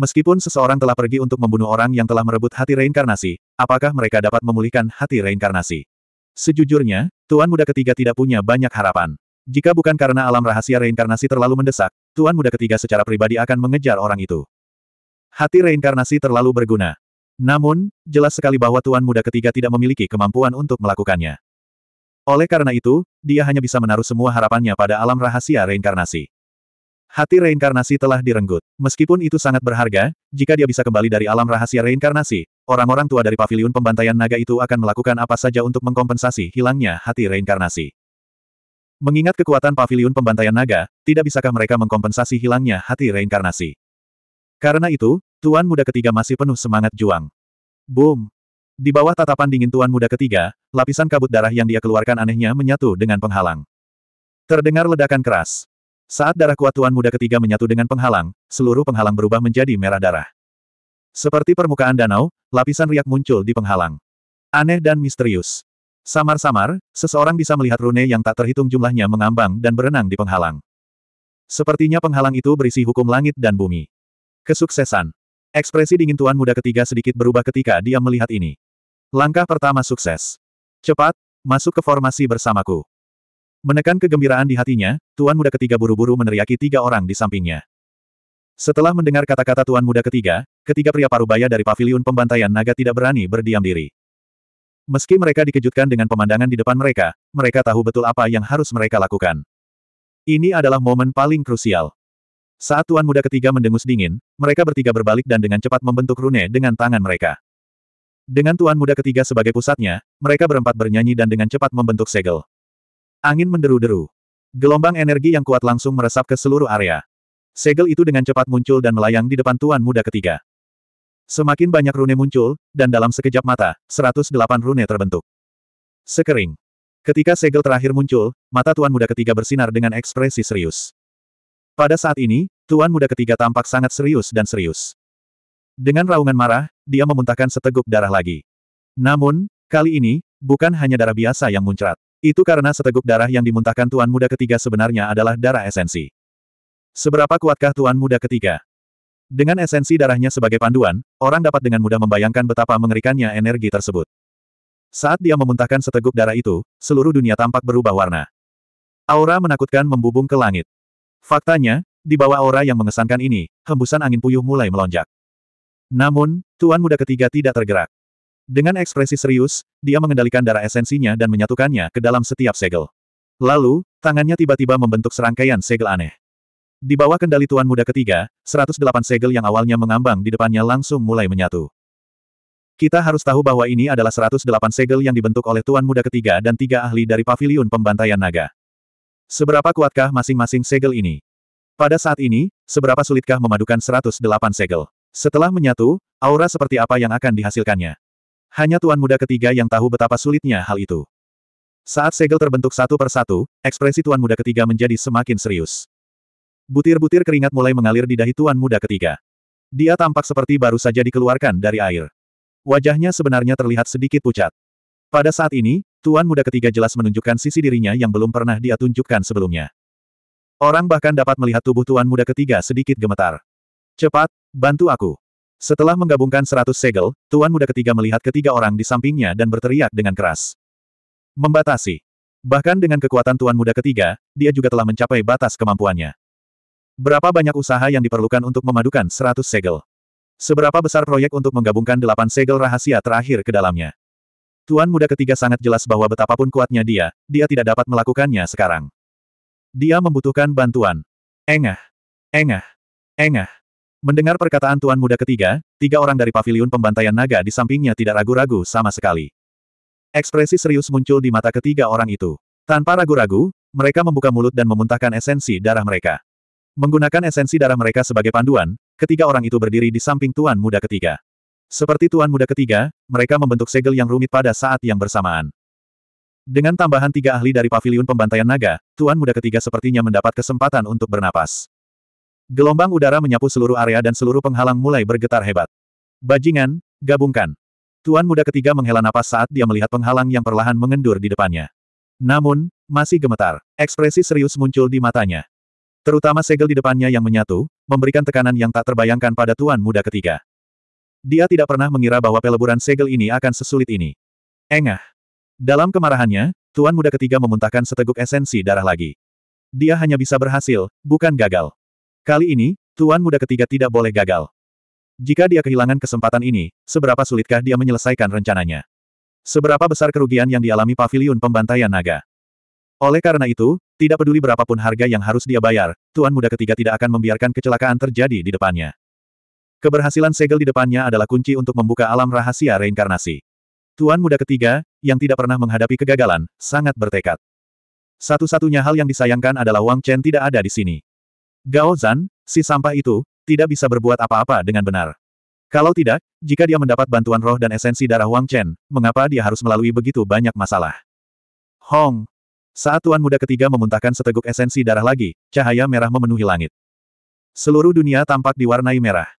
Meskipun seseorang telah pergi untuk membunuh orang yang telah merebut hati reinkarnasi, apakah mereka dapat memulihkan hati reinkarnasi? Sejujurnya, Tuan Muda ketiga tidak punya banyak harapan. Jika bukan karena alam rahasia reinkarnasi terlalu mendesak, Tuan Muda ketiga secara pribadi akan mengejar orang itu. Hati reinkarnasi terlalu berguna. Namun, jelas sekali bahwa Tuan Muda ketiga tidak memiliki kemampuan untuk melakukannya. Oleh karena itu, dia hanya bisa menaruh semua harapannya pada alam rahasia reinkarnasi. Hati reinkarnasi telah direnggut. Meskipun itu sangat berharga, jika dia bisa kembali dari alam rahasia reinkarnasi, orang-orang tua dari paviliun pembantaian naga itu akan melakukan apa saja untuk mengkompensasi hilangnya hati reinkarnasi. Mengingat kekuatan paviliun pembantaian naga, tidak bisakah mereka mengkompensasi hilangnya hati reinkarnasi? Karena itu, tuan muda ketiga masih penuh semangat juang. Boom! Di bawah tatapan dingin tuan muda ketiga, lapisan kabut darah yang dia keluarkan anehnya menyatu dengan penghalang. Terdengar ledakan keras. Saat darah kuat tuan muda ketiga menyatu dengan penghalang, seluruh penghalang berubah menjadi merah darah. Seperti permukaan danau, lapisan riak muncul di penghalang. Aneh dan misterius. Samar-samar, seseorang bisa melihat rune yang tak terhitung jumlahnya mengambang dan berenang di penghalang. Sepertinya penghalang itu berisi hukum langit dan bumi. Kesuksesan. Ekspresi dingin tuan muda ketiga sedikit berubah ketika dia melihat ini. Langkah pertama sukses. Cepat, masuk ke formasi bersamaku. Menekan kegembiraan di hatinya, tuan muda ketiga buru-buru meneriaki tiga orang di sampingnya. Setelah mendengar kata-kata tuan muda ketiga, ketiga pria parubaya dari pavilion pembantaian naga tidak berani berdiam diri. Meski mereka dikejutkan dengan pemandangan di depan mereka, mereka tahu betul apa yang harus mereka lakukan. Ini adalah momen paling krusial. Saat tuan muda ketiga mendengus dingin, mereka bertiga berbalik dan dengan cepat membentuk rune dengan tangan mereka. Dengan tuan muda ketiga sebagai pusatnya, mereka berempat bernyanyi dan dengan cepat membentuk segel. Angin menderu-deru. Gelombang energi yang kuat langsung meresap ke seluruh area. Segel itu dengan cepat muncul dan melayang di depan tuan muda ketiga. Semakin banyak rune muncul, dan dalam sekejap mata, 108 rune terbentuk. Sekering. Ketika segel terakhir muncul, mata tuan muda ketiga bersinar dengan ekspresi serius. Pada saat ini, Tuan Muda ketiga tampak sangat serius dan serius. Dengan raungan marah, dia memuntahkan seteguk darah lagi. Namun, kali ini, bukan hanya darah biasa yang muncrat. Itu karena seteguk darah yang dimuntahkan Tuan Muda ketiga sebenarnya adalah darah esensi. Seberapa kuatkah Tuan Muda ketiga? Dengan esensi darahnya sebagai panduan, orang dapat dengan mudah membayangkan betapa mengerikannya energi tersebut. Saat dia memuntahkan seteguk darah itu, seluruh dunia tampak berubah warna. Aura menakutkan membubung ke langit. Faktanya, di bawah aura yang mengesankan ini, hembusan angin puyuh mulai melonjak. Namun, Tuan Muda ketiga tidak tergerak. Dengan ekspresi serius, dia mengendalikan darah esensinya dan menyatukannya ke dalam setiap segel. Lalu, tangannya tiba-tiba membentuk serangkaian segel aneh. Di bawah kendali Tuan Muda ketiga, 108 segel yang awalnya mengambang di depannya langsung mulai menyatu. Kita harus tahu bahwa ini adalah 108 segel yang dibentuk oleh Tuan Muda ketiga dan tiga ahli dari paviliun pembantaian naga. Seberapa kuatkah masing-masing segel ini? Pada saat ini, seberapa sulitkah memadukan 108 segel? Setelah menyatu, aura seperti apa yang akan dihasilkannya? Hanya tuan muda ketiga yang tahu betapa sulitnya hal itu. Saat segel terbentuk satu per satu, ekspresi tuan muda ketiga menjadi semakin serius. Butir-butir keringat mulai mengalir di dahi tuan muda ketiga. Dia tampak seperti baru saja dikeluarkan dari air. Wajahnya sebenarnya terlihat sedikit pucat. Pada saat ini, Tuan muda ketiga jelas menunjukkan sisi dirinya yang belum pernah dia tunjukkan sebelumnya. Orang bahkan dapat melihat tubuh tuan muda ketiga sedikit gemetar. Cepat, bantu aku. Setelah menggabungkan seratus segel, tuan muda ketiga melihat ketiga orang di sampingnya dan berteriak dengan keras. Membatasi. Bahkan dengan kekuatan tuan muda ketiga, dia juga telah mencapai batas kemampuannya. Berapa banyak usaha yang diperlukan untuk memadukan seratus segel? Seberapa besar proyek untuk menggabungkan delapan segel rahasia terakhir ke dalamnya? Tuan muda ketiga sangat jelas bahwa betapapun kuatnya dia, dia tidak dapat melakukannya sekarang. Dia membutuhkan bantuan. Engah. Engah. Engah. Mendengar perkataan tuan muda ketiga, tiga orang dari paviliun pembantaian naga di sampingnya tidak ragu-ragu sama sekali. Ekspresi serius muncul di mata ketiga orang itu. Tanpa ragu-ragu, mereka membuka mulut dan memuntahkan esensi darah mereka. Menggunakan esensi darah mereka sebagai panduan, ketiga orang itu berdiri di samping tuan muda ketiga. Seperti tuan muda ketiga, mereka membentuk segel yang rumit pada saat yang bersamaan. Dengan tambahan tiga ahli dari pavilion pembantaian naga, tuan muda ketiga sepertinya mendapat kesempatan untuk bernapas. Gelombang udara menyapu seluruh area dan seluruh penghalang mulai bergetar hebat. Bajingan, gabungkan. Tuan muda ketiga menghela napas saat dia melihat penghalang yang perlahan mengendur di depannya. Namun, masih gemetar, ekspresi serius muncul di matanya. Terutama segel di depannya yang menyatu, memberikan tekanan yang tak terbayangkan pada tuan muda ketiga. Dia tidak pernah mengira bahwa peleburan segel ini akan sesulit ini. Engah. Dalam kemarahannya, Tuan Muda ketiga memuntahkan seteguk esensi darah lagi. Dia hanya bisa berhasil, bukan gagal. Kali ini, Tuan Muda ketiga tidak boleh gagal. Jika dia kehilangan kesempatan ini, seberapa sulitkah dia menyelesaikan rencananya? Seberapa besar kerugian yang dialami paviliun pembantaian naga? Oleh karena itu, tidak peduli berapapun harga yang harus dia bayar, Tuan Muda ketiga tidak akan membiarkan kecelakaan terjadi di depannya. Keberhasilan segel di depannya adalah kunci untuk membuka alam rahasia reinkarnasi. Tuan muda ketiga, yang tidak pernah menghadapi kegagalan, sangat bertekad. Satu-satunya hal yang disayangkan adalah Wang Chen tidak ada di sini. Gao Zan, si sampah itu, tidak bisa berbuat apa-apa dengan benar. Kalau tidak, jika dia mendapat bantuan roh dan esensi darah Wang Chen, mengapa dia harus melalui begitu banyak masalah? Hong! Saat Tuan Muda ketiga memuntahkan seteguk esensi darah lagi, cahaya merah memenuhi langit. Seluruh dunia tampak diwarnai merah.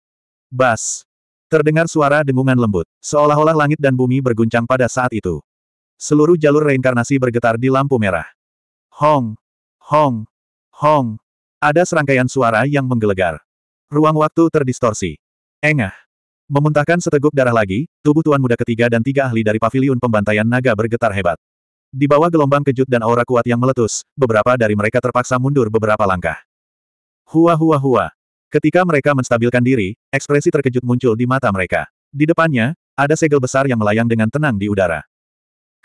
Bas. Terdengar suara dengungan lembut, seolah-olah langit dan bumi berguncang pada saat itu. Seluruh jalur reinkarnasi bergetar di lampu merah. Hong, hong, hong. Ada serangkaian suara yang menggelegar. Ruang waktu terdistorsi. Engah. Memuntahkan seteguk darah lagi, tubuh Tuan Muda ketiga dan tiga ahli dari paviliun pembantaian naga bergetar hebat. Di bawah gelombang kejut dan aura kuat yang meletus, beberapa dari mereka terpaksa mundur beberapa langkah. Hua hua hua, Ketika mereka menstabilkan diri, ekspresi terkejut muncul di mata mereka. Di depannya, ada segel besar yang melayang dengan tenang di udara.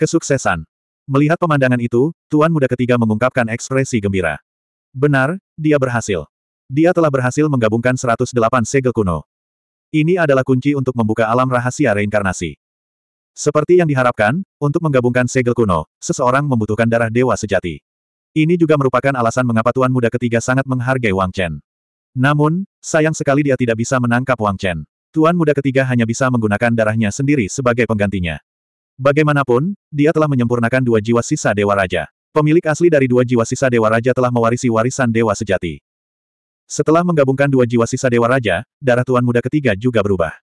Kesuksesan. Melihat pemandangan itu, Tuan Muda ketiga mengungkapkan ekspresi gembira. Benar, dia berhasil. Dia telah berhasil menggabungkan 108 segel kuno. Ini adalah kunci untuk membuka alam rahasia reinkarnasi. Seperti yang diharapkan, untuk menggabungkan segel kuno, seseorang membutuhkan darah dewa sejati. Ini juga merupakan alasan mengapa Tuan Muda ketiga sangat menghargai Wang Chen. Namun, sayang sekali dia tidak bisa menangkap Wang Chen. Tuan muda ketiga hanya bisa menggunakan darahnya sendiri sebagai penggantinya. Bagaimanapun, dia telah menyempurnakan dua jiwa sisa Dewa Raja. Pemilik asli dari dua jiwa sisa Dewa Raja telah mewarisi warisan Dewa Sejati. Setelah menggabungkan dua jiwa sisa Dewa Raja, darah Tuan Muda ketiga juga berubah.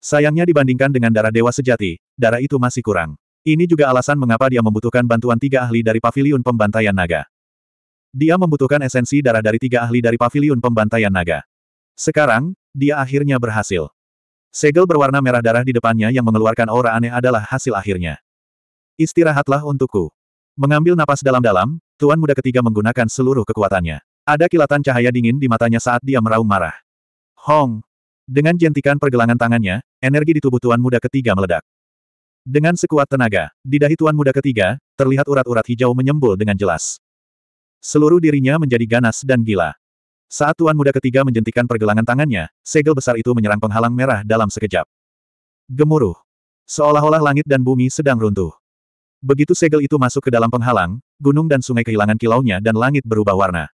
Sayangnya dibandingkan dengan darah Dewa Sejati, darah itu masih kurang. Ini juga alasan mengapa dia membutuhkan bantuan tiga ahli dari Paviliun Pembantaian Naga. Dia membutuhkan esensi darah dari tiga ahli dari paviliun pembantaian naga. Sekarang, dia akhirnya berhasil. Segel berwarna merah darah di depannya yang mengeluarkan aura aneh adalah hasil akhirnya. Istirahatlah untukku. Mengambil napas dalam-dalam, tuan muda ketiga menggunakan seluruh kekuatannya. Ada kilatan cahaya dingin di matanya saat dia meraung marah. Hong! Dengan jentikan pergelangan tangannya, energi di tubuh tuan muda ketiga meledak. Dengan sekuat tenaga, di dahi tuan muda ketiga, terlihat urat-urat hijau menyembul dengan jelas. Seluruh dirinya menjadi ganas dan gila. Saat tuan muda ketiga menjentikan pergelangan tangannya, segel besar itu menyerang penghalang merah dalam sekejap. Gemuruh. Seolah-olah langit dan bumi sedang runtuh. Begitu segel itu masuk ke dalam penghalang, gunung dan sungai kehilangan kilaunya dan langit berubah warna.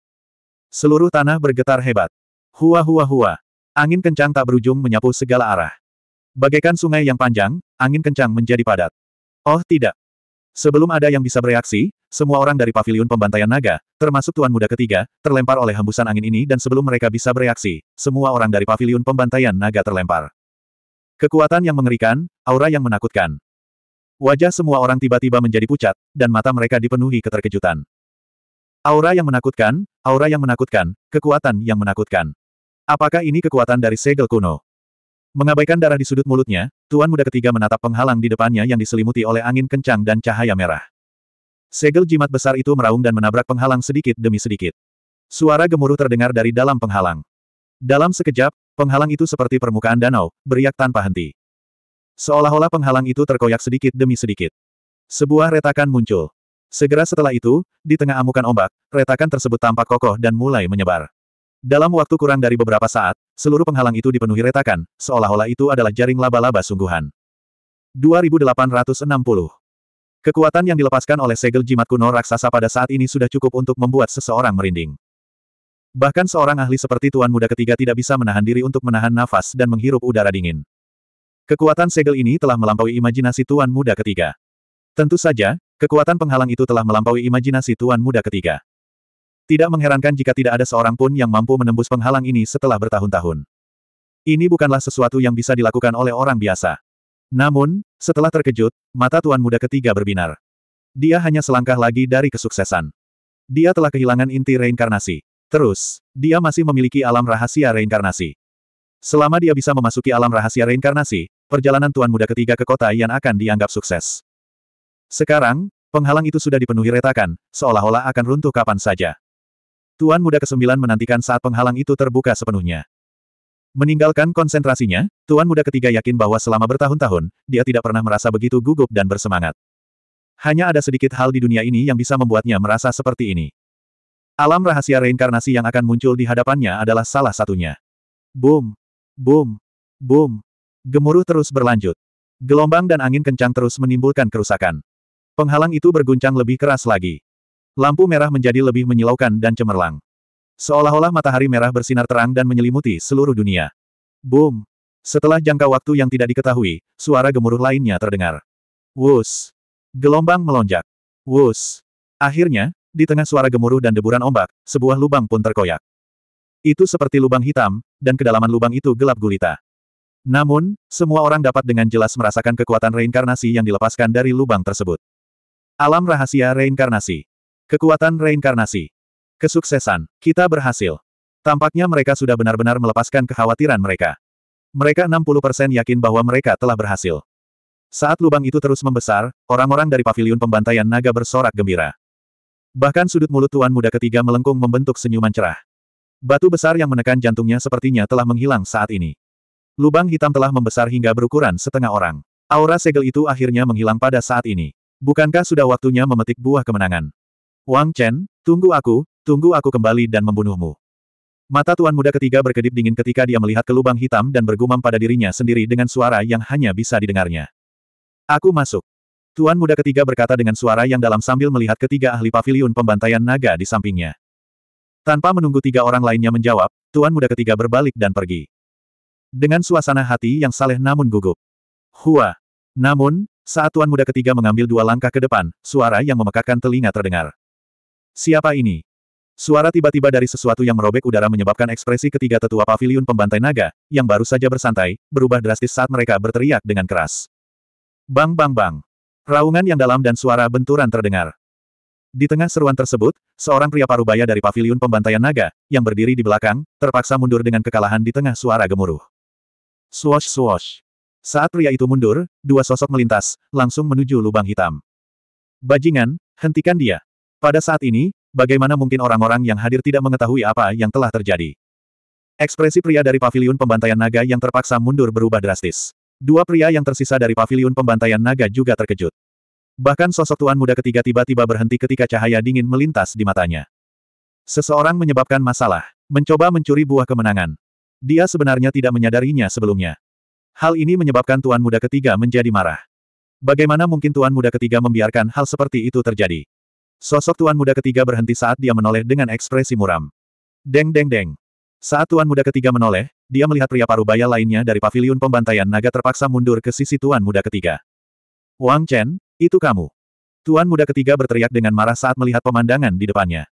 Seluruh tanah bergetar hebat. Hua hua hua. Angin kencang tak berujung menyapu segala arah. Bagaikan sungai yang panjang, angin kencang menjadi padat. Oh tidak, Sebelum ada yang bisa bereaksi, semua orang dari paviliun pembantaian naga, termasuk Tuan Muda ketiga, terlempar oleh hembusan angin ini dan sebelum mereka bisa bereaksi, semua orang dari paviliun pembantaian naga terlempar. Kekuatan yang mengerikan, aura yang menakutkan. Wajah semua orang tiba-tiba menjadi pucat, dan mata mereka dipenuhi keterkejutan. Aura yang menakutkan, aura yang menakutkan, kekuatan yang menakutkan. Apakah ini kekuatan dari segel kuno? Mengabaikan darah di sudut mulutnya, tuan muda ketiga menatap penghalang di depannya yang diselimuti oleh angin kencang dan cahaya merah. Segel jimat besar itu meraung dan menabrak penghalang sedikit demi sedikit. Suara gemuruh terdengar dari dalam penghalang. Dalam sekejap, penghalang itu seperti permukaan danau, beriak tanpa henti. Seolah-olah penghalang itu terkoyak sedikit demi sedikit. Sebuah retakan muncul. Segera setelah itu, di tengah amukan ombak, retakan tersebut tampak kokoh dan mulai menyebar. Dalam waktu kurang dari beberapa saat, seluruh penghalang itu dipenuhi retakan, seolah-olah itu adalah jaring laba-laba sungguhan. 2860 Kekuatan yang dilepaskan oleh segel jimat kuno raksasa pada saat ini sudah cukup untuk membuat seseorang merinding. Bahkan seorang ahli seperti Tuan Muda ketiga tidak bisa menahan diri untuk menahan nafas dan menghirup udara dingin. Kekuatan segel ini telah melampaui imajinasi Tuan Muda ketiga. Tentu saja, kekuatan penghalang itu telah melampaui imajinasi Tuan Muda ketiga. Tidak mengherankan jika tidak ada seorang pun yang mampu menembus penghalang ini setelah bertahun-tahun. Ini bukanlah sesuatu yang bisa dilakukan oleh orang biasa. Namun, setelah terkejut, mata Tuan Muda ketiga berbinar. Dia hanya selangkah lagi dari kesuksesan. Dia telah kehilangan inti reinkarnasi. Terus, dia masih memiliki alam rahasia reinkarnasi. Selama dia bisa memasuki alam rahasia reinkarnasi, perjalanan Tuan Muda ketiga ke kota yang akan dianggap sukses. Sekarang, penghalang itu sudah dipenuhi retakan, seolah-olah akan runtuh kapan saja. Tuan Muda Kesembilan menantikan saat penghalang itu terbuka sepenuhnya. Meninggalkan konsentrasinya, Tuan Muda Ketiga yakin bahwa selama bertahun-tahun, dia tidak pernah merasa begitu gugup dan bersemangat. Hanya ada sedikit hal di dunia ini yang bisa membuatnya merasa seperti ini. Alam rahasia reinkarnasi yang akan muncul di hadapannya adalah salah satunya. Boom! Boom! Boom! Gemuruh terus berlanjut. Gelombang dan angin kencang terus menimbulkan kerusakan. Penghalang itu berguncang lebih keras lagi. Lampu merah menjadi lebih menyilaukan dan cemerlang. Seolah-olah matahari merah bersinar terang dan menyelimuti seluruh dunia. Boom! Setelah jangka waktu yang tidak diketahui, suara gemuruh lainnya terdengar. Wus! Gelombang melonjak. Wus! Akhirnya, di tengah suara gemuruh dan deburan ombak, sebuah lubang pun terkoyak. Itu seperti lubang hitam, dan kedalaman lubang itu gelap gulita. Namun, semua orang dapat dengan jelas merasakan kekuatan reinkarnasi yang dilepaskan dari lubang tersebut. Alam rahasia reinkarnasi. Kekuatan reinkarnasi. Kesuksesan. Kita berhasil. Tampaknya mereka sudah benar-benar melepaskan kekhawatiran mereka. Mereka 60% yakin bahwa mereka telah berhasil. Saat lubang itu terus membesar, orang-orang dari paviliun pembantaian naga bersorak gembira. Bahkan sudut mulut tuan muda ketiga melengkung membentuk senyuman cerah. Batu besar yang menekan jantungnya sepertinya telah menghilang saat ini. Lubang hitam telah membesar hingga berukuran setengah orang. Aura segel itu akhirnya menghilang pada saat ini. Bukankah sudah waktunya memetik buah kemenangan? Wang Chen, tunggu aku, tunggu aku kembali dan membunuhmu. Mata tuan muda ketiga berkedip dingin ketika dia melihat ke lubang hitam dan bergumam pada dirinya sendiri dengan suara yang hanya bisa didengarnya. Aku masuk. Tuan muda ketiga berkata dengan suara yang dalam sambil melihat ketiga ahli pavilion pembantaian naga di sampingnya. Tanpa menunggu tiga orang lainnya menjawab, tuan muda ketiga berbalik dan pergi. Dengan suasana hati yang saleh namun gugup. Hua. Namun, saat tuan muda ketiga mengambil dua langkah ke depan, suara yang memekakkan telinga terdengar. Siapa ini? Suara tiba-tiba dari sesuatu yang merobek udara menyebabkan ekspresi ketiga tetua pavilion pembantai naga, yang baru saja bersantai, berubah drastis saat mereka berteriak dengan keras. Bang bang bang. Raungan yang dalam dan suara benturan terdengar. Di tengah seruan tersebut, seorang pria parubaya dari pavilion pembantaian naga, yang berdiri di belakang, terpaksa mundur dengan kekalahan di tengah suara gemuruh. Swosh swosh. Saat pria itu mundur, dua sosok melintas, langsung menuju lubang hitam. Bajingan, hentikan dia. Pada saat ini, bagaimana mungkin orang-orang yang hadir tidak mengetahui apa yang telah terjadi? Ekspresi pria dari pavilion pembantaian naga yang terpaksa mundur berubah drastis. Dua pria yang tersisa dari pavilion pembantaian naga juga terkejut. Bahkan sosok tuan muda ketiga tiba-tiba berhenti ketika cahaya dingin melintas di matanya. Seseorang menyebabkan masalah, mencoba mencuri buah kemenangan. Dia sebenarnya tidak menyadarinya sebelumnya. Hal ini menyebabkan tuan muda ketiga menjadi marah. Bagaimana mungkin tuan muda ketiga membiarkan hal seperti itu terjadi? Sosok tuan muda ketiga berhenti saat dia menoleh dengan ekspresi muram. Deng deng deng. Saat tuan muda ketiga menoleh, dia melihat pria parubaya lainnya dari paviliun pembantaian naga terpaksa mundur ke sisi tuan muda ketiga. Wang Chen, itu kamu. Tuan muda ketiga berteriak dengan marah saat melihat pemandangan di depannya.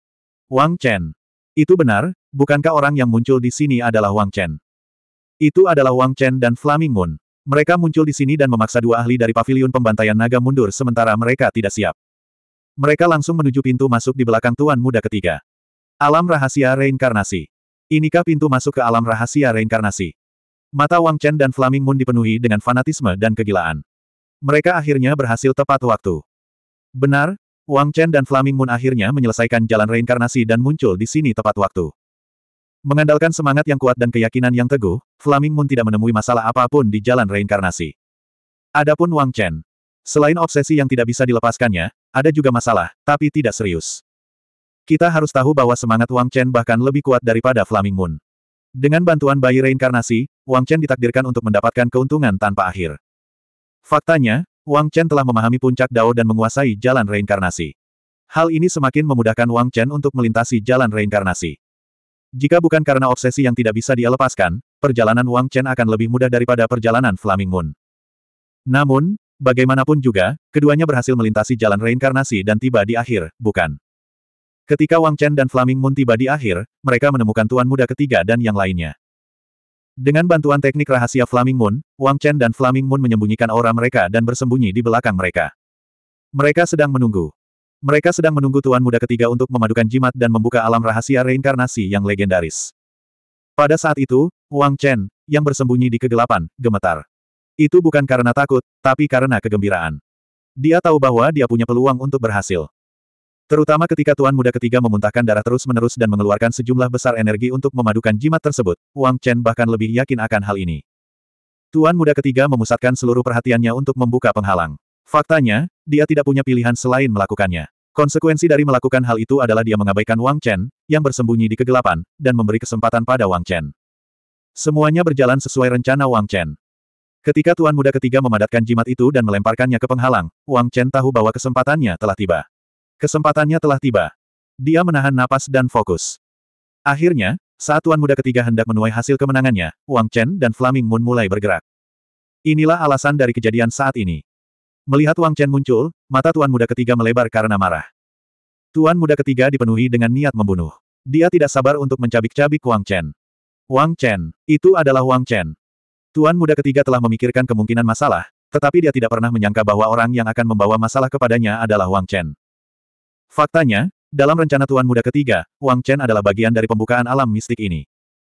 Wang Chen. Itu benar, bukankah orang yang muncul di sini adalah Wang Chen? Itu adalah Wang Chen dan Flaming Moon. Mereka muncul di sini dan memaksa dua ahli dari paviliun pembantaian naga mundur sementara mereka tidak siap. Mereka langsung menuju pintu masuk di belakang tuan muda ketiga. Alam rahasia reinkarnasi. Inikah pintu masuk ke alam rahasia reinkarnasi? Mata Wang Chen dan Flaming Moon dipenuhi dengan fanatisme dan kegilaan. Mereka akhirnya berhasil tepat waktu. Benar, Wang Chen dan Flaming Moon akhirnya menyelesaikan jalan reinkarnasi dan muncul di sini tepat waktu. Mengandalkan semangat yang kuat dan keyakinan yang teguh, Flaming Moon tidak menemui masalah apapun di jalan reinkarnasi. Adapun Wang Chen, Selain obsesi yang tidak bisa dilepaskannya, ada juga masalah, tapi tidak serius. Kita harus tahu bahwa semangat Wang Chen bahkan lebih kuat daripada Flaming Moon. Dengan bantuan bayi reinkarnasi, Wang Chen ditakdirkan untuk mendapatkan keuntungan tanpa akhir. Faktanya, Wang Chen telah memahami puncak Dao dan menguasai jalan reinkarnasi. Hal ini semakin memudahkan Wang Chen untuk melintasi jalan reinkarnasi. Jika bukan karena obsesi yang tidak bisa dia lepaskan, perjalanan Wang Chen akan lebih mudah daripada perjalanan Flaming Moon. Namun, Bagaimanapun juga, keduanya berhasil melintasi jalan reinkarnasi dan tiba di akhir, bukan? Ketika Wang Chen dan Flaming Moon tiba di akhir, mereka menemukan tuan muda ketiga dan yang lainnya. Dengan bantuan teknik rahasia Flaming Moon, Wang Chen dan Flaming Moon menyembunyikan aura mereka dan bersembunyi di belakang mereka. Mereka sedang menunggu. Mereka sedang menunggu tuan muda ketiga untuk memadukan jimat dan membuka alam rahasia reinkarnasi yang legendaris. Pada saat itu, Wang Chen, yang bersembunyi di kegelapan, gemetar. Itu bukan karena takut, tapi karena kegembiraan. Dia tahu bahwa dia punya peluang untuk berhasil. Terutama ketika Tuan Muda ketiga memuntahkan darah terus-menerus dan mengeluarkan sejumlah besar energi untuk memadukan jimat tersebut, Wang Chen bahkan lebih yakin akan hal ini. Tuan Muda ketiga memusatkan seluruh perhatiannya untuk membuka penghalang. Faktanya, dia tidak punya pilihan selain melakukannya. Konsekuensi dari melakukan hal itu adalah dia mengabaikan Wang Chen, yang bersembunyi di kegelapan, dan memberi kesempatan pada Wang Chen. Semuanya berjalan sesuai rencana Wang Chen. Ketika Tuan Muda ketiga memadatkan jimat itu dan melemparkannya ke penghalang, Wang Chen tahu bahwa kesempatannya telah tiba. Kesempatannya telah tiba. Dia menahan napas dan fokus. Akhirnya, saat Tuan Muda ketiga hendak menuai hasil kemenangannya, Wang Chen dan Flaming Moon mulai bergerak. Inilah alasan dari kejadian saat ini. Melihat Wang Chen muncul, mata Tuan Muda ketiga melebar karena marah. Tuan Muda ketiga dipenuhi dengan niat membunuh. Dia tidak sabar untuk mencabik-cabik Wang Chen. Wang Chen, itu adalah Wang Chen. Tuan muda ketiga telah memikirkan kemungkinan masalah, tetapi dia tidak pernah menyangka bahwa orang yang akan membawa masalah kepadanya adalah Wang Chen. Faktanya, dalam rencana Tuan muda ketiga, Wang Chen adalah bagian dari pembukaan alam mistik ini.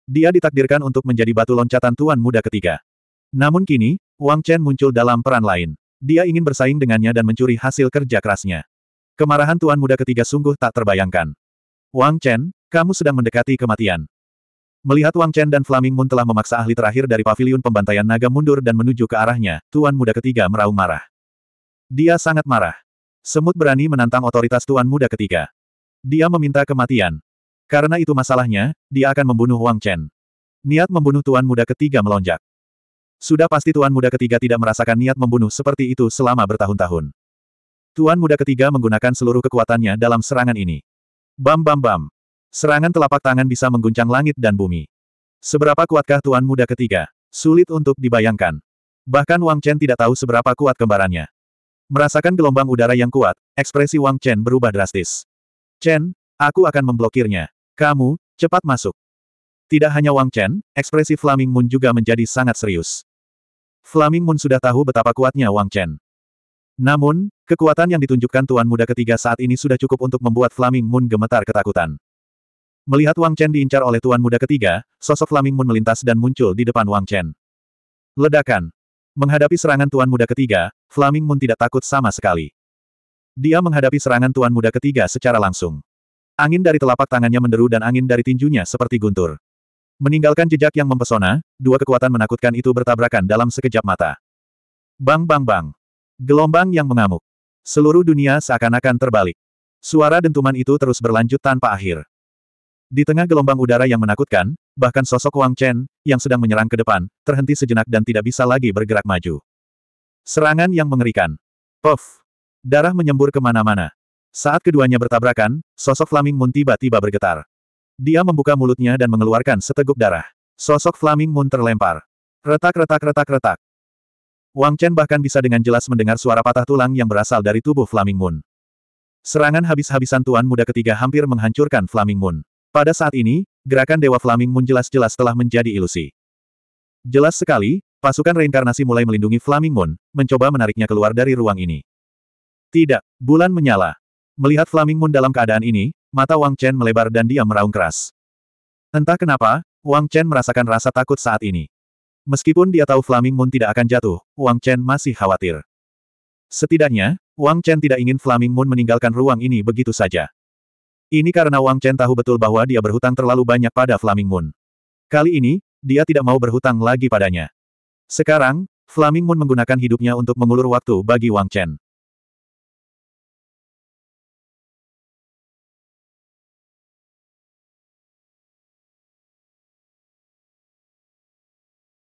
Dia ditakdirkan untuk menjadi batu loncatan Tuan muda ketiga. Namun kini, Wang Chen muncul dalam peran lain. Dia ingin bersaing dengannya dan mencuri hasil kerja kerasnya. Kemarahan Tuan muda ketiga sungguh tak terbayangkan. Wang Chen, kamu sedang mendekati kematian. Melihat Wang Chen dan Flaming Moon telah memaksa ahli terakhir dari paviliun pembantaian naga mundur dan menuju ke arahnya, Tuan Muda Ketiga meraung marah. Dia sangat marah. Semut berani menantang otoritas Tuan Muda Ketiga. Dia meminta kematian. Karena itu masalahnya, dia akan membunuh Wang Chen. Niat membunuh Tuan Muda Ketiga melonjak. Sudah pasti Tuan Muda Ketiga tidak merasakan niat membunuh seperti itu selama bertahun-tahun. Tuan Muda Ketiga menggunakan seluruh kekuatannya dalam serangan ini. Bam bam bam. Serangan telapak tangan bisa mengguncang langit dan bumi. Seberapa kuatkah Tuan Muda ketiga? Sulit untuk dibayangkan. Bahkan Wang Chen tidak tahu seberapa kuat kembarannya. Merasakan gelombang udara yang kuat, ekspresi Wang Chen berubah drastis. Chen, aku akan memblokirnya. Kamu, cepat masuk. Tidak hanya Wang Chen, ekspresi Flaming Moon juga menjadi sangat serius. Flaming Moon sudah tahu betapa kuatnya Wang Chen. Namun, kekuatan yang ditunjukkan Tuan Muda ketiga saat ini sudah cukup untuk membuat Flaming Moon gemetar ketakutan. Melihat Wang Chen diincar oleh tuan muda ketiga, sosok Flaming Moon melintas dan muncul di depan Wang Chen. Ledakan. Menghadapi serangan tuan muda ketiga, Flaming Moon tidak takut sama sekali. Dia menghadapi serangan tuan muda ketiga secara langsung. Angin dari telapak tangannya menderu dan angin dari tinjunya seperti guntur. Meninggalkan jejak yang mempesona, dua kekuatan menakutkan itu bertabrakan dalam sekejap mata. Bang bang bang. Gelombang yang mengamuk. Seluruh dunia seakan-akan terbalik. Suara dentuman itu terus berlanjut tanpa akhir. Di tengah gelombang udara yang menakutkan, bahkan sosok Wang Chen, yang sedang menyerang ke depan, terhenti sejenak dan tidak bisa lagi bergerak maju. Serangan yang mengerikan. Puff! Darah menyembur kemana-mana. Saat keduanya bertabrakan, sosok Flaming Moon tiba-tiba bergetar. Dia membuka mulutnya dan mengeluarkan seteguk darah. Sosok Flaming Moon terlempar. Retak-retak-retak-retak. Wang Chen bahkan bisa dengan jelas mendengar suara patah tulang yang berasal dari tubuh Flaming Moon. Serangan habis-habisan Tuan Muda ketiga hampir menghancurkan Flaming Moon. Pada saat ini, gerakan Dewa Flaming Moon jelas-jelas telah menjadi ilusi. Jelas sekali, pasukan reinkarnasi mulai melindungi Flaming Moon, mencoba menariknya keluar dari ruang ini. Tidak, bulan menyala. Melihat Flaming Moon dalam keadaan ini, mata Wang Chen melebar dan dia meraung keras. Entah kenapa, Wang Chen merasakan rasa takut saat ini. Meskipun dia tahu Flaming Moon tidak akan jatuh, Wang Chen masih khawatir. Setidaknya, Wang Chen tidak ingin Flaming Moon meninggalkan ruang ini begitu saja. Ini karena Wang Chen tahu betul bahwa dia berhutang terlalu banyak pada Flaming Moon. Kali ini, dia tidak mau berhutang lagi padanya. Sekarang, Flaming Moon menggunakan hidupnya untuk mengulur waktu bagi Wang Chen.